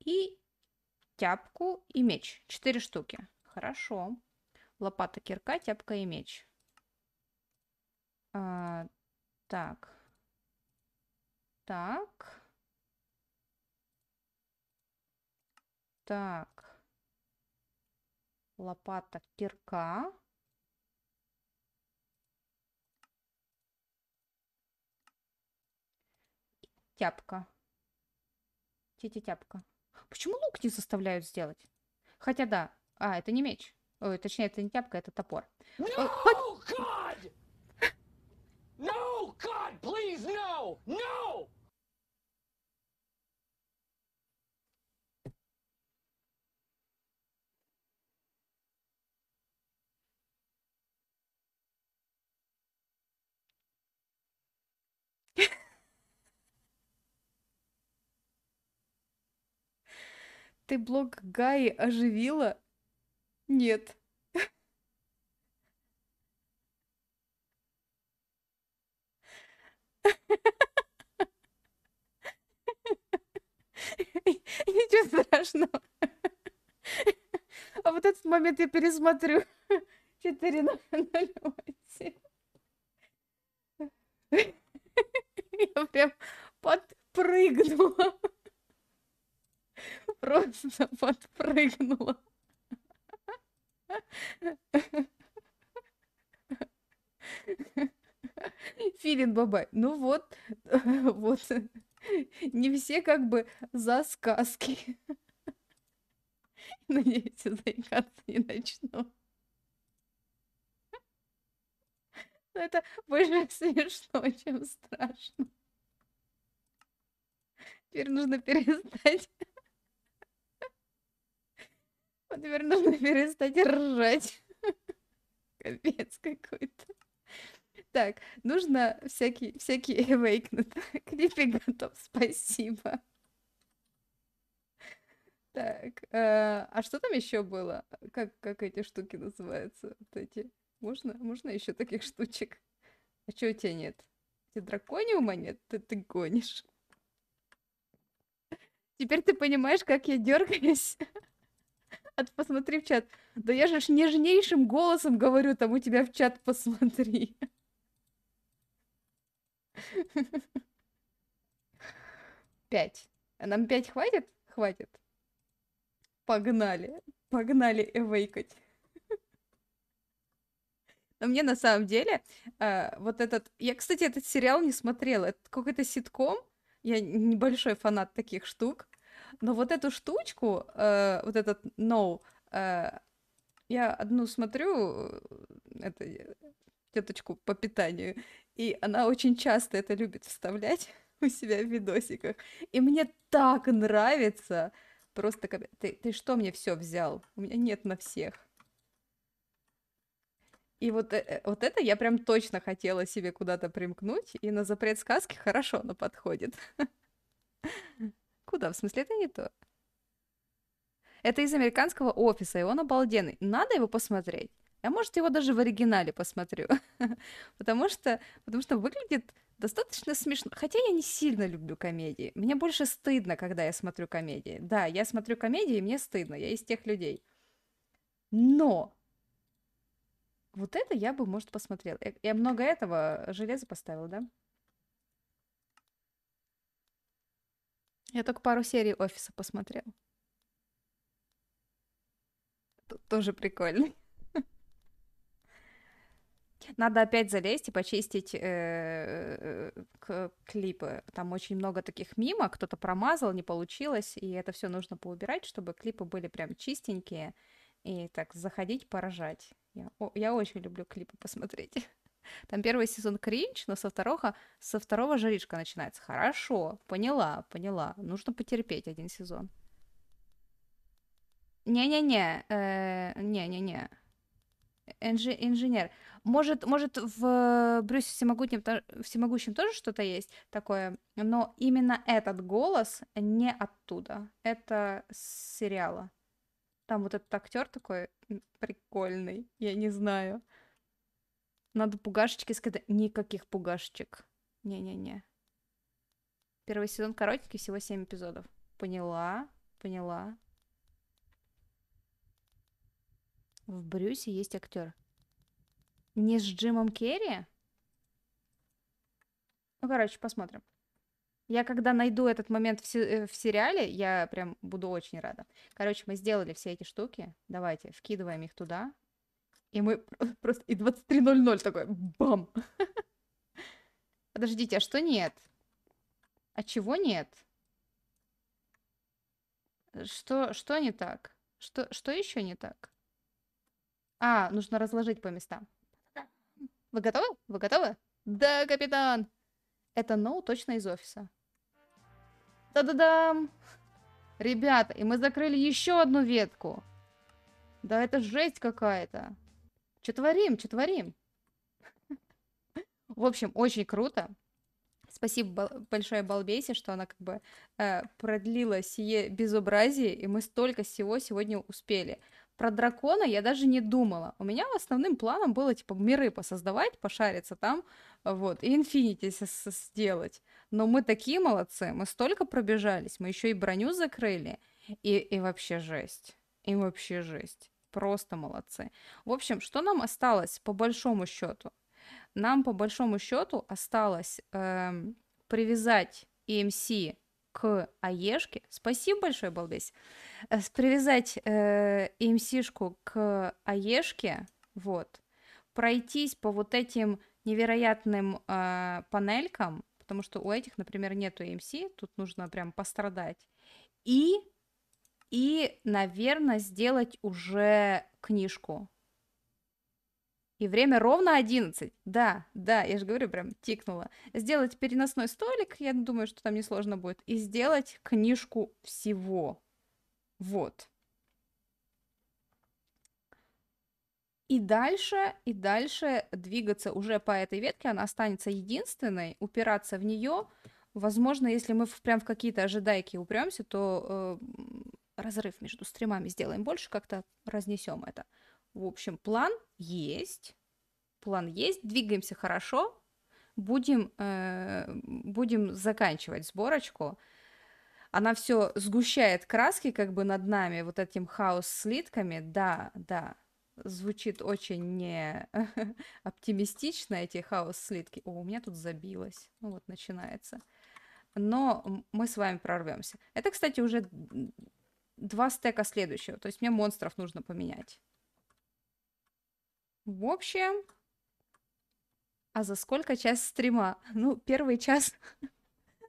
и тяпку и меч. Четыре штуки. Хорошо. Лопата, кирка, тяпка и меч. А, так. Так. Так. Лопата, кирка. Тяпка. тетя тяпка Почему лук не заставляют сделать? Хотя да. А, это не меч. Ой, точнее, это не тяпка, это топор. No, э, God! No, God, please, no! No! Ты блог Гаи оживила? Нет. Ничего страшного. А вот этот момент я пересмотрю. 4 на 08. Я прям подпрыгнула. Просто подпрыгнула. Филин Бабай. Ну вот, вот. Не все как бы за сказки. Надеюсь, я заикаться не начну. Но ну, это больше смешно, чем страшно. Теперь нужно перестать нужно перестать ржать. Капец какой-то. Так, нужно всякий, всякий эвейкнут. Клипик готов, спасибо. Так, э, а что там еще было? Как, как эти штуки называются? Вот эти. Можно, можно еще таких штучек? А чего у тебя нет? У тебя дракониума нет? Ты, ты гонишь. Теперь ты понимаешь, как я дергаюсь. А посмотри в чат. Да я же нежнейшим голосом говорю, там у тебя в чат посмотри. Пять. А нам пять хватит? Хватит. Погнали. Погнали эвейкать. Но мне на самом деле э, вот этот... Я, кстати, этот сериал не смотрела. Это какой-то ситком. Я небольшой фанат таких штук. Но вот эту штучку, э, вот этот no, э, я одну смотрю, э, это э, теточку по питанию, и она очень часто это любит вставлять у себя в видосиках. И мне так нравится. Просто как... Ты, ты что мне все взял? У меня нет на всех. И вот, э, вот это я прям точно хотела себе куда-то примкнуть, и на запрет сказки хорошо она подходит. Куда? В смысле, это не то. Это из американского офиса, и он обалденный. Надо его посмотреть. Я, может, его даже в оригинале посмотрю. потому, что, потому что выглядит достаточно смешно. Хотя я не сильно люблю комедии. Мне больше стыдно, когда я смотрю комедии. Да, я смотрю комедии, и мне стыдно. Я из тех людей. Но вот это я бы, может, посмотрела. Я, много этого железа поставила, да? Я только пару серий офиса посмотрел. Тут тоже прикольно. Надо опять залезть и почистить э, клипы. Там очень много таких мимо, кто-то промазал, не получилось, и это все нужно поубирать, чтобы клипы были прям чистенькие и так заходить, поражать. Я, о, я очень люблю клипы посмотреть. Там первый сезон кринч, но со второго, со второго жаришка начинается. Хорошо, поняла, поняла. Нужно потерпеть один сезон. Не-не-не, э, не-не-не. Инжи инженер. Может, может в Брюсе всемогущем, всемогущем тоже что-то есть такое, но именно этот голос не оттуда. Это с сериала. Там вот этот актер такой прикольный, я не знаю. Надо пугашечки сказать. Никаких пугашечек. Не-не-не. Первый сезон коротенький, всего 7 эпизодов. Поняла, поняла. В Брюсе есть актер. Не с Джимом Керри? Ну, короче, посмотрим. Я когда найду этот момент в, се- э, в сериале, я прям буду очень рада. Короче, мы сделали все эти штуки. Давайте, вкидываем их туда. И мы просто... И 23.00 такой, бам! Подождите, а что нет? А чего нет? Что, что не так? Что, что еще не так? А, нужно разложить по местам. Вы готовы? Вы готовы? Да, капитан! Это Ноу точно из офиса. Да да дам Ребята, и мы закрыли еще одну ветку. Да это жесть какая-то. Что творим, что творим? В общем, очень круто. Спасибо большое Балбесе, что она как бы э, продлила сие безобразие, и мы столько всего сегодня успели. Про дракона я даже не думала. У меня основным планом было, типа, миры посоздавать, пошариться там, вот, и инфинити сделать. Но мы такие молодцы, мы столько пробежались, мы еще и броню закрыли, и, и вообще жесть, и вообще жесть просто молодцы. В общем, что нам осталось по большому счету? Нам по большому счету осталось эм, привязать EMC эм к АЕшке. Спасибо большое, балбесь. Э, привязать э, EMC-шку эм к АЕшке, вот, пройтись по вот этим невероятным э, панелькам, потому что у этих, например, нету EMC, эм тут нужно прям пострадать. И и, наверное, сделать уже книжку. И время ровно 11. Да, да, я же говорю, прям тикнула. Сделать переносной столик, я думаю, что там несложно будет. И сделать книжку всего. Вот. И дальше, и дальше двигаться уже по этой ветке, она останется единственной, упираться в нее. Возможно, если мы в, прям в какие-то ожидайки упремся, то э, разрыв между стримами сделаем больше, как-то разнесем это. В общем, план есть. План есть, двигаемся хорошо. Будем, э, будем заканчивать сборочку. Она все сгущает краски, как бы над нами, вот этим хаос слитками. Да, да, звучит очень не оптимистично эти хаос слитки. О, у меня тут забилось. Ну вот начинается. Но мы с вами прорвемся. Это, кстати, уже два стека следующего. То есть мне монстров нужно поменять. В общем... А за сколько час стрима? Ну, первый час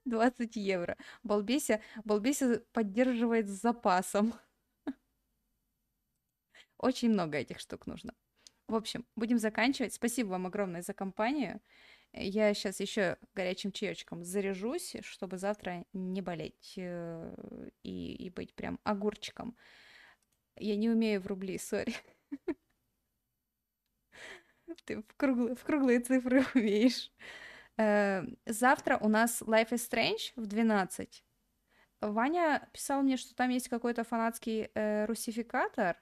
20 евро. Балбеся, Балбеся поддерживает с запасом. Очень много этих штук нужно. В общем, будем заканчивать. Спасибо вам огромное за компанию. Я сейчас еще горячим чаечком заряжусь, чтобы завтра не болеть э, и, и быть прям огурчиком. Я не умею в рубли, сори. Ты в круглые, в круглые цифры умеешь. Э, завтра у нас Life is Strange в 12. Ваня писал мне, что там есть какой-то фанатский э, русификатор.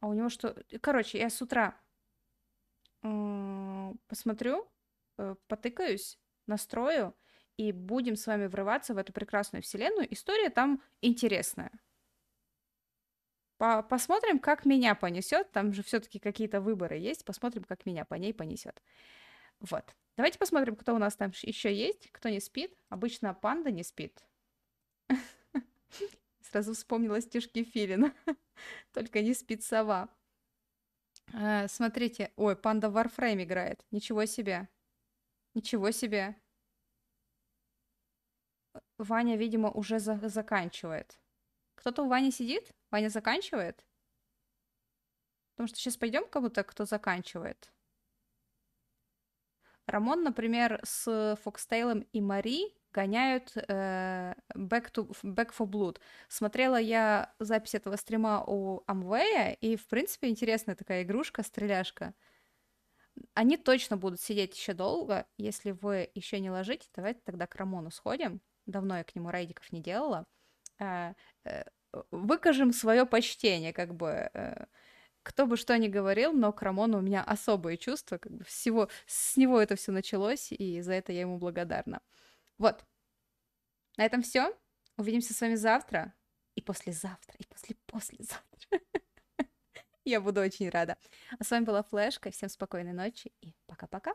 А у него что... Короче, я с утра посмотрю, э, потыкаюсь, настрою, и будем с вами врываться в эту прекрасную вселенную. История там интересная. посмотрим, как меня понесет. Там же все-таки какие-то выборы есть. Посмотрим, как меня по ней понесет. Вот. Давайте посмотрим, кто у нас там еще есть, кто не спит. Обычно панда не спит. Сразу вспомнила стишки Филина. Только не спит сова. Э, смотрите. Ой, панда в Warframe играет. Ничего себе. Ничего себе. Ваня, видимо, уже за заканчивает. Кто-то у Вани сидит? Ваня заканчивает? Потому что сейчас пойдем кому-то, кто заканчивает. Рамон, например, с Фокстейлом и Мари гоняют э, Back, to, Back for Blood. Смотрела я запись этого стрима у Амвея, и, в принципе, интересная такая игрушка, стреляшка. Они точно будут сидеть еще долго. Если вы еще не ложите, давайте тогда к Рамону сходим. Давно я к нему рейдиков не делала. Э, э, выкажем свое почтение, как бы. Э, кто бы что ни говорил, но к Рамону у меня особое чувство, как бы всего, с него это все началось, и за это я ему благодарна. Вот. На этом все. Увидимся с вами завтра. И послезавтра, и после-послезавтра. Я буду очень рада. А с вами была Флешка. Всем спокойной ночи и пока-пока.